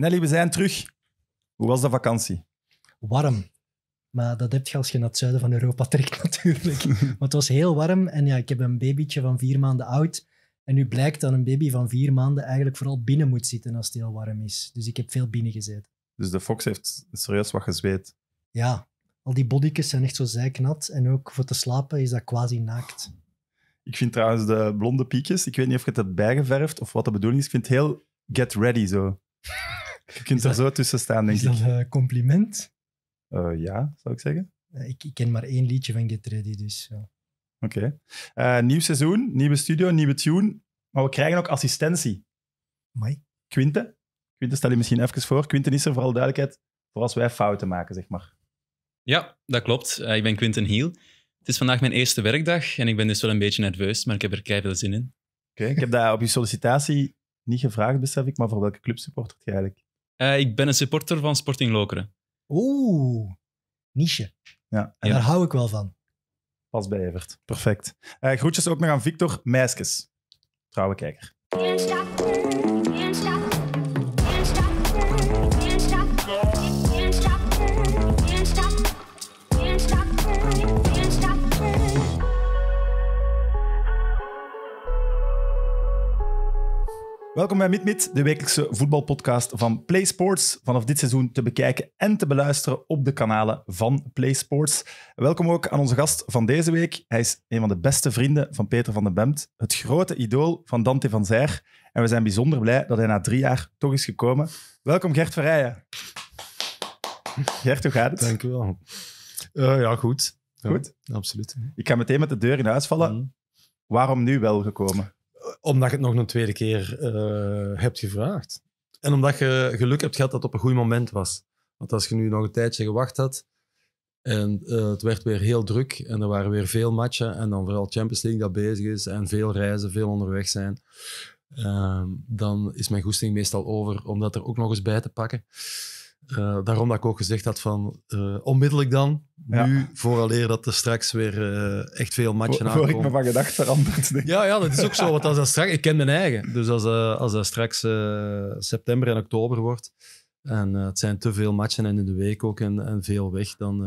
Nelly, we zijn terug. Hoe was de vakantie? Warm. Maar dat heb je als je naar het zuiden van Europa trekt natuurlijk. Want het was heel warm en ja, ik heb een babytje van vier maanden oud. En nu blijkt dat een baby van vier maanden eigenlijk vooral binnen moet zitten als het heel warm is. Dus ik heb veel binnen gezeten. Dus de Fox heeft serieus wat gezweet. Ja, al die bodykes zijn echt zo zijknat. En ook voor te slapen is dat quasi naakt. Ik vind trouwens de blonde piekjes, ik weet niet of je het hebt bijgeverfd of wat de bedoeling is. Ik vind het heel get ready zo. Je kunt er zo tussen staan, denk is ik. Is dat een compliment? Eh, ja, zou ik zeggen. Eh, ik, ik, ken maar één liedje van Get Ready, dus... Ja. Oké. Eh, nieuw seizoen, nieuwe studio, nieuwe tune. Maar we krijgen ook assistentie. Mooi. Quinten. Quinten, stel je misschien even voor. Quinten is er vooral duidelijkheid voor als wij fouten maken, zeg maar. Ja, dat klopt. ik ben Quinten Hiel. Het is vandaag mijn eerste werkdag en ik ben dus wel een beetje nerveus, maar ik heb er keihard zin in. Oké, ik heb daar op je sollicitatie niet gevraagd, besef ik, maar voor welke club supportert je eigenlijk? Eh, ik ben een supporter van Sporting Lokeren. Oeh, niche. Ja, en daar hou ik wel van. Pas bij Evert. Perfect. Uh, groetjes ook nog aan Victor Meiskes, trouwe kijker. Welkom bij MidMid, de wekelijkse voetbalpodcast van PlaySports. Vanaf dit seizoen te bekijken en te beluisteren op de kanalen van PlaySports. Welkom ook aan onze gast van deze week. Hij is een van de beste vrienden van Peter van den Bemt, het grote idool van Dante van Zijr. En we zijn bijzonder blij dat hij na drie jaar toch is gekomen. Welkom Gert Verrijen. Gert, hoe gaat het? Dank u wel. Eh, ja, goed. Goed? absoluut. Ik ga meteen met de deur in huis vallen. Mhm. Waarom nu wel gekomen? Omdat je het nog een tweede keer eh, hebt gevraagd. En omdat je geluk hebt gehad dat het op een goed moment was. Want als je nu nog een tijdje gewacht had en eh, het werd weer heel druk en er waren weer veel matchen en dan vooral Champions League dat bezig is en veel reizen, veel onderweg zijn, ehm, dan is mijn goesting meestal over om dat er ook nog eens bij te pakken. Eh, daarom dat ik ook gezegd had van eh, onmiddellijk dan, ja. nu, vooraleer dat er straks weer eh, echt veel matchen aankomen. Voor ik me van gedacht veranderd. Ja, ja, dat is ook zo. Want als dat straks, ik ken mijn eigen. Dus als, als dat straks september en oktober wordt en het zijn te veel matchen en in de week ook en, en veel weg, dan,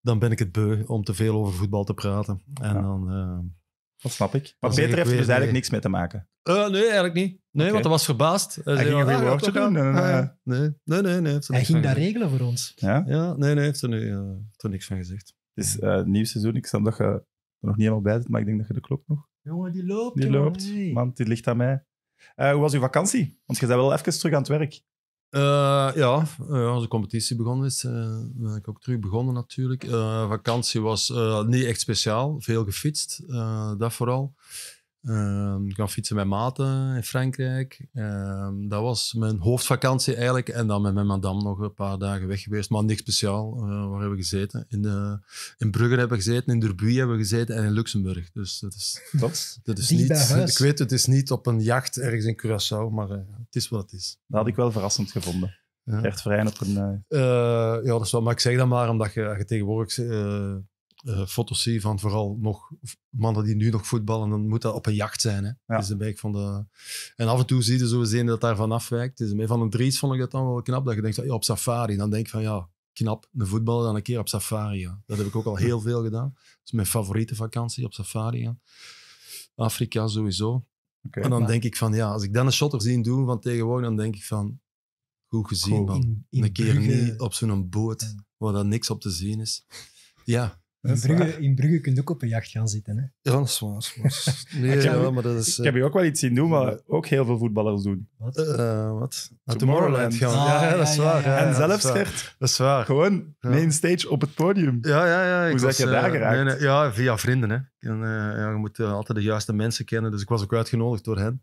dan ben ik het beu om te veel over voetbal te praten. En dan dat snap ik. Maar Peter heeft er dus eigenlijk niks mee te maken. Eh, nee, eigenlijk niet. Nee, want hij was verbaasd. Hij, ging een "Ah, doen. Ah, nee, nee, nee. Nee, nee, nee. Hij ging daar regelen voor ons. Ja? Ja, nee, nee, heeft er, nu, eh, niks van gezegd. Het is eh, nieuw seizoen. Ik snap dat je er nog niet helemaal bij zit, maar ik denk dat je de klok nog Jongen, die loopt. die loopt. man, die ligt aan mij. Eh, hoe was uw vakantie? Want je bent wel even terug aan het werk. Eh, ja, uh, als de competitie begonnen is, eh, ben ik ook terug begonnen natuurlijk. vakantie was niet echt speciaal, veel gefietst, dat vooral. Ehm, ik ga fietsen met maten in Frankrijk. Ehm, dat was mijn hoofdvakantie eigenlijk. En dan met mijn madame nog een paar dagen weg geweest. Maar niks speciaal. Eh, waar hebben we gezeten? In, de, in Brugge hebben we gezeten, in Durbuy hebben we gezeten en in Luxemburg. Dus dat is, dat, dat is niet... Ik weet, het is niet op een jacht ergens in Curaçao, maar eh, het is wat het is. Dat had ik wel verrassend gevonden. echt vrij op een... Eh, ja, dat is maar ik zeg dat maar, omdat je, je tegenwoordig uh, foto's zie van vooral nog mannen die nu nog voetballen, dan moet dat op een jacht zijn. Hè? Is de van de... En af en toe zie je zo eens een dat daar afwijkt. wijkt. dus van een Dries vond ik dat dan wel knap, dat je denkt, ja, op safari. Dan denk ik van, ja, knap, een voetballer dan een keer op safari. Ja. Dat heb ik ook al heel veel gedaan. Dat is mijn favoriete vakantie, op safari. Afrika sowieso. en dan denk ik van, ja, als ik dan een shotter zie doen van tegenwoordig, dan denk ik van, goed gezien, man. een keer niet op zo'n boot waar dan niks op te zien is. Ja, in Brugge, in Brugge kun je ook op een jacht gaan zitten. Hè? Ja, dat is waar. Nee, ik, dat is, ik heb je eh, ook wel iets zien doen, maar ook heel veel voetballers doen. Wat? Uh, wat? Tomorrowland gaan. Ah, ja, ja, dat is waar. en zelfs, Gert, dat is waar. gewoon main stage op het podium. Ja, ja, ja. Hoe zat je daar geraakt? ja, via vrienden. Hè. En, uh, je moet altijd de juiste mensen kennen, dus ik was ook uitgenodigd door hen.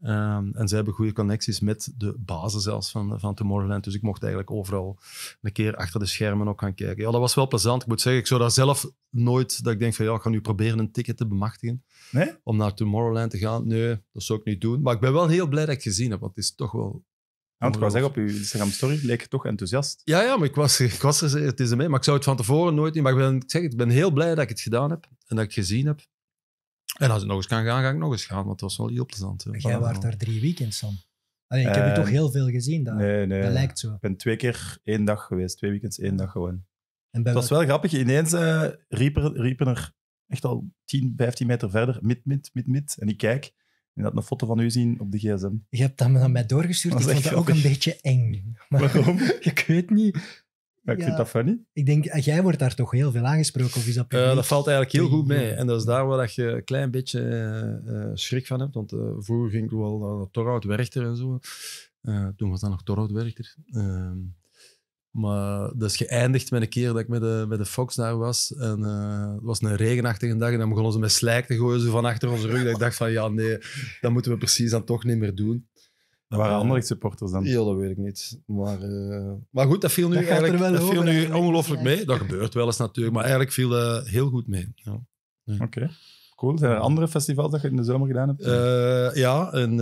Ehm, en zij hebben goede connecties met de bazen zelfs van, van Tomorrowland. Dus ik mocht eigenlijk overal een keer achter de schermen ook gaan kijken. Ja, dat was wel plezant. Ik moet zeggen, ik zou daar zelf nooit... Dat ik denk van, ja, ik ga nu proberen een ticket te bemachtigen. Nee? Om naar Tomorrowland te gaan. Nee, dat zou ik niet doen. Maar ik ben wel heel blij dat ik gezien heb, want het is toch wel want ik wou zeggen, op je Instagram-story leek je toch enthousiast. Ja, ja, maar ik was, ik was er, het is ermee. Maar ik zou het van tevoren nooit... Maar ik ben, ik, zeg, ik ben heel blij dat ik het gedaan heb en dat ik het gezien heb. En als ik nog eens kan gaan, ga ik nog eens gaan, want dat was wel heel plezant. Hè. Jij was daar drie weekends, Sam. Allee, ik heb je eh, toch heel veel gezien daar. Nee, nee. Dat lijkt zo. Ik ben twee keer één dag geweest. Twee weekends één dag gewoon. En was wel grappig. Ineens uh, riepen, er echt al 10, 15 meter verder. Mid, mid, mid, mid. En ik kijk. En dat een foto van u zien op de gsm. Je hebt dat dan mij doorgestuurd. Dat ik vond dat ook een beetje eng. Maar Waarom? ik weet niet. Maar ik vind dat funny. Ik denk, eh, jij wordt daar toch heel veel aangesproken, of is dat eh, Dat valt eigenlijk heel goed mee. En dat is daar waar je een klein beetje eh, schrik van hebt. Want vroeger ging ik wel toch Torhout Werchter en zo. toen was dat nog Torhout Werchter. Ehm, maar dat is geëindigd met een keer dat ik met de, met de Fox daar was. En het was een regenachtige dag en dan begonnen ze met slijk te gooien van achter onze rug. Dat ik dacht van ja, nee, dat moeten we precies dan toch niet meer doen. Dat waren eh, andere supporters dan. Ja, dat weet ik niet. Maar, eh, maar goed, dat viel nu, eigenlijk, dat viel nu ongelooflijk mee. Dat gebeurt wel eens natuurlijk, maar eigenlijk viel heel goed mee. Ja. Oké. Cool. Zijn er andere festivals dat je in de zomer gedaan hebt? Eh, ja, in,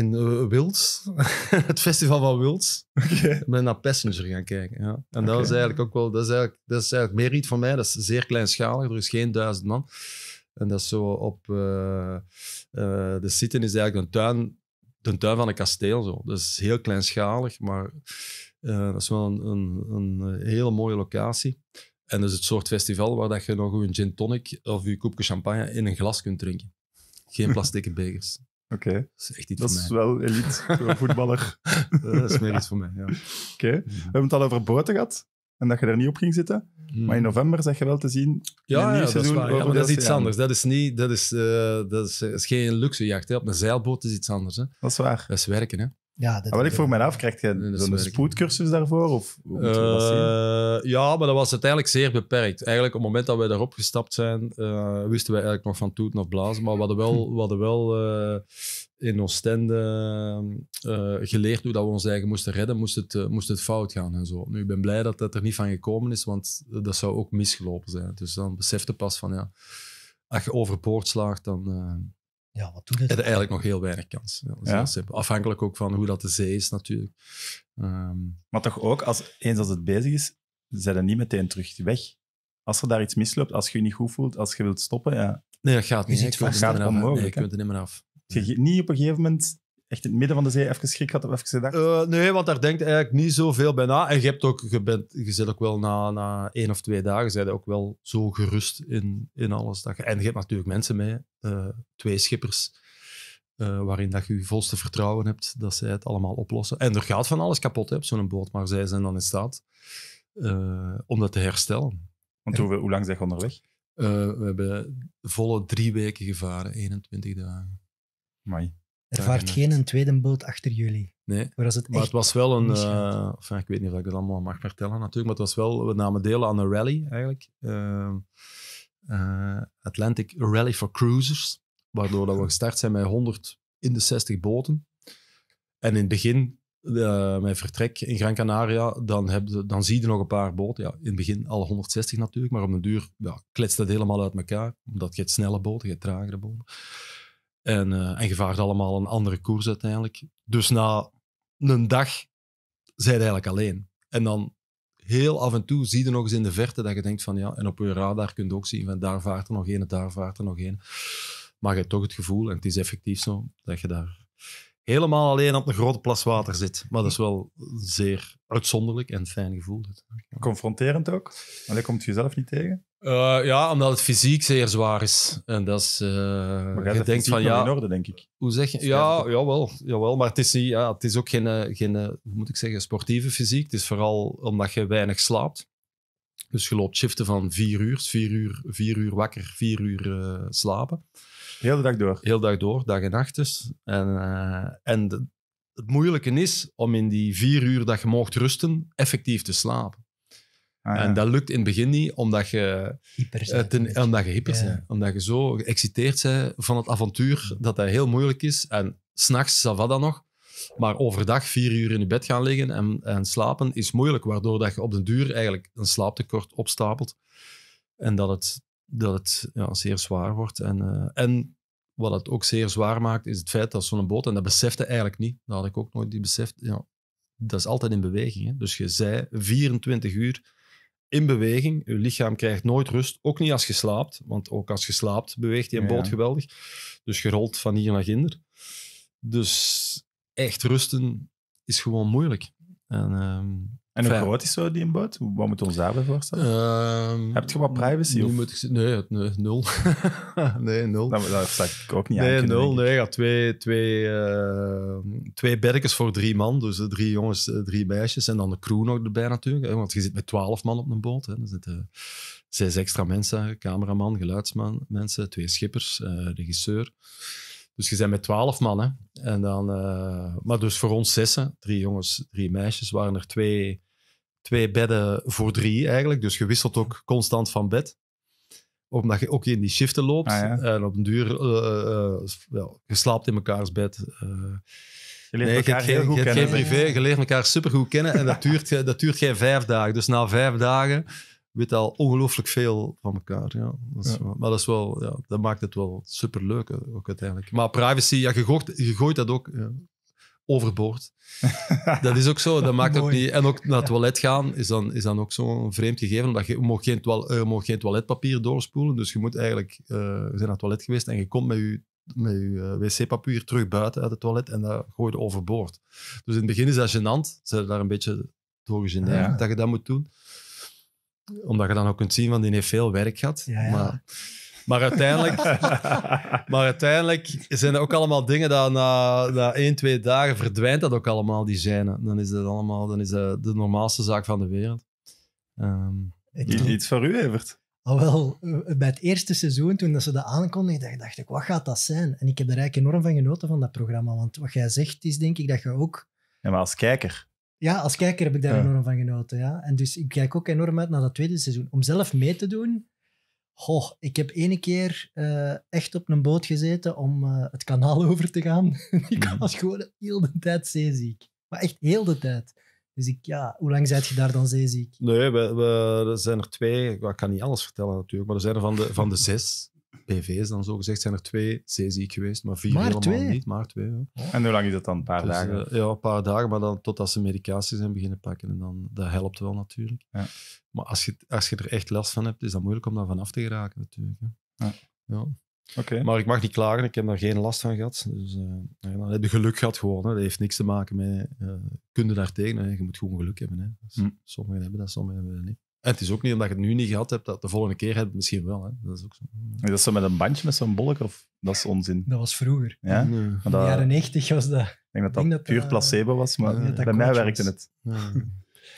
in Wilds. het festival van Wilds. met Ik ben naar Passenger gaan kijken. Ja. En dat is eigenlijk ook wel... Dat is eigenlijk, dat is eigenlijk meer iets van mij. Dat is zeer kleinschalig. Er is geen duizend man. En dat is zo op... de zitten is eigenlijk een tuin de tuin van een kasteel. Zo. Dat is heel kleinschalig, maar eh, dat is wel een, een, een, hele mooie locatie. En dat is het soort festival waar dat je nog een gin tonic of je koepje champagne in een glas kunt drinken. Geen plastic bekers. Oké. Dat is echt iets dat is wel elite voetballer. dat is meer iets voor mij, ja. Oké. We hebben het al over boten gehad en dat je er niet op ging zitten. Hmm. Maar in november zeg je wel te zien. Ja, ja dat, is dat iets anders. Dat is, niet, dat is, eh, dat eh, is, geen luxe jacht. Hè. Op een zeilboot is iets anders. Hè. Dat is waar. Dat is werken. Hè. Ja, dat wat ik voor mij af, krijg je zo'n spoedcursus daarvoor? Of, uh, ja, maar dat was uiteindelijk zeer beperkt. Eigenlijk op het moment dat wij daarop gestapt zijn, wisten wij eigenlijk nog van toeten of blazen. Maar we hadden wel, we hadden wel in Oostende uh, geleerd hoe dat we ons eigen moesten redden, moest het, eh, moest het fout gaan en zo. Nu, ik ben blij dat dat er niet van gekomen is, want dat zou ook misgelopen zijn. Dus dan besefte pas van, ja, als je overpoort slaagt, dan eh, ja, wat heb je eigenlijk nog heel weinig kans. Ja, Afhankelijk ook van hoe dat de zee is natuurlijk. Ehm, maar toch ook, als, eens als het bezig is, zijn er niet meteen terug weg. Als er daar iets misloopt, als je je niet goed voelt, als je wilt stoppen, ja. Nee, dat gaat niet. Je, nee, je kunt er niet meer af. Je niet op een gegeven moment echt in het midden van de zee even schrik had of even gedacht? Eh, nee, want daar denkt eigenlijk niet zoveel bij na. En je, hebt ook, je, bent, je zit ook wel na, na één of twee dagen zijn ook wel zo gerust in, in alles. Dat je, en je hebt natuurlijk mensen mee, eh, twee schippers, eh, waarin dat je je volste vertrouwen hebt dat zij het allemaal oplossen. En er gaat van alles kapot hè, op zo'n boot, maar zij zijn dan in staat eh, om dat te herstellen. Want hoe lang zeg je onderweg? we hebben volle drie weken gevaren, 21 dagen. Amai. Er vaart geen een tweede boot achter jullie. Nee, het maar het was wel een... Eh, ik weet niet of ik dat allemaal mag vertellen natuurlijk, maar het was wel... We namen deel aan een rally eigenlijk. Ehm, eh, Atlantic Rally for Cruisers. Waardoor dat we gestart zijn met 160 boten. En in het begin, eh, mijn vertrek in Gran Canaria, dan, heb je, dan zie je nog een paar boten. Ja, in het begin alle 160 natuurlijk, maar op een duur ja, kletst dat helemaal uit elkaar. Omdat je hebt snelle boten, je hebt tragere boten. En, uh, en gevaart allemaal een andere koers uiteindelijk. Dus na een dag zijn eigenlijk alleen. En dan heel af en toe zie je nog eens in de verte dat je denkt van ja, en op je radar kun je ook zien van daar vaart er nog een, daar vaart er nog een. Maar je hebt toch het gevoel, en het is effectief zo, dat je daar helemaal alleen op een grote plas water zit. Maar dat is wel zeer uitzonderlijk en fijn gevoel. Confronterend ook? Maar dat komt je jezelf niet tegen? Eh, ja, omdat het fysiek zeer zwaar is. En dat is. Eh, maar je denkt van ja. in orde, denk ik. Hoe zeg je? Ja, jawel, jawel. Maar het is, ja, het is ook geen, eh, geen, hoe moet ik zeggen, sportieve fysiek. Het is vooral omdat je weinig slaapt. Dus je loopt shiften van vier uur, vier uur, vier uur wakker, vier uur slapen. Heel de dag door. Heel de dag door, dag en nacht dus. En, en de, het moeilijke is om in die vier uur dat je mocht rusten, effectief te slapen. Ah, en dat lukt in het begin niet, omdat je hyper, eh, ten, omdat je, hyper omdat je zo geëxciteerd bent van het avontuur, dat dat heel moeilijk is. En s'nachts, zal dat nog. Maar overdag vier uur in je bed gaan liggen en, en slapen is moeilijk, waardoor dat je op den duur eigenlijk een slaaptekort opstapelt. En dat het, dat het ja, zeer zwaar wordt. En, eh, en wat het ook zeer zwaar maakt, is het feit dat zo'n boot, en dat besefte eigenlijk niet, dat had ik ook nooit die beseft, ja, dat is altijd in beweging. Hè? Dus je zij 24 uur in beweging. Je lichaam krijgt nooit rust. Ook niet als je slaapt. Want ook als je slaapt beweegt die een boot geweldig. Dus je rolt van hier naar ginder. Dus echt rusten is gewoon moeilijk. En ehm, en hoe groot is zo die boot? Wat moeten we ons daarbij voorstellen? Ehm, Heb je wat privacy? of- moet ik nee, nul. nee, nul. Dat, dat ik ook niet aan nee, nul. Nee, ja, twee, twee, ehm, twee voor drie man. Dus eh, drie jongens, eh, drie meisjes. En dan de crew nog erbij natuurlijk. want je zit met twaalf man op een boot. Hè. Er zitten zes extra mensen. Cameraman, geluidsman, mensen, twee schippers, eh, regisseur. Dus je bent met twaalf mannen. En dan, eh, maar dus voor ons zessen, drie jongens, drie meisjes, waren er twee, twee bedden voor drie eigenlijk. Dus je wisselt ook constant van bed omdat je ook in die shiften loopt. Ah, en op een duur, uh, je slaapt in mekaars bed. Uh, je leert elkaar heel goed kennen. Geen privé, je leert elkaar supergoed kennen. En dat duurt, dat duurt geen vijf dagen. Dus na vijf dagen weet al ongelooflijk veel van elkaar. Ja. Dat is, Maar dat, is wel, ja, dat maakt het wel superleuk eh, ook uiteindelijk. Maar privacy, ja, je, gooit, je gooit dat ook ja, overboord. dat is ook zo. Dat maakt ook niet, en ook naar het toilet gaan is dan, is dan ook zo'n vreemd gegeven. Omdat je, geen, toal, eh, mocht geen toiletpapier doorspoelen. Dus je moet eigenlijk... we eh, zijn naar het toilet geweest en je komt met je met je wc-papier terug buiten uit het toilet en dat gooide overboord. Dus in het begin is dat gênant. Ze daar een beetje door dat je dat moet doen omdat je dan ook kunt zien, van die heeft veel werk gehad. Maar, maar, uiteindelijk, maar uiteindelijk zijn er ook allemaal dingen dat na, na één, twee dagen verdwijnt dat ook allemaal, die zijn. Dan is dat allemaal dan is de normaalste zaak van de wereld. Um, iets voor u, Evert? Al ah, wel, eh, bij het eerste seizoen, toen dat ze dat aankondigden, dacht ik, wat gaat dat zijn? En ik heb er eigenlijk enorm van genoten van dat programma. Want wat jij zegt, is denk ik dat je ook... Ja, maar als kijker. Ja, als kijker heb ik daar enorm van genoten. Ja. En dus ik kijk ook enorm uit naar dat tweede seizoen. Om zelf mee te doen. Goh, ik heb ene keer eh, echt op een boot gezeten om eh, het kanaal over te gaan. ik mhm. was gewoon heel de tijd zeeziek. Maar echt heel de tijd. Dus ik, ja, hoe lang zijt je daar dan zeeziek? Nee, we, we, er zijn er twee. Ik kan niet alles vertellen natuurlijk, maar er zijn er van de, van de zes. BV's dan zo gezegd zijn er twee zeeziek geweest, maar vier helemaal niet. Maar twee. Ja. En hoe lang is dat dan? Een paar dus, dagen? Eh, ja, een paar dagen, maar dan totdat ze medicatie zijn beginnen pakken. En dan, dat helpt wel natuurlijk. Ja. Maar als je, als je er echt last van hebt, is dat moeilijk om daar vanaf te geraken natuurlijk. Ja. ja. Maar ik mag niet klagen, ik heb daar geen last van gehad. Dus uh, dan heb geluk gehad gewoon. Hè. Dat heeft niks te maken met uh, eh, kunnen daartegen. Hè. Je moet gewoon geluk hebben. Hè. Dus mm. Sommigen hebben dat, sommigen hebben dat niet. En het is ook niet omdat je het nu niet gehad hebt, dat de volgende keer het misschien wel. Hè. Dat is ook zo. dat zo met een bandje, met zo'n bolletje Of dat is onzin? Dat was vroeger. Ja? In de jaren 90 was dat. Ik denk dat dat, puur placebo was, maar bij mij werkte het. Ja.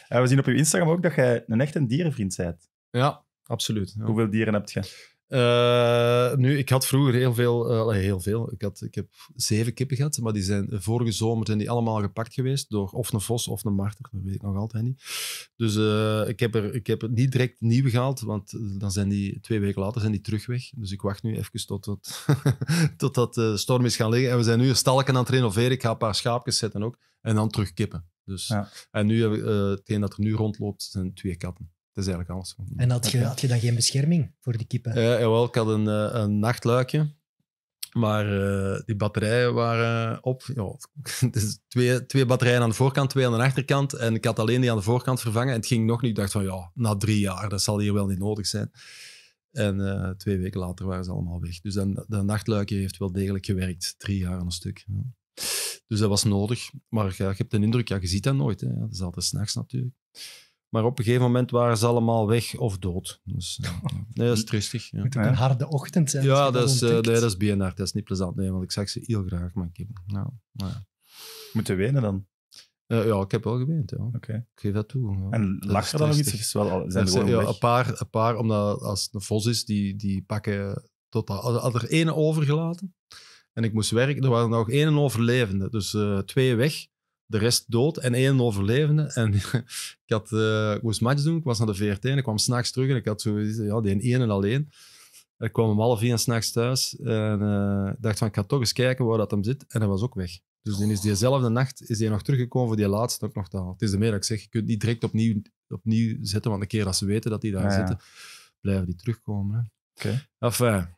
Eh, we zien op je Instagram ook dat jij een echte dierenvriend bent. Ja, absoluut. Hoeveel dieren heb je? Eh, nu, ik had vroeger heel veel, eh, heel veel. Ik, had, ik heb zeven kippen gehad, maar die zijn vorige zomer zijn die allemaal gepakt geweest door of een vos of een marter, dat weet ik nog altijd niet. Dus eh, ik, heb er, ik heb er niet direct nieuw gehaald, want dan zijn die twee weken later zijn die terug weg. Dus ik wacht nu even tot, tot, dat de storm is gaan liggen. En we zijn nu stalken aan het renoveren. Ik ga een paar schaapjes zetten ook en dan terug kippen. Dus, En nu, hetgeen dat er nu rondloopt, zijn twee katten. Dat is eigenlijk alles. En had je, had je dan geen bescherming voor die kippen? Ja, jawel, ik had een, eh, een nachtluikje. Maar eh, die batterijen waren op. Ja, dus twee, twee batterijen aan de voorkant, twee aan de achterkant. En ik had alleen die aan de voorkant vervangen. En het ging nog niet. Ik dacht van ja, na drie jaar, dat zal hier wel niet nodig zijn. En eh, twee weken later waren ze allemaal weg. Dus dan, nachtluikje heeft wel degelijk gewerkt. Drie jaar aan een stuk. Dus dat was nodig. Maar ja, ik heb de indruk, ja, je ziet dat nooit. Hè. Dat is altijd s'nachts natuurlijk. Maar op een gegeven moment waren ze allemaal weg of dood. Dus, eh, nee, dat is tristig. Ja. Moet een harde ochtend zijn. Ja, dat, is, uh, nee, dat is BNR. Dat is niet plezant. Nee, want ik zag ze heel graag. Maar ik, nou, maar ja. Moeten wenen dan? Eh, ja, ik heb wel geweend. Ja. Okay. Ik geef dat toe. Ja. En lachen dan nog iets? Is wel, al, zijn ze, ja, een, paar, een paar, omdat als het een vos is, die, die pakken tot... Had er één overgelaten. En ik moest werken. Er waren nog één overlevende. Dus twee weg de rest dood en één overlevende. En ik, had, eh, ik moest match doen, ik was naar de VRT en ik kwam s'nachts terug en ik had zo, ja, die één en alleen. ik kwam om half één s'nachts thuis en eh, dacht van, ik ga toch eens kijken waar dat hem zit. En hij was ook weg. Dus dan is diezelfde nacht is hij nog teruggekomen voor die laatste ook nog te Het is de meer dat ik zeg, je kunt niet direct opnieuw, opnieuw zetten, want een keer als ze weten dat die daar zitten, blijven die terugkomen. oké Okay. Enfin,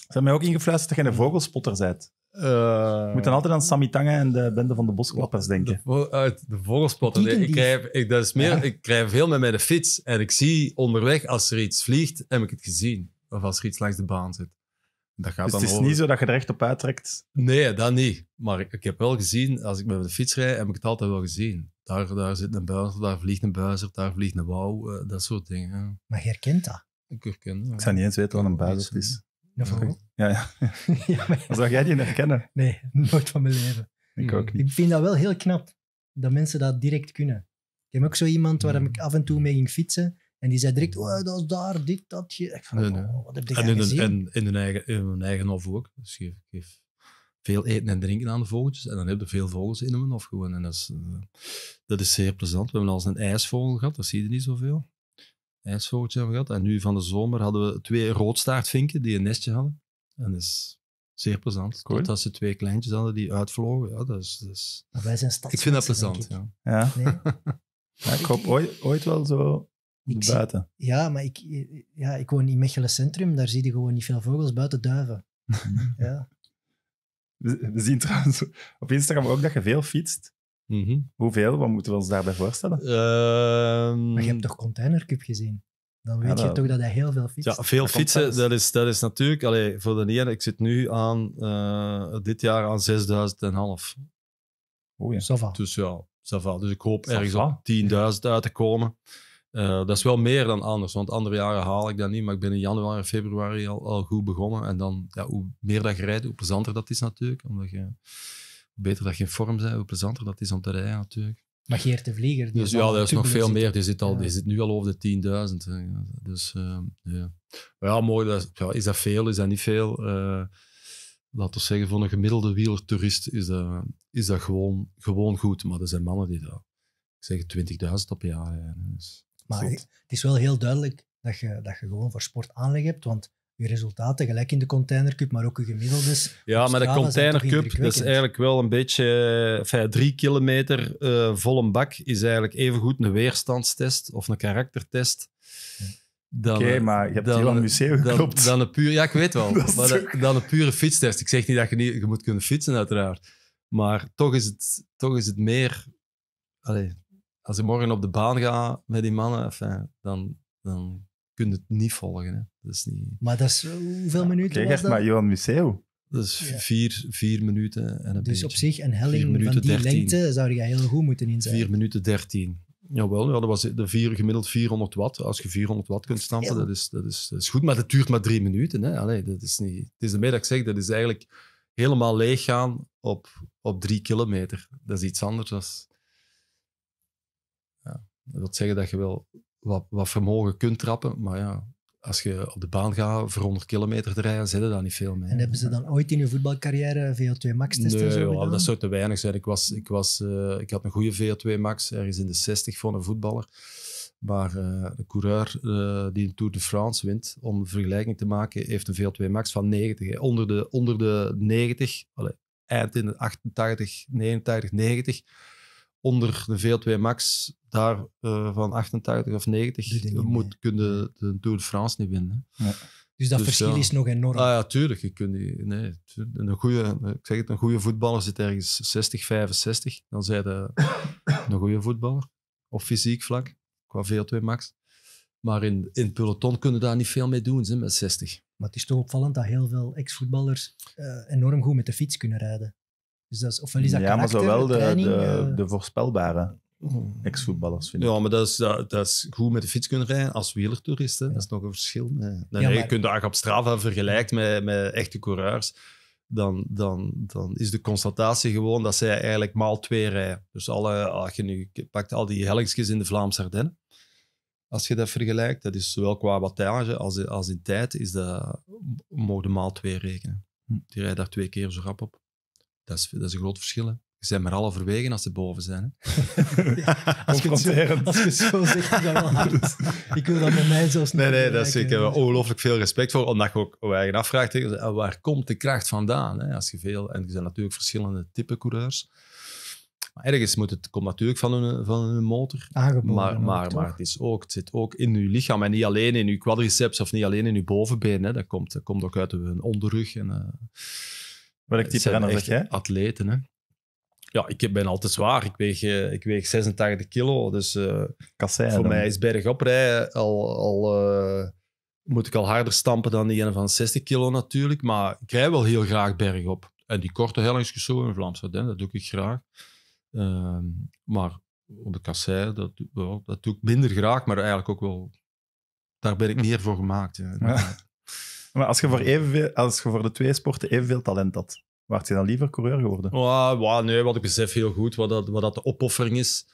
Ze hebben mij ook ingefluisterd dat je een vogelspotter bent. Uh, moet dan altijd aan Samitanga en de bende van de bosklappers denken. De, uit de vogelspotten. ik, krijg, ik, dat is meer, ik krijg veel met de fiets. En ik zie onderweg, als er iets vliegt, heb ik het gezien. Of als er iets langs de baan zit. Dat gaat dus dan het is niet zo dat je er recht op uittrekt? Nee, dat niet. Maar ik, heb wel gezien, als ik met de fiets rijd, heb ik het altijd wel gezien. Daar, daar zit een buizer, daar vliegt een buizer, daar vliegt een wauw, eh, dat soort dingen. Maar je herkent dat? Ik herken dat. Ik zou niet eens weten wat een buizer is. Ja, ja. ja Zou jij die herkennen? Nee, nooit van mijn leven. Ik ook niet. Ik vind dat wel heel knap, dat mensen dat direct kunnen. Ik heb ook zo iemand waar mm. ik af en toe mee ging fietsen. En die zei direct, oh, dat is daar, dit, dat. Je. Ik van, Oh, wat heb je en in, gezien? En in hun eigen, in hun eigen hof ook. Dus je geeft veel eten en drinken aan de vogeltjes. En dan heb je veel vogels in hun of gewoon. En dat is, eh, dat is zeer plezant. We hebben al eens een ijsvogel gehad, dat zie je niet zoveel ijsvogeltje hebben we gehad. En nu van de zomer hadden we twee roodstaartvinken die een nestje hadden. En dat is zeer plezant. Cool. Totdat ze twee kleintjes hadden die uitvlogen. Ja, dat is, dat is... Maar wij zijn Ik vind dat plezant, ja. Ja. Nee. ja. ik hoop ooit, ooit wel zo ik buiten. ja, maar ik, ja, ik woon in Mechelen Centrum. Daar zie je gewoon niet veel vogels buiten duiven. ja. We, we zien trouwens op Instagram ook dat je veel fietst. Mhm. Hoeveel? Wat moeten we ons daarbij voorstellen? Ehm, maar je hebt toch Container gezien? Dan weet je toch dat hij heel veel fietst. Ja, veel fietsen, dat is, dat is natuurlijk... Allee, voor de ene, ik zit nu aan, eh, dit jaar aan 6.500. Oh ja. Dus ja, Sava. Dus ik hoop ergens op 10.000 uit te komen. Eh, dat is wel meer dan anders, want andere jaren haal ik dat niet. Maar ik ben in januari, februari al, al goed begonnen. En dan, ja, hoe meer dat je rijdt, hoe plezanter dat is natuurlijk. Omdat je beter dat je in vorm bent, hoe plezanter dat is om te rijden natuurlijk. Maar Geert de Vlieger... Die dus is dus ja, dat is nog veel meer. Die zit, al, die zit nu al over de 10.000. Dus ehm, ja. ja, mooi. Dat is, ja, is dat veel? Is dat niet veel? Uh, eh, laten we zeggen, voor een gemiddelde wielertoerist is dat, is dat gewoon, gewoon goed. Maar er zijn mannen die dat zeggen 20.000 op jaar. Dus, maar het is wel heel duidelijk dat je, dat je gewoon voor sport aanleg hebt. Want je resultaten, gelijk in de Container Cup, maar ook je gemiddelde Ja, maar de Container Cup, is eigenlijk wel een beetje... Eh, enfin, drie kilometer uh, eh, vol een bak is eigenlijk evengoed een weerstandstest of een karaktertest. Oké, maar je hebt dan, heel museum geklopt. Dan, een pure ja, ik weet wel. maar dan, een pure fietstest. Ik zeg niet dat je niet je moet kunnen fietsen, uiteraard. Maar toch is het, toch is het meer... Allez, als ik morgen op de baan ga met die mannen, dan, dan kunt het niet volgen. Hè. Dat is niet... Maar dat is, eh, hoeveel minuten Kijk, was dat? maar Johan Museo, Dat is vier, vier minuten en een dus op zich, een helling van die lengte zou je heel goed moeten inzetten. Vier minuten dertien. Jawel, dat was de vier, gemiddeld 400 watt. Als je 400 watt kunt stampen, dat, is, dat, is, dat is goed. Maar dat duurt maar drie minuten. Hè. dat is niet... Het is ermee dat ik zeg, dat is eigenlijk helemaal leeg gaan op, op drie kilometer. Dat is iets anders dan... Ja, dat wil zeggen dat je wel wat, wat vermogen kunt trappen. Maar ja, als je op de baan gaat voor 100 kilometer te rijden, zitten daar niet veel mee. En hebben ze dan ooit in je voetbalcarrière VO2 max testen? Nee, zo dat zou te weinig zijn. Ik, was, ik, was, eh, ik had een goede VO2 max, ergens in de 60 voor een voetballer. Maar uh, de coureur eh, die een Tour de France wint, om een vergelijking te maken, heeft een VO2 max van 90. Onder, de, onder de 90, allez, eind in de 88, 89, 90 onder de VO2 max daar eh, van 88 of 90 moet kunnen de Tour de France niet winnen. Dus dat dus verschil is nog enorm. Ah, ja, tuurlijk. Je kunt nee, een, goede, ik zeg het, een goede voetballer zit ergens 60, 65. Dan zijn de een goede voetballer. Op fysiek vlak, qua VO2 max. Maar in, in het peloton kunnen daar niet veel mee doen hè, met 60. Maar het is toch opvallend dat heel veel ex-voetballers eh, enorm goed met de fiets kunnen rijden. Dus is, dat ja, maar zowel de, eh. de, voorspelbare ex-voetballers. Ja, maar dat is, dat, dat, is goed met de fiets kunnen rijden als wielertouristen, Dat is nog een verschil. Nee. Dan ja, maar... je op Strava vergelijkt met, met echte coureurs. Dan, dan, dan is de constatatie gewoon dat zij eigenlijk maal twee rijden. Dus alle, als je nu pakt al die hellingsjes in de Vlaamse Ardennen. Als je dat vergelijkt, dat is zowel qua wattage als, als in tijd, is dat, mogen maal twee rekenen. Hm. Die rijden daar twee keer zo rap op. Dat is, dat een groot verschil. Ze zijn maar maar halverwege als ze boven zijn. Hè? als, je zo, als, je het zo zegt, dan Ik wil dat met mij zelfs niet Nee, nee, dat is, ik heb ongelooflijk veel respect voor. Omdat je ook eigen afvraagt, eh, waar komt de kracht vandaan? Hè? Als je veel, en er zijn natuurlijk verschillende typen coureurs. Maar ergens moet het, komt natuurlijk van hun, van hun motor. Aangeboren, maar, maar, maar het, is ook, het zit ook in je lichaam. En niet alleen in je quadriceps of niet alleen in je bovenbeen. Hè? Dat, komt, dat komt ook uit hun onderrug. En, eh, Welk type renner zeg jij? Atleten, hè. Ja, ik ben altijd zwaar. Ik weeg, eh, ik weeg 86 kilo, dus uh, voor mij is bergop rijden al... al eh, moet ik al harder stampen dan die ene van 60 kilo natuurlijk, maar ik rij wel heel graag bergop. En die korte hellingsjes zo in Vlaamse Den, dat doe ik graag. Ehm, maar op de kassei, dat, dat doe ik minder graag, maar eigenlijk ook wel... Daar ben ik meer voor gemaakt. ja. Maar als je, voor als voor de twee sporten evenveel talent had, waart je dan liever coureur geworden? Wow, nee, wat ik besef heel goed, wat dat, wat dat de opoffering is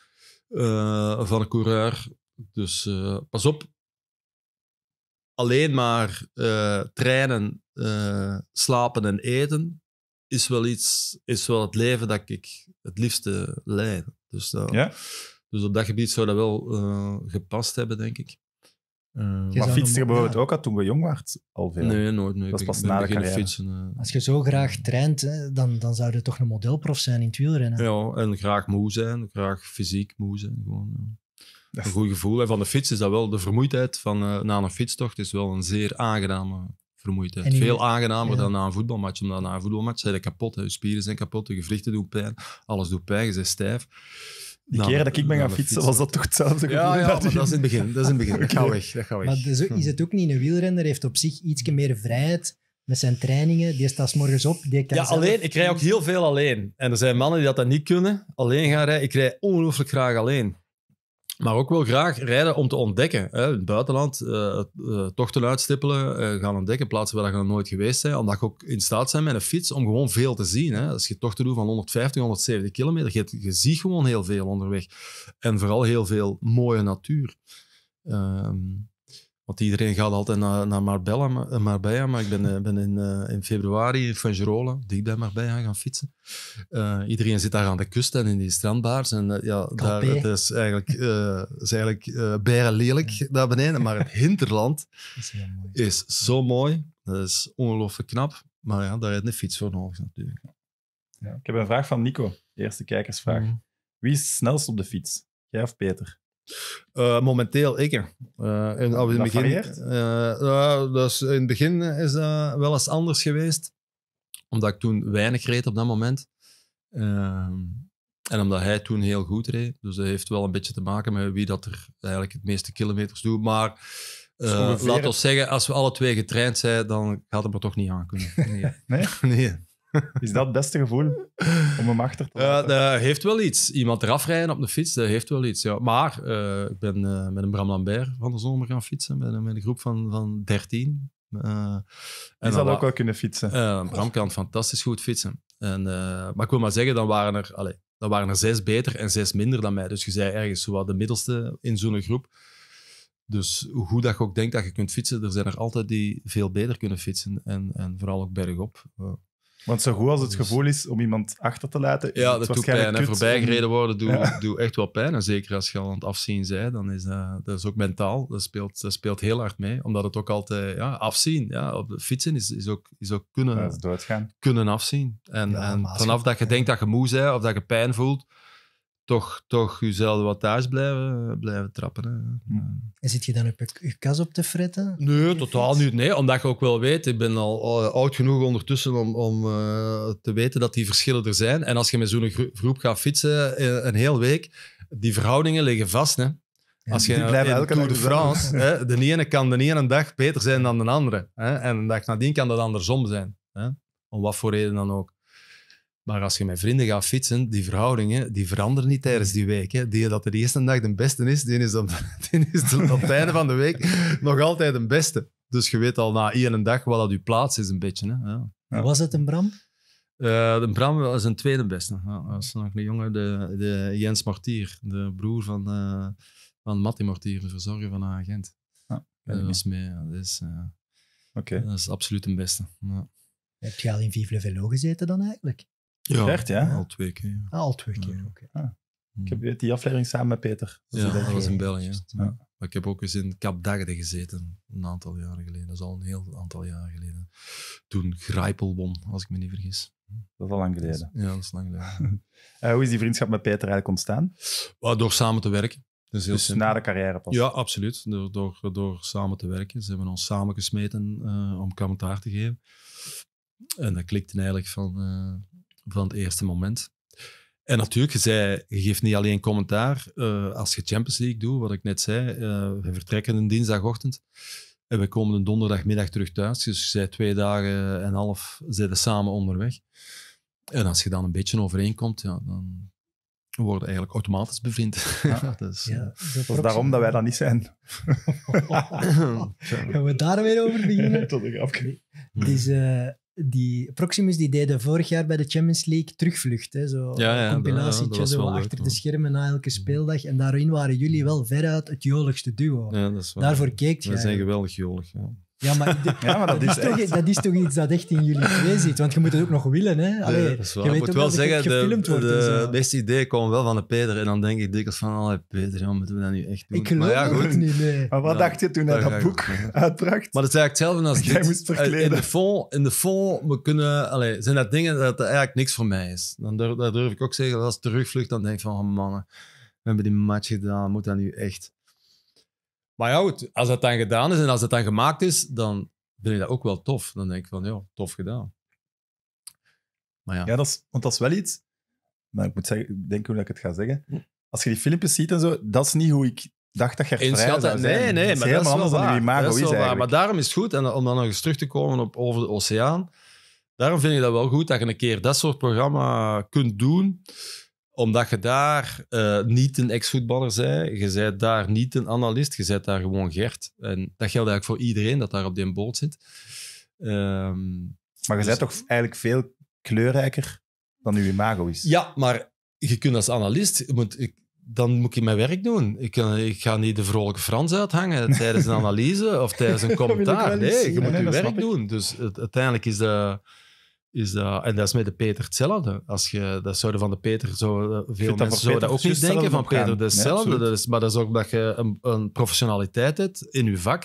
eh, van een coureur. Dus eh, pas op. Alleen maar eh, trainen, slapen en eten is wel, iets, is wel het leven dat ik het liefste leid. Dus, ja? dus op dat gebied zou dat wel gepast hebben, denk ik maar eh, fietste je bijvoorbeeld ook al toen we jong waren? Al veel. Nee, nooit. Dat was pas na de Fietsen, eh. Als je zo graag traint, dan, dan zou je toch een modelprof zijn in het wielrennen. Ja, en graag moe zijn. Graag fysiek moe zijn. Gewoon, eh, Een goed gevoel. En van de fiets is dat wel de vermoeidheid van na een fietstocht is wel een zeer aangename vermoeidheid. Veel aangenamer dan na een voetbalmatch. Omdat na een voetbalmatch zijn je kapot. Je spieren zijn kapot, je gewrichten doen pijn. Alles doet pijn, je bent stijf. Die nou, keer dat ik ben gaan nou, fietsen, was dat toch hetzelfde gevoel? Ja, ja dat, is in het begin. Dat is in het begin. Dat ga weg. weg. Maar dus, is het ook niet een wielrenner? heeft op zich iets meer vrijheid met zijn trainingen. Die staat s morgens op. Die kan ja, alleen. Ik rij ook heel veel alleen. En er zijn mannen die dat niet kunnen. Alleen gaan rijden. Ik rij ongelooflijk graag alleen maar ook wel graag rijden om te ontdekken. Hè. In het buitenland uh, uh, tochten uitstippelen, eh, gaan ontdekken plaatsen waar dat nog nooit geweest zijn, Omdat je ook in staat bent met een fiets om gewoon veel te zien. Hè. Als je tochten doet van 150, 170 kilometer, je, je, ziet gewoon heel veel onderweg. En vooral heel veel mooie natuur. Ehm, want iedereen gaat altijd naar, naar Marbella, eh, maar ik ben, eh, ben in, eh, in februari in Fangerola, dicht bij Marbella, gaan fietsen. iedereen zit daar aan de kust en in die strandbaars. En ja, daar, het is eigenlijk, uh, is eigenlijk bijna lelijk daar beneden. Maar het hinterland is, is, zo mooi. Dat is ongelooflijk knap. Maar ja, daar je een fiets voor nodig natuurlijk. Ja. Ik heb een vraag van Nico, eerste kijkersvraag. Mhm. Wie is snelst op de fiets? Jij of Peter? Eh, momenteel, ik. Uh, en al in het begin, uh, dus in het begin is dat wel eens anders geweest. Omdat ik toen weinig reed op dat moment. Ehm, en omdat hij toen heel goed reed. Dus dat heeft wel een beetje te maken met wie dat er eigenlijk het meeste kilometers doet. Maar eh, laten we zeggen, als we alle twee getraind zijn, dan gaat het me toch niet aan kunnen. nee? nee. Is dat het beste gevoel om hem achter te laten? dat heeft wel iets. Iemand eraf rijden op de fiets, dat heeft wel iets. Ja. Maar eh, ik ben eh, met een Bram Lambert van de zomer gaan fietsen, met, een groep van, van 13. Uh, eh, die zal ook wel kunnen fietsen. Bram kan fantastisch goed fietsen. En, maar ik wil maar zeggen, dan waren er, allez, dan waren er zes beter en zes minder dan mij. Dus je zei ergens wel de middelste in zo'n groep. Dus hoe dat je ook denkt dat je kunt fietsen, er zijn er altijd die veel beter kunnen fietsen. En, en vooral ook bergop. Want zo goed als het dus- gevoel is om iemand achter te laten. Ja, dat doet pijn. En voorbijgereden worden doet doe echt wel pijn. En zeker als je al aan het afzien bent, dan is dat, dat is ook mentaal. Dat speelt, dat speelt heel hard mee. Omdat het ook altijd ja, afzien. Ja, op de fietsen is, is, ook, is ook kunnen, kunnen afzien. En, en vanaf dat je denkt dat je moe bent of dat je pijn voelt toch, toch jezelf thuis blijven, blijven trappen. Hm. En zit je dan op je, kas op te fretten? Nee, totaal niet. Nee, omdat je ook wel weet, ik ben al, oud genoeg ondertussen om, om eh, te weten dat die verschillen er zijn. En als je met zo'n groep gaat fietsen eh, een, hele week, die verhoudingen liggen vast. Hè. Als je in elke Tour de hè, de ene kan de ene dag beter zijn dan de andere. Hè, en een dag nadien kan dat andersom zijn. Hè, om wat voor reden dan ook. Maar als je met vrienden gaat fietsen, die verhoudingen die veranderen niet tijdens die week. Hè. Die dat de eerste dag de beste is, die is, op, die is op het einde van de week nog altijd de beste. Dus je weet al na één dag wat dat je plaats is een beetje. Hè. Ja. Was het een Bram? Uh, de Bram was een tweede beste. dat was nog een jongen, de, de Jens Mortier, de broer van, uh, van Matti Mortier, de verzorger van haar agent. Ah, ja, dat was mee. Dat is, uh, dat is absoluut een beste. Heb je al in Vive le Velo gezeten dan eigenlijk? Ja, ja? Al twee keer. al twee keer, oké. Ah. Ik heb die aflevering samen met Peter. ja, dat was in België. Ja. Maar ik heb ook eens in D'Agde gezeten, een aantal jaren geleden. Dat is al een heel aantal jaren geleden. Toen Grijpel won, als ik me niet vergis. Dat is al lang geleden. Ja, dat is lang geleden. uh, hoe is die vriendschap met Peter eigenlijk ontstaan? door samen te werken. Dus, na de carrière pas? Ja, absoluut. Door, door, door samen te werken. Ze hebben ons samen gesmeten eh, om commentaar te geven. En dat klikte eigenlijk van, eh, van het eerste moment. En natuurlijk, je, zei, je geeft niet alleen commentaar eh, als je Champions League doet, wat ik net zei. Eh, we vertrekken een dinsdagochtend en we komen een donderdagmiddag terug thuis. Dus je zei twee dagen en een half zijn samen onderweg. En als je dan een beetje overeenkomt, ja, dan worden eigenlijk automatisch bevriend. Ja, dus, eh, dat is daarom dat wij dat niet zijn. Gaan we daar weer over beginnen? Tot een grapje. Het is die Proximus die deden vorig jaar bij de Champions League terugvlucht. Hè? Zo een achter de schermen na elke mm. speeldag. En daarin waren jullie wel veruit het joligste duo. Ja, dat is waar. Daarvoor keek je. We zijn geweldig jolig. Ja. Ja, maar, dat, is toch, dat is toch iets dat echt in jullie twee zit? Want je moet het ook nog willen, hè? Allee, je moet wel zeggen, de, wordt. Het beste idee kwam wel van de Peter. En dan denk ik dikwijls van, Peter, ja, moeten we dat nu echt doen? Ik geloof maar ja, goed. het niet, Maar wat dacht je toen hij dat boek uitbracht? Maar dat is eigenlijk hetzelfde als Jij moest verkleden. In de fond, in de fond we kunnen, allee, zijn dat dingen dat eigenlijk niks voor mij is. Dan durf, durf ik ook zeggen, als terugvlucht, dan denk ik van, oh, mannen, we hebben die match gedaan, moet dat nu echt... Maar ja, goed, als dat dan gedaan is en als dat dan gemaakt is, dan vind ik dat ook wel tof. Dan denk ik van, ja, tof gedaan. Maar ja. ja dat is, want dat is wel iets. Maar ik moet zeggen, ik denk hoe ik het ga zeggen. Hm. Als je die filmpjes ziet en zo, dat is niet hoe ik dacht dat je vrij zou Nee, nee, nee is maar dat is anders dan je imago waar. Maar daarom is het goed, en om dan nog eens terug te komen op Over de Oceaan, daarom vind ik dat wel goed dat je een keer dat soort programma kunt doen omdat je daar eh, niet een ex-voetballer bent, je bent daar niet een analist, je bent daar gewoon Gert. En dat geldt eigenlijk voor iedereen dat daar op die boot zit. Ehm, maar je bent dus toch eigenlijk veel kleurrijker dan uw imago is? Ja, maar je kunt als analist... moet, ik, dan moet ik mijn werk doen. Ik, ik, ga niet de vrolijke Frans uithangen tijdens een analyse of tijdens een commentaar. Nee, je moet je werk doen. Dus uiteindelijk is dat... Is dat, en dat is met de Peter hetzelfde. Als je, dat zouden van de Peter zo, eh, veel mensen zouden dat ook niet denken van Peter hetzelfde. dat is, maar dat is ook dat je een, een professionaliteit hebt in je vak.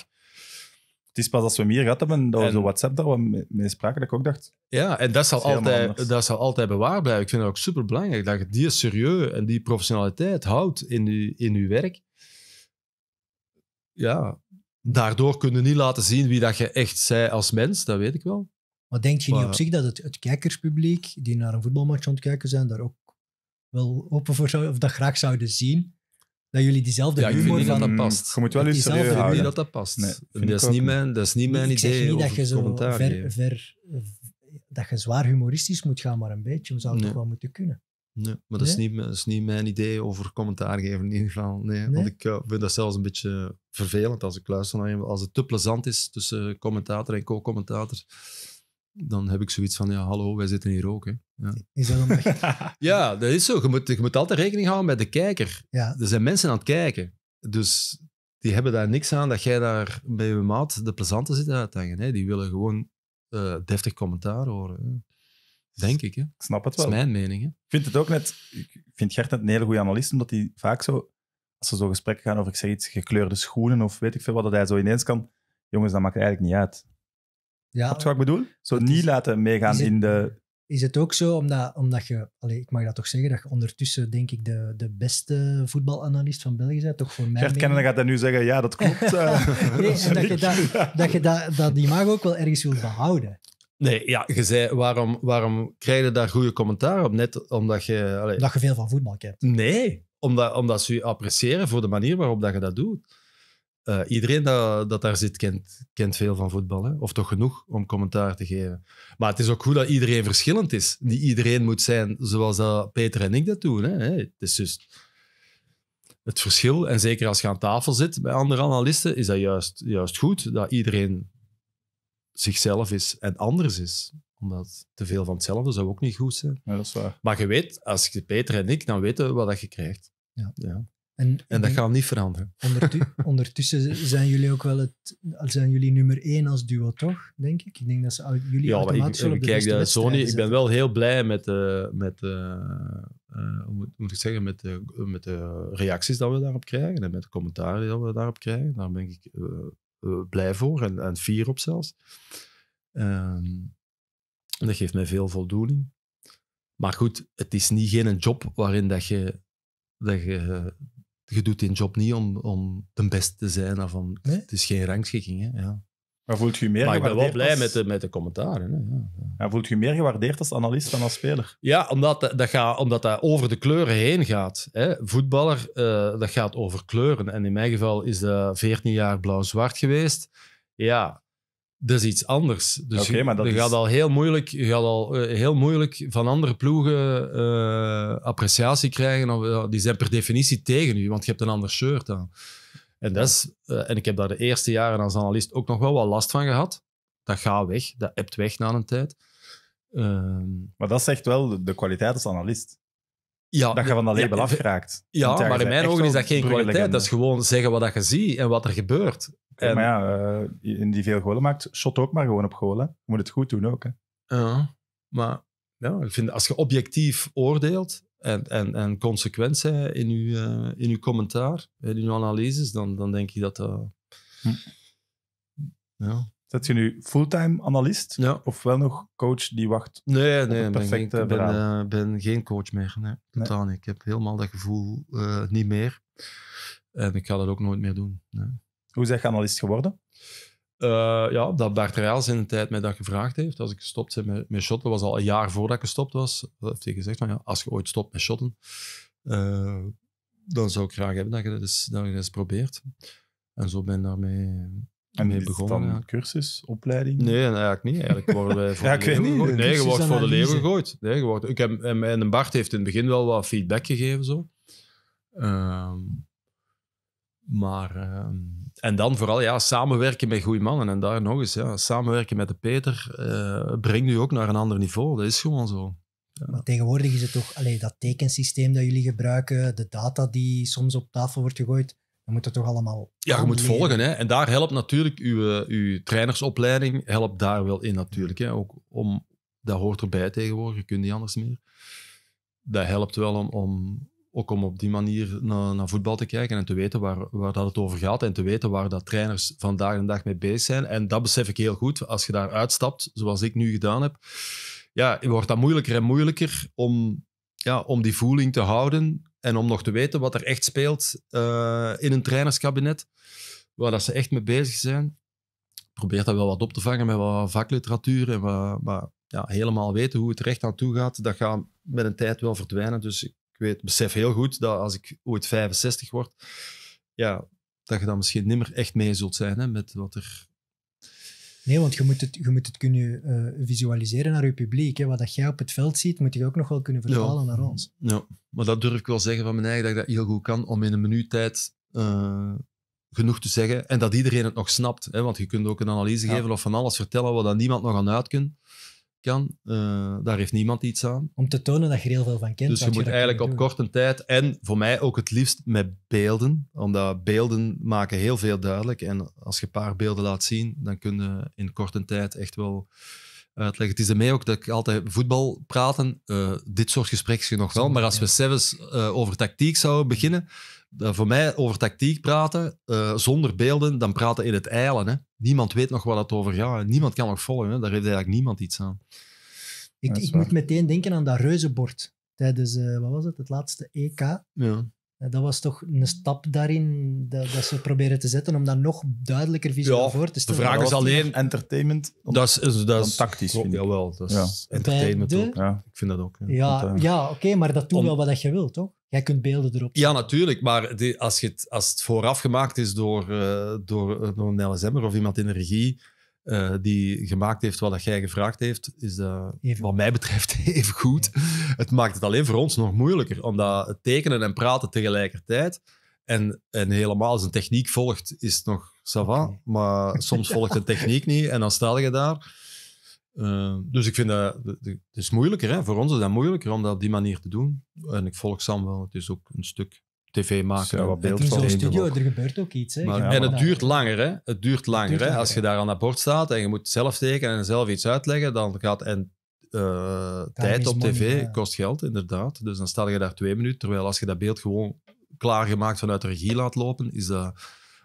Het is pas als we meer gehad hebben, dat we zo WhatsApp daar wat mee spraken, dat ik ook dacht... Ja, en dat zal, altijd, dat zal altijd bewaard blijven. Ik vind het ook superbelangrijk dat je die serieus en die professionaliteit houdt in je, in je werk. Ja, daardoor kunnen niet laten zien wie dat je echt zij als mens, dat weet ik wel. Maar denk je niet op zich dat het, het kijkerspubliek die naar een voetbalmatch aan het kijken zijn, daar ook wel open voor zou, of dat graag zouden zien? Dat jullie diezelfde humor van... dat past. Mm, je moet wel eens serieus houden. dat dat past. Nee, dat, is niet mijn, dat is niet mijn idee. Ik zeg niet dat je zo ver, ver, dat je zwaar humoristisch moet gaan, maar een beetje. We zouden toch wel moeten kunnen. Nee, maar dat, is niet, dat is niet mijn idee over commentaar geven in ieder geval. Nee, Want ik eh, vind dat zelfs een beetje vervelend als ik luister naar Als het te plezant is tussen commentator en co-commentator dan heb ik zoiets van, ja, hallo, wij zitten hier ook. Hè. Ja. Is dat omdat je... ja, dat is zo. Je moet, je moet altijd rekening houden met de kijker. Ja. Er zijn mensen aan het kijken. Dus die hebben daar niks aan dat jij daar bij je maat de plezante zit uithangen. Hè. Die willen gewoon eh, deftig commentaar horen. Denk ik, hè. Ik snap het wel. Dat is mijn mening, Ik vind het ook net... Ik vind Gert net een hele goede analist, omdat hij vaak zo... Als ze zo gesprekken gaan over, ik zeg iets, gekleurde schoenen of weet ik veel wat, dat hij zo ineens kan... Jongens, dat maakt eigenlijk niet uit. Ja. ik bedoel? Zo niet is, laten meegaan het, in de... Is het ook zo, omdat, omdat je... Allez, ik mag dat toch zeggen, dat je ondertussen denk ik de, de beste voetbalanalist van België bent, toch voor mij. Gert Kennen gaat dan nu zeggen, ja, dat klopt. Eh, nee, dat je, dat, dat, je dat, dat die mag ook wel ergens wilt behouden. Nee, ja, je zei, waarom, waarom krijg je daar goede commentaar op? Net omdat je... Allez, dat je veel van voetbal kent. Nee, omdat, omdat ze je appreciëren voor de manier waarop dat je dat doet. Eh, iedereen dat, daar zit, kent, kent veel van voetbal. Hè? Of toch genoeg om commentaar te geven. Maar het is ook goed dat iedereen verschillend is. Niet iedereen moet zijn zoals dat Peter en ik dat doen. Hè? Het is dus het verschil. En zeker als je aan tafel zit bij andere analisten, is dat juist, juist goed. Dat iedereen zichzelf is en anders is. Omdat te veel van hetzelfde zou ook niet goed zijn. Ja, dat is waar. Maar je weet, als je Peter en ik, dan weten we wat je krijgt. Ja. ja. En, en dat gaat niet veranderen. Ondertussen, ondertussen zijn jullie ook wel het, zijn jullie nummer één als duo, toch? Denk ik. Ik denk dat ze jullie ja, automatisch ik, kijk, Sony, ik ben wel heel blij met, uh, met, eh, eh, moet ik zeggen, met, de, met de reacties die we daarop krijgen en met de commentaren die we daarop krijgen. Daar ben ik blij voor en, en fier op zelfs. Ehm, dat geeft mij veel voldoening. Maar goed, het is niet geen job waarin dat je dat je je doet die job niet om, om de beste te zijn. Of om, Het is geen rangschikking. Hè? Ja. Maar voelt je meer maar ik ben wel blij met, de, met de commentaren. Ja. ja. voelt je meer gewaardeerd als analist dan als speler? Ja, omdat dat, gaat, omdat dat over de kleuren heen gaat. Hè? Voetballer, eh, dat gaat over kleuren. En in mijn geval is dat 14 jaar blauw-zwart geweest. Ja, dat is iets anders. Dus je, gaat al heel moeilijk, je gaat al eh, heel moeilijk van andere ploegen eh, appreciatie krijgen. Of, eh, die zijn per definitie tegen u, want je hebt een ander shirt aan. En, dat is, en ik heb daar de eerste jaren als analist ook nog wel wat last van gehad. Dat gaat weg, dat ebt weg na een tijd. Ehm, maar dat zegt wel de, de kwaliteit als analist. Ja, dat je van dat label eh, ja, Ja, maar in mijn, ogen is dat geen kwaliteit. Dat is gewoon zeggen wat je ziet en wat er gebeurt. En... Maar ja, eh, in die veel golen maakt, shot ook maar gewoon op golen. Je moet het goed doen ook. Hè. Ja, maar ja, ik vind, als je objectief oordeelt en, en, en consequent zijn in uw, eh, in uw commentaar, in uw analyses, dan, dan denk ik dat dat... Hm. Ja. Zet je nu fulltime analist ja. of wel nog coach die wacht nee, op nee, het ben, ik ben, eh, ben, geen coach meer. Nee, totaal niet. Ik heb helemaal dat gevoel eh, niet meer. En ik ga dat ook nooit meer doen. Hoe ben je analist geworden? Eh, ja, dat Bart Rijls in de tijd mij dat gevraagd heeft. Als ik gestopt ben met, met shotten, was al een jaar voordat ik gestopt was. Dat heeft hij gezegd, van, ja, als je ooit stopt met shotten, dan zou ik graag hebben dat je dat eens, dat je dat eens probeert. En zo ben ik daarmee mee begonnen. cursus, opleiding? Nee, eigenlijk niet. Eigenlijk worden wij ja, Nee, je wordt voor de leeuw gegooid. Nee, je wordt, ik heb, en, en Bart heeft in het begin wel wat feedback gegeven. Zo. Ehm, maar, ehm, en dan vooral ja, samenwerken met goede mannen. En daar nog eens, ja, samenwerken met de Peter eh, brengt u ook naar een ander niveau. Dat is gewoon zo. Maar tegenwoordig is het toch allee, dat tekensysteem dat jullie gebruiken, de data die soms op tafel wordt gegooid we moeten toch allemaal. Ja, je moet volgen. Hè? En daar helpt natuurlijk uw, eh, uw trainersopleiding helpt daar wel in, natuurlijk. Hè? Ook om, dat hoort erbij tegenwoordig, je kunt niet anders meer. Dat helpt wel om, om ook om op die manier naar, naar, voetbal te kijken en te weten waar, waar dat het over gaat en te weten waar dat trainers vandaag en dag mee bezig zijn. En dat besef ik heel goed. Als je daar uitstapt, zoals ik nu gedaan heb, ja, wordt dat moeilijker en moeilijker om, ja, om die voeling te houden en om nog te weten wat er echt speelt eh, in een trainerskabinet, waar dat ze echt mee bezig zijn, probeer dat wel wat op te vangen met wat vakliteratuur. En wat, maar ja, helemaal weten hoe het recht aan toe gaat, dat gaat met een tijd wel verdwijnen. Dus ik weet, besef heel goed dat als ik ooit 65 word, ja, dat je dan misschien nimmer echt mee zult zijn hè, met wat er Nee, want je moet het, je moet het kunnen eh, visualiseren naar je publiek. Hè. Wat dat jij op het veld ziet, moet je ook nog wel kunnen vertalen naar ons. Ja, maar dat durf ik wel zeggen van mijn eigen, dat ik dat heel goed kan om in een minuut tijd eh, genoeg te zeggen. En dat iedereen het nog snapt. Hè. Want je kunt ook een analyse geven of van alles vertellen wat dan niemand nog aan uit kunt kan, eh, daar heeft niemand iets aan. Om te tonen dat je er heel veel van kent. Dus je moet eigenlijk op korte tijd en voor mij ook het liefst met beelden, omdat beelden maken heel veel duidelijk. En als je een paar beelden laat zien, dan kun je in korte tijd echt wel uitleggen. Het is ermee ook dat ik altijd voetbal praten, eh, dit soort gesprekken nog wel, maar als we zelfs eh, over tactiek zouden beginnen, eh, voor mij over tactiek praten, eh, zonder beelden, dan praten in het eilen. Hè. Niemand weet nog wat het over gaat. Niemand kan nog volgen. Hè. Daar heeft eigenlijk niemand iets aan. Ik, ik moet meteen denken aan dat reuzenbord tijdens, eh, wat was het, het laatste EK. Ja. Dat was toch een stap daarin dat, dat, ze proberen te zetten om dat nog duidelijker visueel voor te stellen. De vraag is alleen entertainment. Dat is, dat is tactisch. Vind ik. Jawel, ja. entertainment ook. Ja. Ik vind dat ook. Ja, ja, oké, maar dat doet wel wat je wilt, toch? Jij kunt beelden erop. Ja, natuurlijk. Maar die, als, het, als het vooraf gemaakt is door, eh, door, eh, door een LSM'er of iemand in de regie eh, die gemaakt heeft wat jij gevraagd heeft, is dat wat mij betreft even goed. Het maakt het alleen voor ons nog moeilijker, omdat tekenen en praten tegelijkertijd en, en helemaal als een techniek volgt, is het nog ça Maar soms volgt de techniek niet en dan stel je daar. Ehm, dus ik vind dat het is moeilijker. Hè? Voor ons is dat moeilijker om dat op die manier te doen. En ik volg Sam wel. Het is ook een stuk tv maken. Ja, wat beeld zo'n studio, er gebeurt ook iets. Hè? Maar, en het duurt langer. Hè? Het duurt langer. Als je daar aan dat bord staat en je moet zelf tekenen en zelf iets uitleggen, dan gaat... En eh, tijd op tv kost geld, inderdaad. Dus dan sta je daar twee minuten. Terwijl als je dat beeld gewoon klaargemaakt vanuit de regie laat lopen, is dat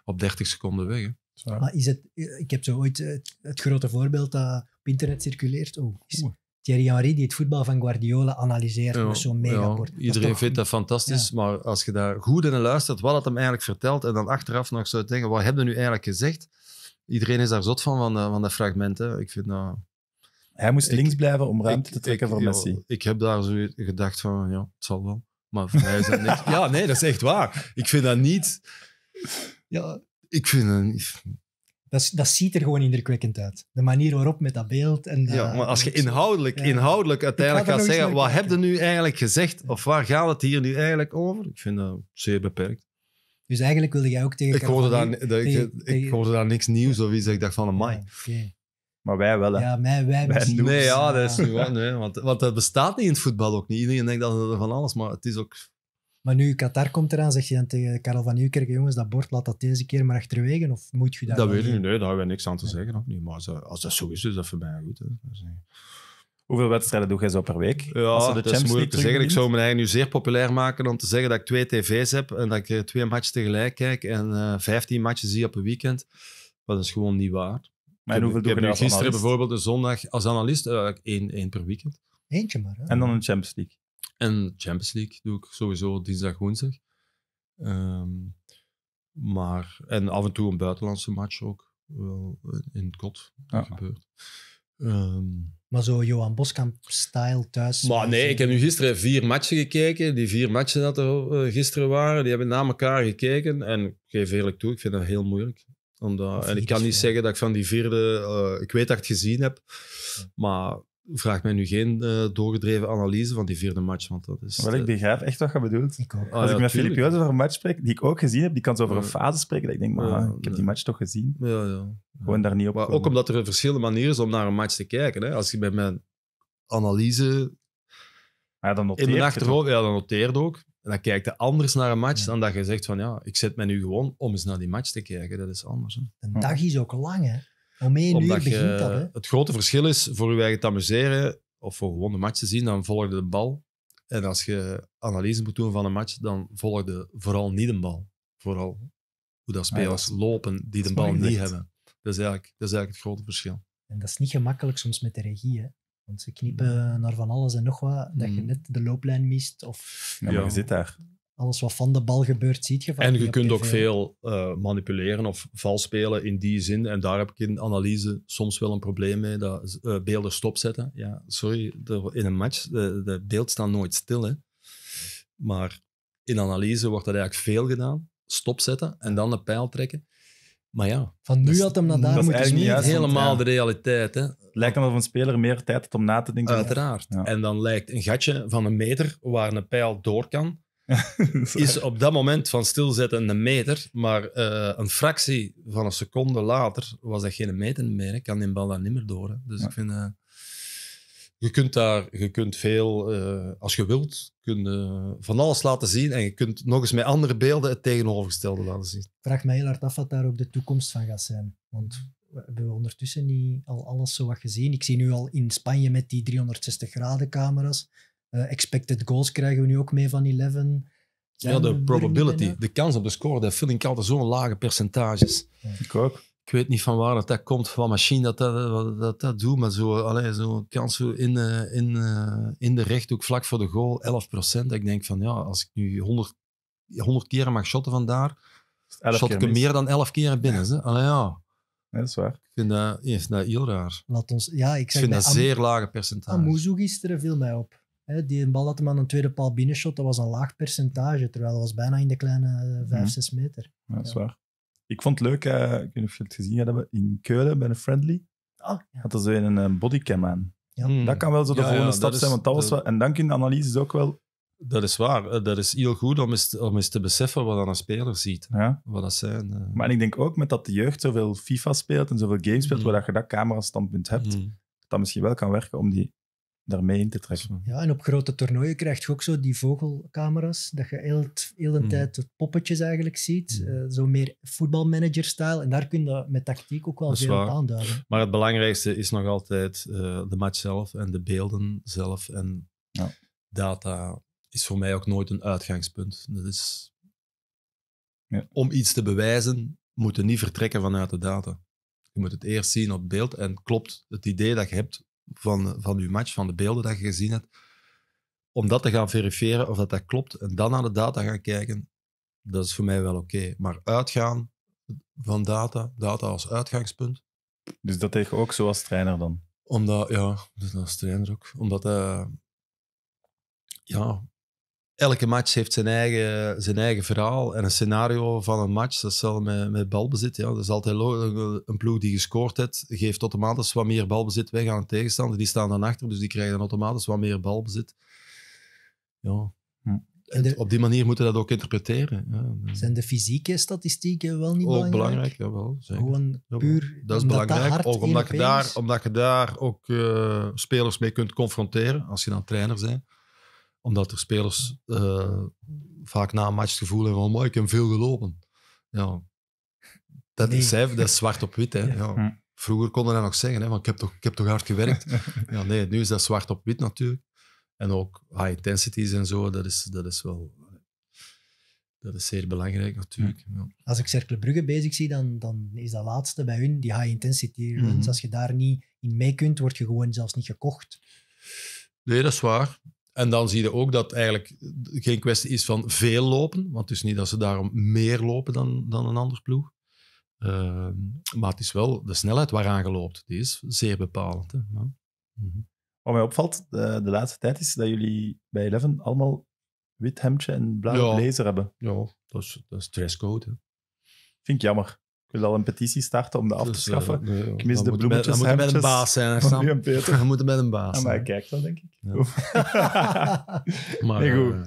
op 30 seconden weg. Maar is het, eh, ik heb zo ooit eh, het, grote voorbeeld dat op internet circuleert. Oh, is Thierry Henry die het voetbal van Guardiola analyseert ja, met zo'n megaport. iedereen vindt dat fantastisch, maar als je daar goed in luistert, wat hij hem eigenlijk vertelt, en dan achteraf nog zou denken, wat hebben we nu eigenlijk gezegd? Iedereen is daar zot van, van, van dat fragment. Ik vind nou... Hij moest links blijven om ruimte te trekken voor Messi. ik heb daar zo gedacht van, ja, het zal wel. Maar voor mij is dat niet. Ja, nee, dat is echt waar. Ik vind dat niet... Ja, ik vind Dat, dat, ziet er gewoon indrukwekkend uit. De manier waarop met dat beeld. En ja, maar als je inhoudelijk, inhoudelijk uiteindelijk gaat zeggen: wat heb je nu eigenlijk gezegd? Of waar gaat het hier nu eigenlijk over? Ik vind dat zeer beperkt. Dus eigenlijk wilde jij ook tegen. Ik hoorde, daar, ik, ik hoorde daar niks nieuws of iets. Ik dacht van: een Ja, ah, Maar wij wel. Hè. Ja, mij, wij, wij Nee, ja, dat is ah. nu wel. Nee, want, want dat bestaat niet in het voetbal ook niet. Iedereen denkt dat er van alles, maar het is ook maar nu Qatar komt eraan, zeg je dan tegen Karel van Nieuwkerk, jongens, dat bord laat dat deze keer maar achterwegen? Of moet je daar... Dat weet ik niet, nee, daar hebben we niks aan te zeggen. Ook niet. Maar als, als dat zo is, is dat voor mij goed. Hè. Hoeveel wedstrijden doe jij zo per week? Ja, de dat Champions is moeilijk te zeggen. Ik zou mijn eigen nu zeer populair maken om te zeggen dat ik twee tv's heb en dat ik eh, twee matches tegelijk kijk en uh, eh, 15 matches zie op een weekend. dat is gewoon niet waar. Maar hoeveel heb, doe je gisteren bijvoorbeeld een zondag als analist uh, één, één per weekend. Eentje maar. Hè? En dan een Champions League. En Champions League doe ik sowieso dinsdag, woensdag. Ehm, maar, en af en toe een buitenlandse match ook. Eh, in het kot ah. gebeurt. Ehm, maar zo Johan Boskamp-style thuis. Maar nee, ik heb nu gisteren vier matchen gekeken. Die vier matchen dat er eh, gisteren waren, die hebben na elkaar gekeken. En ik geef eerlijk toe, ik vind dat heel moeilijk. Omdat, en ik kan niet zeggen dat ik van die vierde, eh, ik weet dat ik het gezien heb. Maar vraag mij nu geen eh, doorgedreven analyse van die vierde match. Want dat is, Wel, ik begrijp eh, echt wat je bedoelt. Als ah, ik met Filip Joos over een match spreek, die ik ook gezien heb, die kan zo over een eh, fase spreken. Dat ik denk, maar, ik heb die match toch gezien. Ja, ja. Gewoon daar niet op. Maar ook omdat er verschillende manieren is om naar een match te kijken. Hè? Als je bij mijn analyse ja, dan in de achterhoofd, ja, dan noteert ook. En dan kijkt je anders naar een match dan dat je zegt van ja, ik zet mij nu gewoon om eens naar die match te kijken. Dat is anders. Een dag is ook lang, hè? Om begint hè? Het grote verschil is, voor je eigen te amuseren of voor gewoon de match te zien, dan volg je de bal. En als je analyse moet doen van een match, dan volg je vooral niet de bal. Vooral hoe dat ah spelers lopen die de bal niet hebben. Dat is, eigenlijk, dat is eigenlijk het grote verschil. En dat is niet gemakkelijk soms met de regie, Want ze kniepen naar van alles en nog wat, dat je mm. net de looplijn mist. Of... Ja, maar je zit daar alles wat van de bal gebeurt, ziet je En je kunt ook veel eh, manipuleren of vals spelen in die zin. En daar heb ik in analyse soms wel een probleem mee. Dat eh, beelden stopzetten. Ja, sorry, de, in een match, de, de beeld staat nooit stil. Hè. Maar in analyse wordt dat eigenlijk veel gedaan. Stopzetten en dan de pijl trekken. Maar ja. Van nu had hem naar daar moeten is niet helemaal de realiteit. Hè? lijkt me of een speler meer tijd heeft om na te denken. Uiteraard. En dan lijkt een gatje van een meter waar een pijl door kan, is op dat moment van stilzetten een meter, maar eh, een fractie van een seconde later was dat geen meter meer. Ik kan die bal dan niet meer door. Hè. Dus ik vind... Uh, je kunt daar je kunt veel, eh, als je wilt, kun, van alles laten zien. En je kunt nog eens met andere beelden het tegenovergestelde laten zien. vraag me heel hard af wat daar ook de toekomst van gaat zijn. Want we hebben ondertussen niet al alles zo wat gezien. Ik zie nu al in Spanje met die 360 graden camera's eh, expected goals krijgen we nu ook mee van 11. ja, de probability, de kans op de score, dat vind ik altijd zo'n lage percentages. Ik ook. Ik weet niet van waar dat, dat komt, van machine dat dat, dat, dat, doet, maar zo'n zo kans in, eh, in, eh, in de rechthoek, vlak voor de goal, 11 procent. Ik denk van ja, als ik nu 100, 100 keer mag shotten vandaar, shot ik er meer dan 11 keer binnen. Ja. Allee, ja. dat is waar. Ik vind dat, ik vind heel raar. ons, ja, ik, zeg ik vind dat zeer lage percentage. Amuzu gisteren viel mij op. Hè, die bal dat hem aan een tweede paal binnenshot, dat was een laag percentage. Terwijl dat was bijna in de kleine 5, eh, 6 mhm. meter. dat is waar. Ik vond het leuk, uh, ik weet niet of je het gezien hebben in Keulen bij een friendly. Ah, ja. Had er zo een bodycam aan. Ja. Hmm. Dat kan wel zo de volgende stap zijn, want dat was wel, en dan kun je de analyses ook wel. Dat is waar. Eh, dat is heel goed om eens, om te beseffen wat een speler ziet. Wat dat zijn. Uh... Maar ik denk ook met dat de jeugd zoveel FIFA speelt en zoveel games speelt, hmm. waar dat je dat camerastandpunt hebt, hmm. dat misschien wel kan werken om die daarmee in te trekken. Ja, en op grote toernooien krijg je ook zo die vogelcamera's, dat je heel, heel de mm. tijd het poppetjes eigenlijk ziet. Mm. Eh, zo meer voetbalmanager-stijl. En daar kun je met tactiek ook wel veel aan aanduiden. Maar het belangrijkste is nog altijd eh, de match zelf en de beelden zelf. En ja. data is voor mij ook nooit een uitgangspunt. Dat is... Ja. Om iets te bewijzen, moet je niet vertrekken vanuit de data. Je moet het eerst zien op beeld en klopt het idee dat je hebt van, van uw match, van de beelden dat je gezien hebt, om dat te gaan verifiëren of dat, dat klopt en dan naar de data gaan kijken, dat is voor mij wel oké. Maar uitgaan van data, data als uitgangspunt. Dus dat tegen ook zo als trainer dan? Omdat, ja, dat is als trainer ook. Omdat, eh, ja, elke match heeft zijn eigen, verhaal en een scenario van een match. Dat is wel met, met balbezit. Ja. Dat is altijd een ploeg die gescoord heeft, geeft automatisch wat meer balbezit weg aan de tegenstander. Die staan dan achter, dus die krijgen dan automatisch wat meer balbezit. Ja. op die manier moeten we dat ook interpreteren. Ja. Zijn de fysieke statistieken wel niet ook belangrijk? belangrijk jawel, Gewoon puur. Dat is belangrijk, dat omdat je, daar, omdat je daar ook eh, spelers mee kunt confronteren als je dan trainer bent omdat er spelers eh, vaak na een match het gevoel hebben van, ik heb veel gelopen. Ja, dat, nee. is, dat is zwart op wit. Hè. Ja. Hm. Vroeger konden we dat nog zeggen, hè, van ik heb, toch, ik heb toch hard gewerkt. ja, nee, nu is dat zwart op wit natuurlijk. En ook high intensities en zo, dat is, dat is wel... Dat is zeer belangrijk natuurlijk. Hm. Als ik Cercle Brugge bezig zie, dan, dan is dat laatste bij hun die high intensity mhm. Als je daar niet in mee kunt, word je gewoon zelfs niet gekocht. Nee, dat is waar. En dan zie je ook dat eigenlijk geen kwestie is van veel lopen. Want het is niet dat ze daarom meer lopen dan, dan een ander ploeg. Ehm, maar het is wel de snelheid waaraan geloopt. Die is zeer bepalend. Hè? Mhm. Wat mij opvalt eh, de, laatste tijd is dat jullie bij Eleven allemaal wit hemdje en blauw ja. blazer hebben. Ja, dat is, dat is dresscode. Vind ik jammer wil al een petitie starten om dat af te dus, eh, schaffen. ik mis de bloemetjes. Dan moet met een baas zijn, we moeten met een baas ah, Maar kijkt wel, denk ik. maar, eh, eh,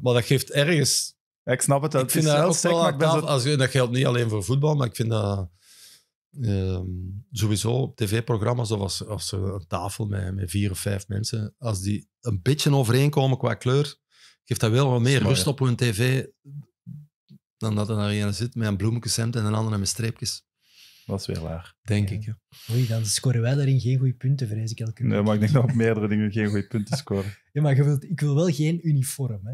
maar dat geeft ergens... ik snap het. ik vind dat ook maar als, je, Dat geldt niet alleen voor voetbal, maar ik vind dat... Ehm, sowieso tv-programma's of als, een tafel met, met vier of vijf mensen, als die een beetje overeenkomen qua kleur, geeft dat wel wat meer rust op hun tv dan dat er naar een zit met een bloemetjeshemd en een andere met streepjes. Dat is weer laag, Denk ik. Ja. Oei, dan scoren wij daarin geen goede punten, vrees ik elke keer. Nee, maar ik denk dat op meerdere dingen geen goede punten scoren. ja, maar wilt, ik wil wel geen uniform, hè?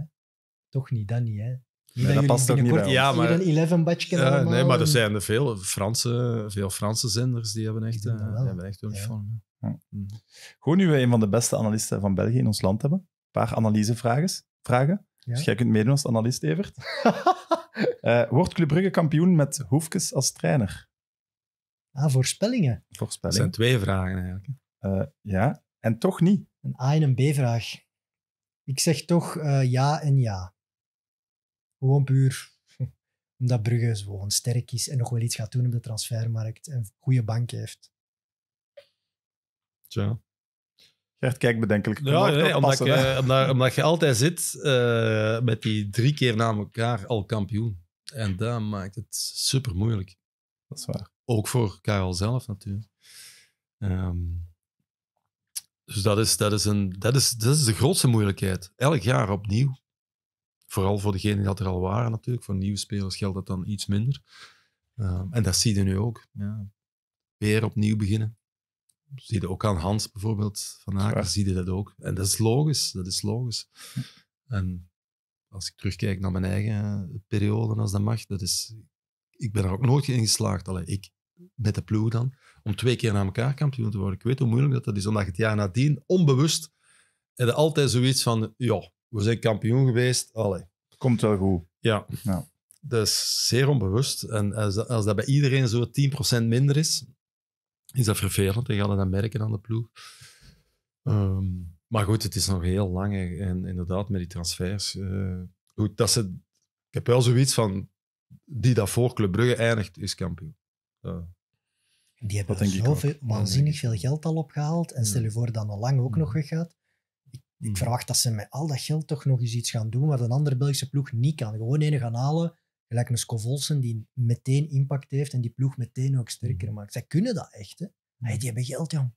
Toch niet, dan niet, hè? nee, dat, past ook niet bij Ja, maar... een 11 ja, Nee, maar er zijn er veel Franse, veel Franse zenders die hebben echt, een eh, hebben echt uniform. Ja. Hm. nu we een van de beste analisten van België in ons land hebben. Een paar analysevragen. Vragen. Dus jij kunt meedoen als analist, Evert. Eh, wordt Club Brugge kampioen met Hoefkes als trainer? Ah, voorspellingen. Voorspellingen. Dat zijn twee vragen eigenlijk. Eh, ja, en toch niet. Een A en een B-vraag. Ik zeg toch eh, ja en ja. Gewoon puur omdat Brugge gewoon sterk is en nog wel iets gaat doen op de transfermarkt en goede bank heeft. Tja. Gert kijk bedenkelijk. Ja, omdat, je, omdat, omdat, je altijd zit eh, met die drie keer na elkaar al kampioen. En dat maakt het super moeilijk. Dat is waar. Ook voor Karel zelf natuurlijk. Ehm, dus dat is, dat, is een, dat, is, dat is de grootste moeilijkheid. Elk jaar opnieuw. Vooral voor degenen die dat er al waren natuurlijk. Voor nieuwe spelers geldt dat dan iets minder. Ehm, en dat zie je nu ook. Ja. Weer opnieuw beginnen zie je ook aan Hans bijvoorbeeld van Aken, zie je dat ook. En dat is logisch, dat is logisch. En als ik terugkijk naar mijn eigen eh, periode, als dat mag, dat is, ik ben er ook nooit in geslaagd, alleen ik met de ploeg dan, om twee keer na elkaar kampioen te worden. Ik weet hoe moeilijk dat, dat is, omdat het jaar nadien onbewust en altijd zoiets van, ja, we zijn kampioen geweest, allee. Komt wel goed. Ja. ja. Dat is zeer onbewust. En als, als dat bij iedereen zo 10% minder is, is dat vervelend die ga je dat merken aan de ploeg. Ehm, maar goed, het is nog heel lang en inderdaad met die transfers. Eh, goed, dat ze, ik heb wel zoiets van, die dat voor Club Brugge eindigt, is kampioen. die hebben er zoveel, waanzinnig veel geld al opgehaald. En stel je voor dat lang ook nog mm. weggaat. Ik, ik mm. verwacht dat ze met al dat geld toch nog eens iets gaan doen wat een andere Belgische ploeg niet kan. Gewoon ene gaan halen Gelijk een Scovolsen die meteen impact heeft en die ploeg meteen ook sterker mhm. maakt. Zij kunnen dat echt. Hè? Maar mhm. die hebben geld, jong.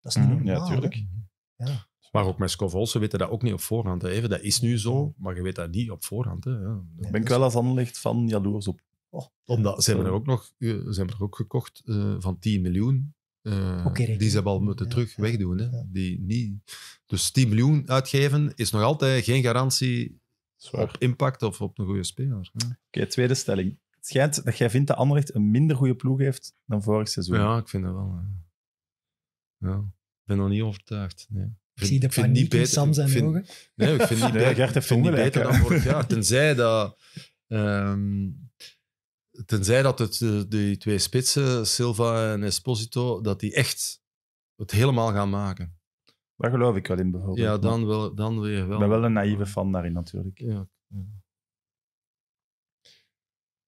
Dat is niet mhm, normaal. Ja, tuurlijk. Ja. Maar ook met Scovolsen weten dat ook niet op voorhand. Even, dat is nu zo, maar je weet dat niet op voorhand. Hè. ben ik wel als aanlegd van jaloers op. Oh, Omdat ze hebben er ook nog eh, ze er ook gekocht eh, van 10 miljoen. Uh, die ze hebben al moeten terug wegdoen. Hè. Die niet. Dus 10 miljoen uitgeven is nog altijd geen garantie op impact of op een goede speler. Oké, tweede stelling. Het schijnt dat jij vindt dat Anderlecht een minder goede ploeg heeft dan vorig seizoen. Ja, ik vind dat wel. Ja. Ik ben nog niet overtuigd. Nee. Ik zie de vind niet beter, Sam zijn vind, ogen. Nee, ik vind niet nee, beter, vind niet beter dan vorig jaar. Tenzij dat, ehm, tenzij dat het, eh, die twee spitsen, Silva en Esposito, dat die echt het helemaal gaan maken. Daar geloof ik wel in, bijvoorbeeld. Ja, dan, wel, dan weer wel. Ik wel een naïeve fan daarin, natuurlijk. Ja.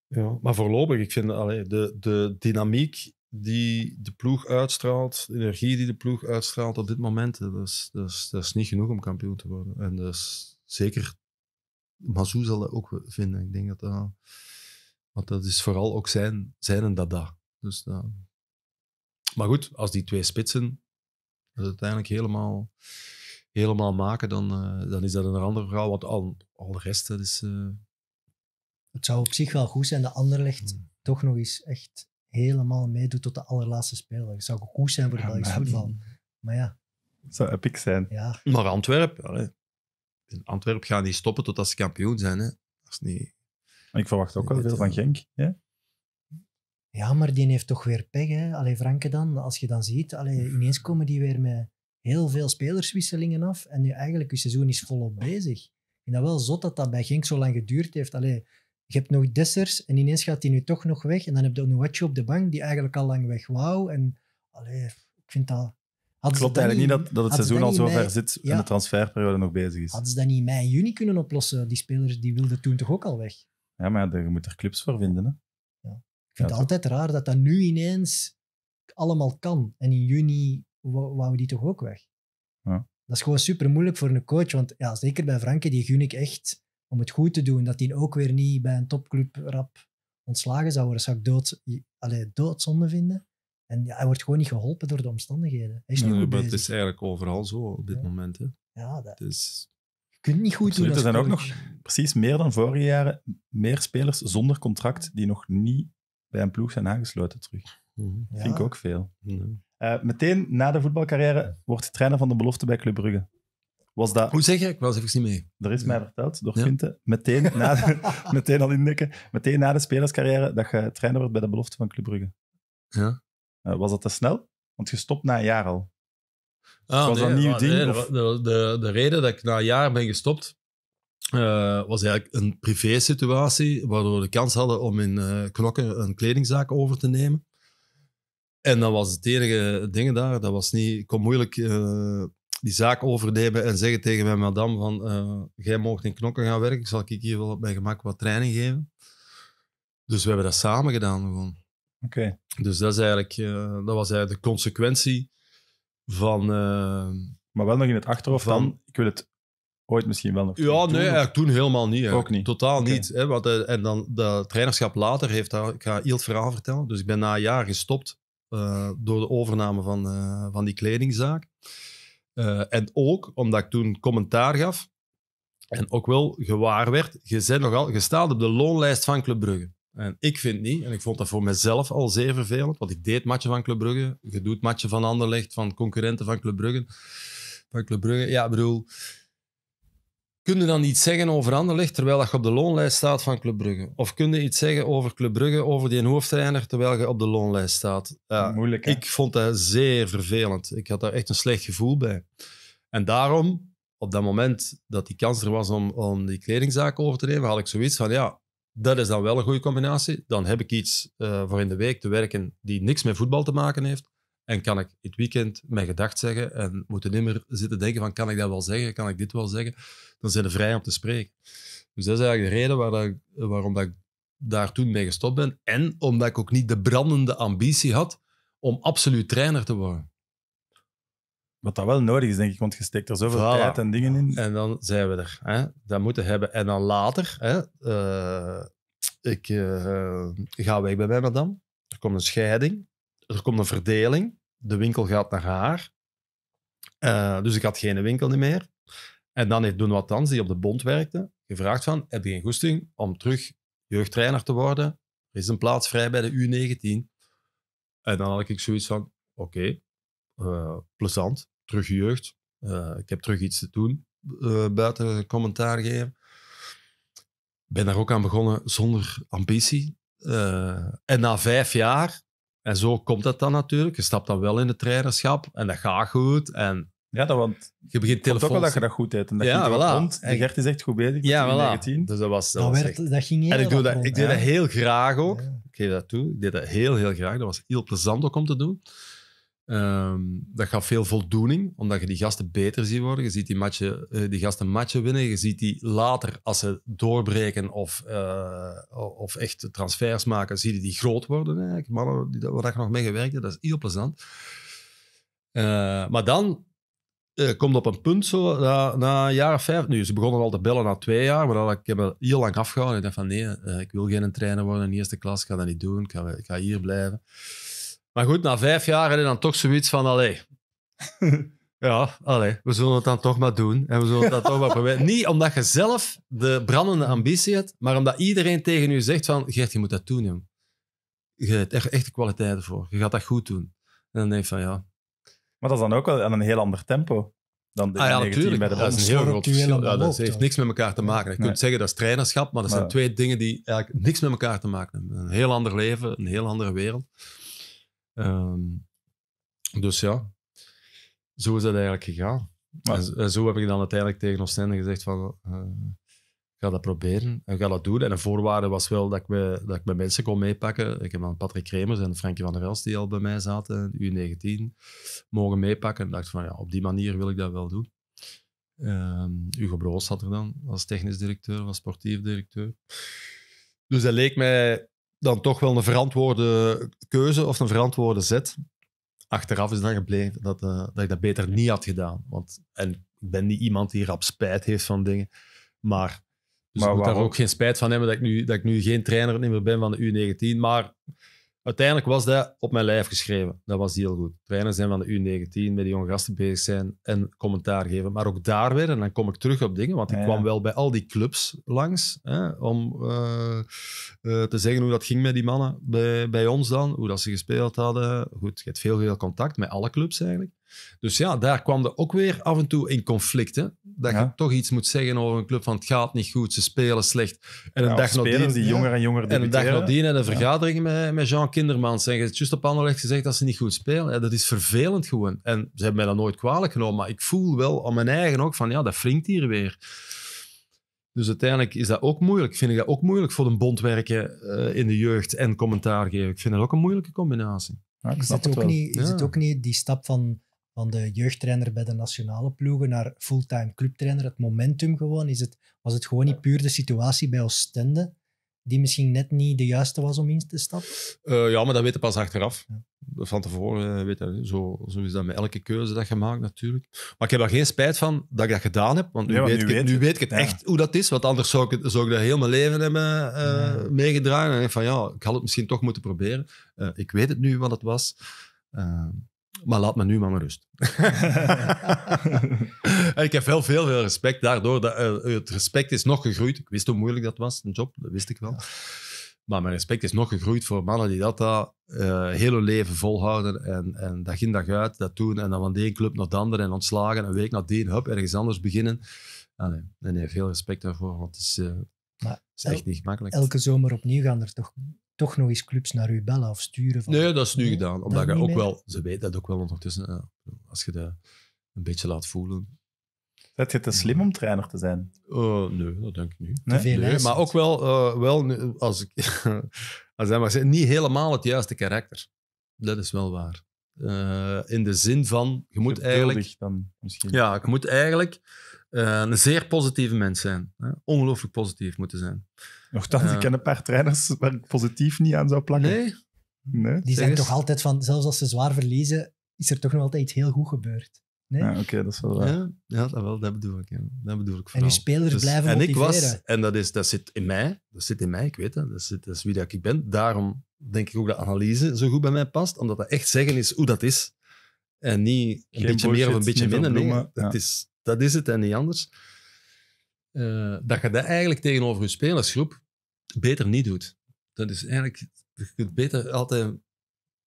ja. maar voorlopig, ik vind allee, de, de dynamiek die de ploeg uitstraalt, de energie die de ploeg uitstraalt op dit moment, dat is, dat is, dat is niet genoeg om kampioen te worden. En is zeker Mazou zal dat ook vinden. Ik denk dat dat... Want dat is vooral ook zijn, zijn en dada. Dus, dat. maar goed, als die twee spitsen dat uiteindelijk helemaal, helemaal maken, dan, eh, dan is dat een ander verhaal. Want al, al de rest, is... Eh, het zou op zich wel goed zijn dat Anderlecht hmm. toch nog eens echt helemaal meedoet tot de allerlaatste speler. Het zou goed zijn voor de ja, voetbal. Maar ja. Het zou epic zijn. Ja. Maar Antwerpen, Antwerp in Antwerpen gaan die stoppen totdat ze kampioen zijn. Hè. Dat is niet... Ik verwacht ook wel veel van Genk. Ja, maar die heeft toch weer pech, hè? Allee, Franken dan, als je dan ziet, allee, hm. ineens komen die weer met heel veel spelerswisselingen af en nu eigenlijk je seizoen is volop bezig. En dat wel zot dat dat bij Genk zo lang geduurd heeft. Allee, je hebt nog Dessers en ineens gaat die nu toch nog weg. En dan heb je watje op de bank, die eigenlijk al lang weg wou. En allee, ik vind dat... Het klopt eigenlijk niet dat, dat het seizoen al zo ver zit en de transferperiode nog bezig is. Hadden ze dat niet mei, juni kunnen oplossen? Die spelers die wilden toen toch ook al weg? Ja, maar je moet er clubs voor vinden. Hè? Ik vind het altijd raar dat dat nu ineens allemaal kan. En in juni wou we die toch ook weg. Ja. Dat is gewoon super moeilijk voor een coach. Want ja, zeker bij Franke, die gun ik echt om het goed te doen. Dat hij ook weer niet bij een topclub rap ontslagen zou worden. Zou ik dood, allez, doodzonde vinden. En ja, hij wordt gewoon niet geholpen door de omstandigheden. Hij is maar het is eigenlijk overal zo op dit moment. Hè. Ja, dat... Dus... Je kunt niet goed doen. Er zijn ook nog precies meer dan vorige jaren meer spelers zonder contract die nog niet bij een ploeg zijn aangesloten terug. mm Vind ik ook veel. Eh, meteen na de voetbalcarrière wordt je trainer van de belofte bij Club Brugge. Was dat... Hoe zeg je? Ik was even niet mee. Er is mij verteld door ja. meteen, na de, meteen al indekken, meteen na de spelerscarrière, dat je trainer wordt bij de belofte van Club Brugge. Ja. Eh, was dat te snel? Want je stopt na een jaar al. Ah, was nee, ah, dat nieuw ding? of... de, de, de, reden dat ik na een jaar ben gestopt, uh, was eigenlijk een privé-situatie, waardoor we de kans hadden om in uh, Knokken een kledingzaak over te nemen. En dat was het enige ding daar. Dat was niet, ik kon moeilijk eh, die zaak overnemen en zeggen tegen mijn madame van jij mag in Knokken gaan werken, zal ik hier wel op mijn gemak wat training geven. Dus we hebben dat samen gedaan gewoon. Oké. Dus dat, is eigenlijk, dat was eigenlijk de consequentie van... maar wel nog in het achterhoofd van, dan, ik wil het Ooit misschien wel nog. Ja, nee, toen helemaal niet. Ook niet. Totaal niet. Hè, wat, en dan de trainerschap later heeft daar, ik ga heel verhaal vertellen. Dus ik ben na een jaar gestopt eh, door de overname van, eh, van die kledingzaak. Eh, en ook omdat ik toen commentaar gaf en ook wel gewaar werd, je, bent nogal, je staat op de loonlijst van Club Brugge. En ik vind niet, en ik vond dat voor mezelf al zeer vervelend, want ik deed matchen van Club Brugge, je doet matchen van Anderlecht, van concurrenten van Club Brugge. Van Club Brugge, ja, ik bedoel, Kun je dan iets zeggen over Anderlecht terwijl je op de loonlijst staat van Club Brugge? Of kun je iets zeggen over Club Brugge, over die hoofdtrainer, terwijl je op de loonlijst staat? Ja, Moeilijk, Ik vond dat zeer vervelend. Ik had daar echt een slecht gevoel bij. En daarom, op dat moment dat die kans er was om, om die kledingzaak over te nemen, had ik zoiets van, ja, dat is dan wel een goede combinatie. Dan heb ik iets eh, voor in de week te werken die niks met voetbal te maken heeft. En kan ik het weekend mijn gedacht zeggen en moet niet meer zitten denken van kan ik dat wel zeggen, kan ik dit wel zeggen, dan zijn ze vrij om te spreken. Dus dat is eigenlijk de reden waar dat waarom dat ik daar toen mee gestopt ben. En omdat ik ook niet de brandende ambitie had om absoluut trainer te worden. Wat dat wel nodig is, denk ik, want je steekt er zoveel voilà. tijd en dingen in. En dan zijn we er. Hè? Dat moeten hebben. En dan later, hè, eh, ik eh, ga weg bij mijn madame. Er komt een scheiding er komt een verdeling. De winkel gaat naar haar. Eh, dus ik had geen winkel meer. En dan heeft Doen Wat die op de bond werkte, gevraagd van, heb je geen goesting om terug jeugdtrainer te worden? Er is een plaats vrij bij de U19. En dan had ik zoiets van, oké, okay, eh, plezant, terug jeugd. Eh, ik heb terug iets te doen, buiten commentaar geven. Ben daar ook aan begonnen zonder ambitie. en na vijf jaar en zo komt dat dan natuurlijk. Je stapt dan wel in het trainerschap en dat gaat goed. En ja, dat, want je begint telefoon. ook wel dat je dat goed deed. En dat je dat komt En Gert is echt goed bezig. Ja, voilà. 19. Dus dat was. ging En ik, doe dat, ik deed dat heel graag ook. Ik deed dat toe. Ik deed dat heel, heel graag. Dat was heel plezant ook om te doen. Ehm, dat gaf veel voldoening, omdat je die gasten beter ziet worden. Je ziet die, matchen, eh, die gasten matchen winnen. Je ziet die later, als ze doorbreken of, eh, of echt transfers maken, zie je die groot worden. Eigenlijk. Mannen die, waar je nog mee gewerkt hebt, dat is heel plezant. Eh, maar dan komt op een punt, zo, na, een jaar of vijf, nu, ze begonnen al te bellen na twee jaar, maar dat, ik heb me heel lang afgehouden. Ik dacht van nee, ik wil geen trainer worden in eerste klas, ik ga dat niet doen, ik ga, ik ga hier blijven. Maar goed, na vijf jaar hadden dan toch zoiets van, allee, ja, allee, we zullen het dan toch maar doen. En we zullen het dan toch maar proberen. Niet omdat je zelf de brandende ambitie hebt, maar omdat iedereen tegen je zegt van, Gert, je moet dat doen, Je hebt echt, echt de kwaliteiten voor. Je gaat dat goed doen. En dan denk je van, ja. Maar dat is dan ook wel aan een heel ander tempo. Dan de ah, ja, natuurlijk. dat is een heel groot verschil. Ja, dat heeft niks met elkaar te maken. Je kunt zeggen dat is trainerschap, maar dat zijn twee dingen die eigenlijk niks met elkaar te maken hebben. Een heel ander leven, een heel andere wereld. Ehm, dus ja, zo is dat eigenlijk gegaan. En, zo heb ik dan uiteindelijk tegen Oostende gezegd van... ik eh, ga dat proberen en ga dat doen. En een voorwaarde was wel dat ik, me, mensen kon meepakken. Ik heb dan Patrick Kremers en Frankie van der Els, die al bij mij zaten, U19, mogen meepakken. En dacht van, ja, op die manier wil ik dat wel doen. Um, Hugo Broos zat er dan als technisch directeur, als sportief directeur. Dus dat leek mij dan toch wel een verantwoorde keuze of een verantwoorde zet. Achteraf is dan gebleken dat, eh, dat ik dat beter niet had gedaan. Want, en ik ben niet iemand die rap spijt heeft van dingen. Maar, dus ik moet daar ook geen spijt van hebben dat ik nu, dat ik nu geen trainer meer ben van de U19. Maar Uiteindelijk was dat op mijn lijf geschreven. Dat was heel goed. Trainer zijn van de U19, met die jonge gasten bezig zijn en commentaar geven. Maar ook daar weer, en dan kom ik terug op dingen, want ik kwam wel bij al die clubs langs hè, om eh, eh, te zeggen hoe dat ging met die mannen bij, bij ons dan, hoe dat ze gespeeld hadden. Goed, je hebt veel, veel contact met alle clubs eigenlijk. Dus ja, daar kwam er ook weer af en toe in conflicten. Dat je toch iets moet zeggen over een club van het gaat niet goed, ze spelen slecht. En een dag nadien... die jonger en jonger En een dag een vergadering met, met Jean Kindermans. zeggen: je is juist op Anderlecht gezegd dat ze niet goed spelen. dat is vervelend gewoon. En ze hebben mij dat nooit kwalijk genomen. Maar ik voel wel aan mijn eigen ook van, ja, dat flinkt hier weer. Dus uiteindelijk is dat ook moeilijk. Vind ik dat ook moeilijk voor een bond werken eh, in de jeugd en commentaar geven. Ik vind dat ook een moeilijke combinatie. Ja, is, het ook niet, is het ook niet die stap van van de jeugdtrainer bij de nationale ploegen naar fulltime clubtrainer. Het momentum gewoon, is het, was het gewoon niet puur de situatie bij Oostende die misschien net niet de juiste was om in te stappen? Eh, ja, maar dat weten pas achteraf. Van tevoren, eh, weet je, zo, zo is dat met elke keuze dat je maakt natuurlijk. Maar ik heb er geen spijt van dat ik dat gedaan heb, want nu, weet, ik, nu weet ik het echt hoe dat is. Want anders zou ik, dat heel mijn leven hebben uh, meegedragen. En van ja, ik had het misschien toch moeten proberen. ik weet het nu wat het was. Maar laat me nu maar met rust. ik heb heel veel, veel respect daardoor. Dat, eh, het respect is nog gegroeid. Ik wist hoe moeilijk dat was, een job, dat wist ik wel. Maar mijn respect is nog gegroeid voor mannen die dat uh, heel leven volhouden. En, en dag in dag uit dat doen. En dan van de ene club naar de andere en ontslagen. Een week die, hup, ergens anders beginnen. Ah, nee. nee, veel respect daarvoor, want het is, eh, het is echt niet gemakkelijk. Elke zomer opnieuw gaan er toch toch nog eens clubs naar u bellen of sturen? Van, nee, dat is nu gedaan. Omdat je ook wel, ze weten dat ook wel ondertussen. Ja, als je dat een beetje laat voelen. Dat je te slim om trainer te zijn? Uh, nee, dat denk ik niet. Nee? Te veel maar ook wel, eh, wel als ik als hij maar niet helemaal het juiste karakter. Dat is wel waar. Eh, in de zin van, je moet eigenlijk... Dan, misschien. Ja, je moet eigenlijk eh, een zeer positieve mens zijn. Ongelooflijk positief moeten zijn. Nochtans, ik ken een paar trainers waar ik positief niet aan zou plakken. Nee? Die zijn toch altijd van, zelfs als ze zwaar verliezen, is er toch nog altijd iets heel goed gebeurd. Nee? Ja, ah, oké, dat is wel waar. Ja, ja, dat, wel, dat bedoel ik. Ja. Dat bedoel ik en je spelers dus- blijven en Ik was, en dat, is, dat zit in mij, dat zit in mij, ik weet dat, dat, zit, dat is wie dat ik ben. Daarom denk ik ook dat analyse zo goed bij mij past, omdat dat echt zeggen is hoe dat is. En niet een beetje meer of een beetje minder. Nee, ja. dat, is, dat is het en niet anders. Eh, dat je dat eigenlijk tegenover je spelersgroep beter niet doet. Dat is eigenlijk, je kunt beter altijd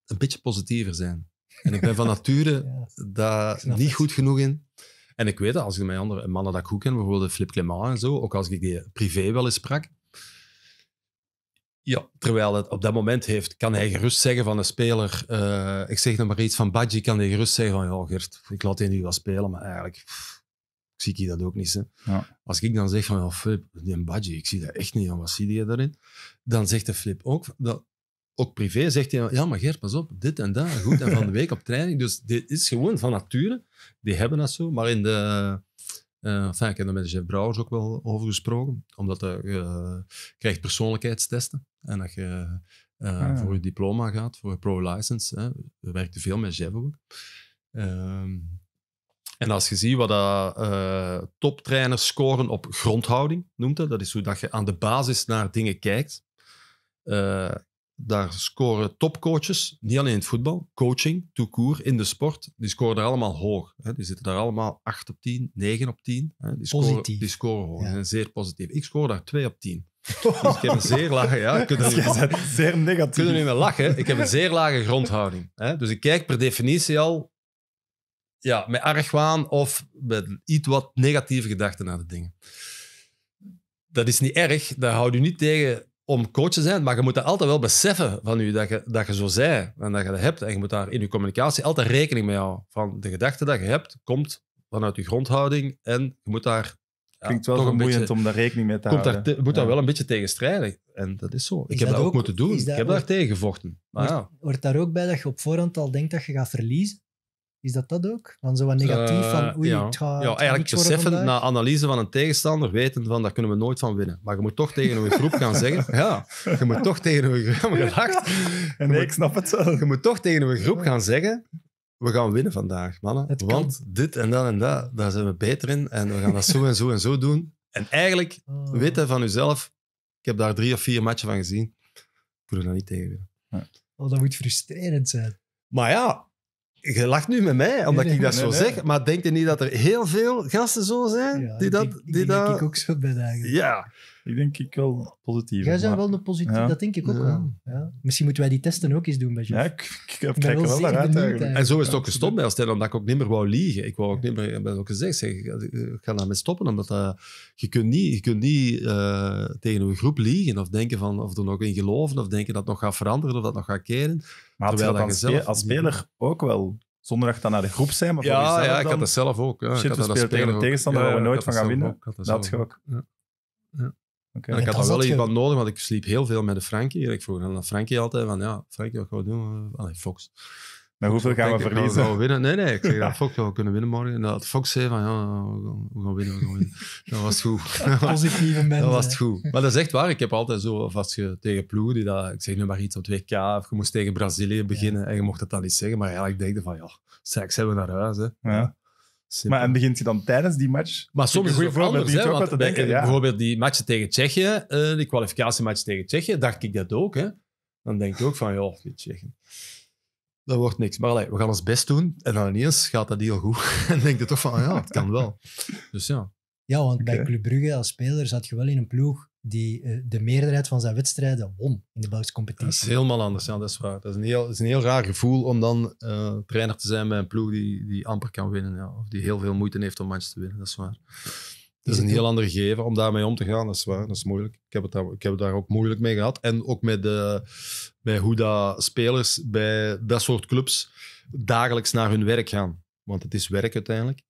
een beetje positiever zijn. En ik ben van nature daar niet goed genoeg in. En ik weet dat als ik met andere mannen dat ik goed ken, bijvoorbeeld Flip Clement en zo, ook als ik die privé wel eens sprak. Ja, terwijl het op dat moment heeft, kan hij gerust zeggen van een speler, eh, ik zeg nog maar iets van Badji, kan hij gerust zeggen van, ja Gert, ik laat die nu wel spelen, maar eigenlijk zie ik dat ook niet. Hè. Ja. Als ik dan zeg van, ja, oh, Flip, die badje, ik zie dat echt niet, aan wat zie je daarin? Dan zegt de Flip ook, dat, ook privé, zegt hij, ja, maar Gert, pas op, dit en dat, goed, en van de week op training. Dus dit is gewoon van nature, die hebben dat zo. Maar in de, uh, enfin, ik heb daar met Jeff Brouwers ook wel over gesproken, omdat je uh, krijgt persoonlijkheidstesten. En dat je eh, ah. voor je diploma gaat, voor je pro-license. We werken veel met Jeff ook. Ehm, en als je ziet wat dat, eh, toptrainers scoren op grondhouding, noemt dat. Dat is hoe dat je aan de basis naar dingen kijkt. Eh, daar scoren topcoaches, niet alleen in het voetbal, coaching, toekoer, in de sport, die scoren er allemaal hoog. Hè. Die zitten daar allemaal 8 op 10, 9 op 10. Hè. Die, scoren, positief. die scoren hoog. Zeer positief. Ik scoor daar 2 op 10. Dus ik heb een zeer lage... Ja, kun je lachen? zeer negatief. Kunnen nu mee lachen. Ik heb een zeer lage grondhouding. Hè. Dus ik kijk per definitie al ja, met argwaan of met iets wat negatieve gedachten naar de dingen. Dat is niet erg, daar houdt u niet tegen om coach te zijn, maar je moet dat altijd wel beseffen van u, dat je, dat je zo zij en dat je dat hebt. En je moet daar in je communicatie altijd rekening mee houden. Van de gedachte dat je hebt, komt vanuit je grondhouding en je moet daar ja, Klinkt wel vermoeiend beetje, om daar rekening mee te houden. Daar moet daar wel een beetje tegenstrijdig. En dat is zo. ik heb dat, ook moeten doen. Ik heb daar tegen gevochten. Maar wordt daar ook bij dat je op voorhand al denkt dat je gaat verliezen? Is dat dat ook? Van zo wat negatief, van eh, oei, ja. Ja, eigenlijk beseffen, na analyse van een tegenstander, weten van, daar kunnen we nooit van winnen. Maar je moet toch tegen een groep gaan zeggen, ja, je moet toch tegen een groep... Gelacht. nee, ik snap het wel. Je moet toch tegen een groep gaan zeggen, we gaan winnen vandaag, mannen. Want dit en dat en dat, daar zijn we beter in. En we gaan dat zo en zo en zo doen. En eigenlijk oh. weten van uzelf, ik heb daar drie of vier matchen van gezien, ik wil er niet tegen winnen. Oh, dat moet frustrerend zijn. Maar ja, je lacht nu met mij, omdat ik dat zo zeg. Maar denk je niet dat er heel veel gasten zo zijn? die dat, die ik, ook zo ben eigenlijk. Ja. Ik denk ik wel positief. Jij bent wel een positief, ja. dat denk ik ook wel. Ja. Misschien moeten wij die testen ook eens doen bij jou. Ja, ik, ik, ik kijk er wel naar uit En zo is het ook gestopt bij Stel, omdat ik ook niet meer wou liegen. Ik wou ook niet meer, ik ben ook gezegd, ik ga daarmee stoppen, omdat je kunt niet, je kunt niet eh, tegen een groep liegen of denken van, of er nog in geloven, of denken dat het nog gaat veranderen, of dat het nog gaat keren. Maar terwijl dat als, als speler ook wel zonder dat dan naar de groep zijn. Maar ja, ja ik had dat zelf ook. Ja. ik had we spelen tegen een tegenstander waar we nooit van gaan winnen. dat had je ook. Ja ik had daar wel iets van nodig, want ik sliep heel veel met de Frankie. Ik vroeg aan Frankie altijd van, ja, Frankie, wat gaan we doen? Allee, Fox. Maar nou, hoeveel gaan we nou, verliezen? Gaan we, winnen? Nee, nee, ik zeg dat Fox, we kunnen winnen morgen. En dat Fox zei van, ja, we gaan winnen, we gaan winnen. Dat was goed. Positieve mensen. Dat was het goed. Maar dat is echt waar. Ik heb altijd zo, of als je tegen Ploeg die dat, ik zeg nu maar iets op 2K, of je moest tegen Brazilië beginnen en je mocht dat dan niet zeggen, maar eigenlijk denk je van, ja, seks hebben we naar huis. Hè. Ja. Maar en begint je dan tijdens die match? Maar soms is het ook anders. Hè, te denken, ja. Bijvoorbeeld die matchen tegen Tsjechië, eh, die kwalificatiematch tegen Tsjechië, dacht ik dat ook. Hè? Dan denk ik ook van, joh, die Tsjechen. Dat wordt niks. Maar allee, we gaan ons best doen. En dan ineens gaat dat heel goed. en denk je toch van, ja, het kan wel. Dus ja. Ja, want bij Club Brugge als speler zat je wel in een ploeg die eh, de meerderheid van zijn wedstrijden won in de Belgische competitie. Dat is helemaal anders, ja, dat is waar. Dat is een heel, is een heel raar gevoel om dan eh, trainer te zijn bij een ploeg die, die amper kan winnen. Ja, of die heel veel moeite heeft om matches te winnen, dat is waar. Dat is een heel ander geven om daarmee om te gaan, dat is waar. Dat is moeilijk. Ik heb het daar, ik heb daar ook moeilijk mee gehad. En ook met, de, met hoe dat spelers bij dat soort clubs dagelijks naar hun werk gaan. Want het is werk uiteindelijk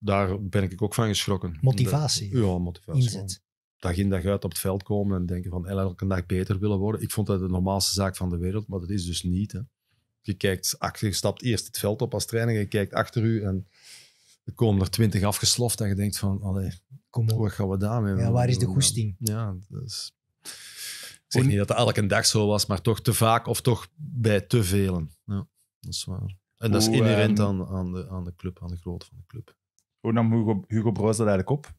daar ben ik ook van geschrokken. Motivatie. ja, motivatie. Inzet dag in dag uit op het veld komen en denken van elke dag beter willen worden. Ik vond dat de normaalste zaak van de wereld, maar dat is dus niet. Hè. Je, kijkt achter, je stapt eerst het veld op als trainer, je kijkt achter u en er komen er twintig afgesloft en je denkt van, allee, Kom op. wat gaan we daarmee? Ja, waar is de goesting? Ja, Ik zeg niet dat dat elke dag zo was, maar toch te vaak of toch bij te velen. Ja, dat is waar. En dat is inherent ehm, aan, aan, de, aan de club, aan de grootte van de club. Hoe nam Hugo, Hugo Broos dat eigenlijk op?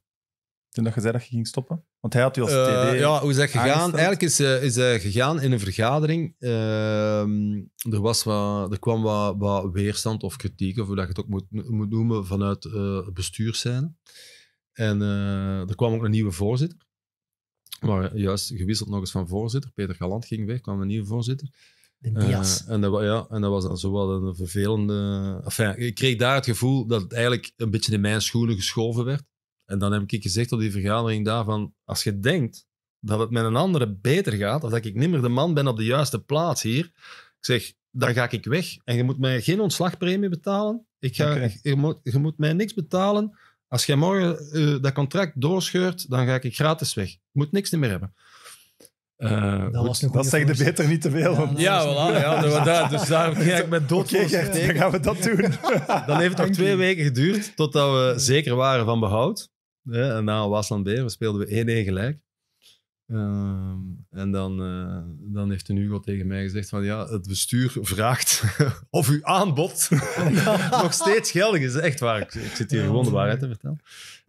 Toen dat je zei dat je ging stoppen? Want hij had u als eh, TD. ja, hoe is dat gegaan? Eigenlijk is, eh, is hij gegaan in een vergadering. Ehm, er, was wat, er kwam wat, wat, weerstand of kritiek, of hoe dat je het ook moet, noemen, vanuit eh, het bestuurszijn. En er kwam ook een nieuwe voorzitter. Maar juist gewisseld nog eens van voorzitter. Peter Galant ging weg, kwam een nieuwe voorzitter. De en, dat, ja, en dat was zo wel een vervelende. Enfin, ik kreeg daar het gevoel dat het eigenlijk een beetje in mijn schoenen geschoven werd. En dan heb ik gezegd op die vergadering daarvan, als je denkt dat het met een andere beter gaat, of dat ik niet meer de man ben op de juiste plaats hier, ik zeg, dan ga ik weg. En je moet mij geen ontslagpremie betalen. Ik je, moet, je moet mij niks betalen. Als jij morgen eh, dat contract doorscheurt, dan ga ik gratis weg. Ik moet niks meer hebben. Eh, dat, was dat zegt de beter niet te veel. Ja, voilà, ja dat daar. dus daar ga ik met dood okay, dan gaan we dat doen. dan heeft het nog twee weken geduurd totdat we zeker waren van behoud. Ja, na Waasland Beveren speelden we 1-1 gelijk. Ehm, en dan, uh, dan heeft de Hugo tegen mij gezegd van ja, het bestuur vraagt of uw aanbod nog steeds geldig is. Echt waar, ik, ik zit hier gewoon de waarheid te vertellen.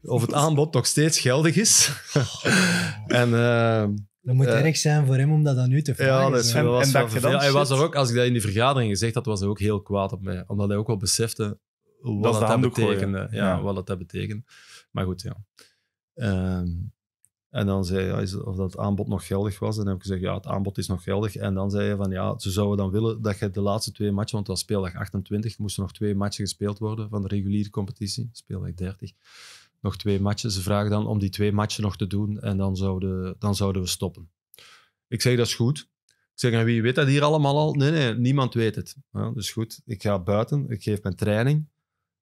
Of het aanbod nog steeds geldig is. en, ehm, dat moet eh, erg zijn voor hem om dat dan nu te vragen. Ja, dat is, was en Hij was ook, als ik dat in die vergadering gezegd had, was hij ook heel kwaad op mij. Omdat hij ook wel besefte wat dat, betekende. Ja, wat dat betekende. Maar goed, ja. Ehm, en dan zei hij of dat aanbod nog geldig was. En dan heb ik gezegd, ja, het aanbod is nog geldig. En dan zei hij van, ja, ze zouden dan willen dat je de laatste twee matchen, want dat was speeldag 28, moesten nog twee matchen gespeeld worden van de reguliere competitie, speeldag 30. Nog twee matchen. Ze vragen dan om die twee matchen nog te doen en dan zouden, dan zouden we stoppen. Ik zeg, dat is goed. Ik zeg, en wie weet dat hier allemaal al? Nee, nee, niemand weet het. Ja, dus goed, ik ga buiten, ik geef mijn training.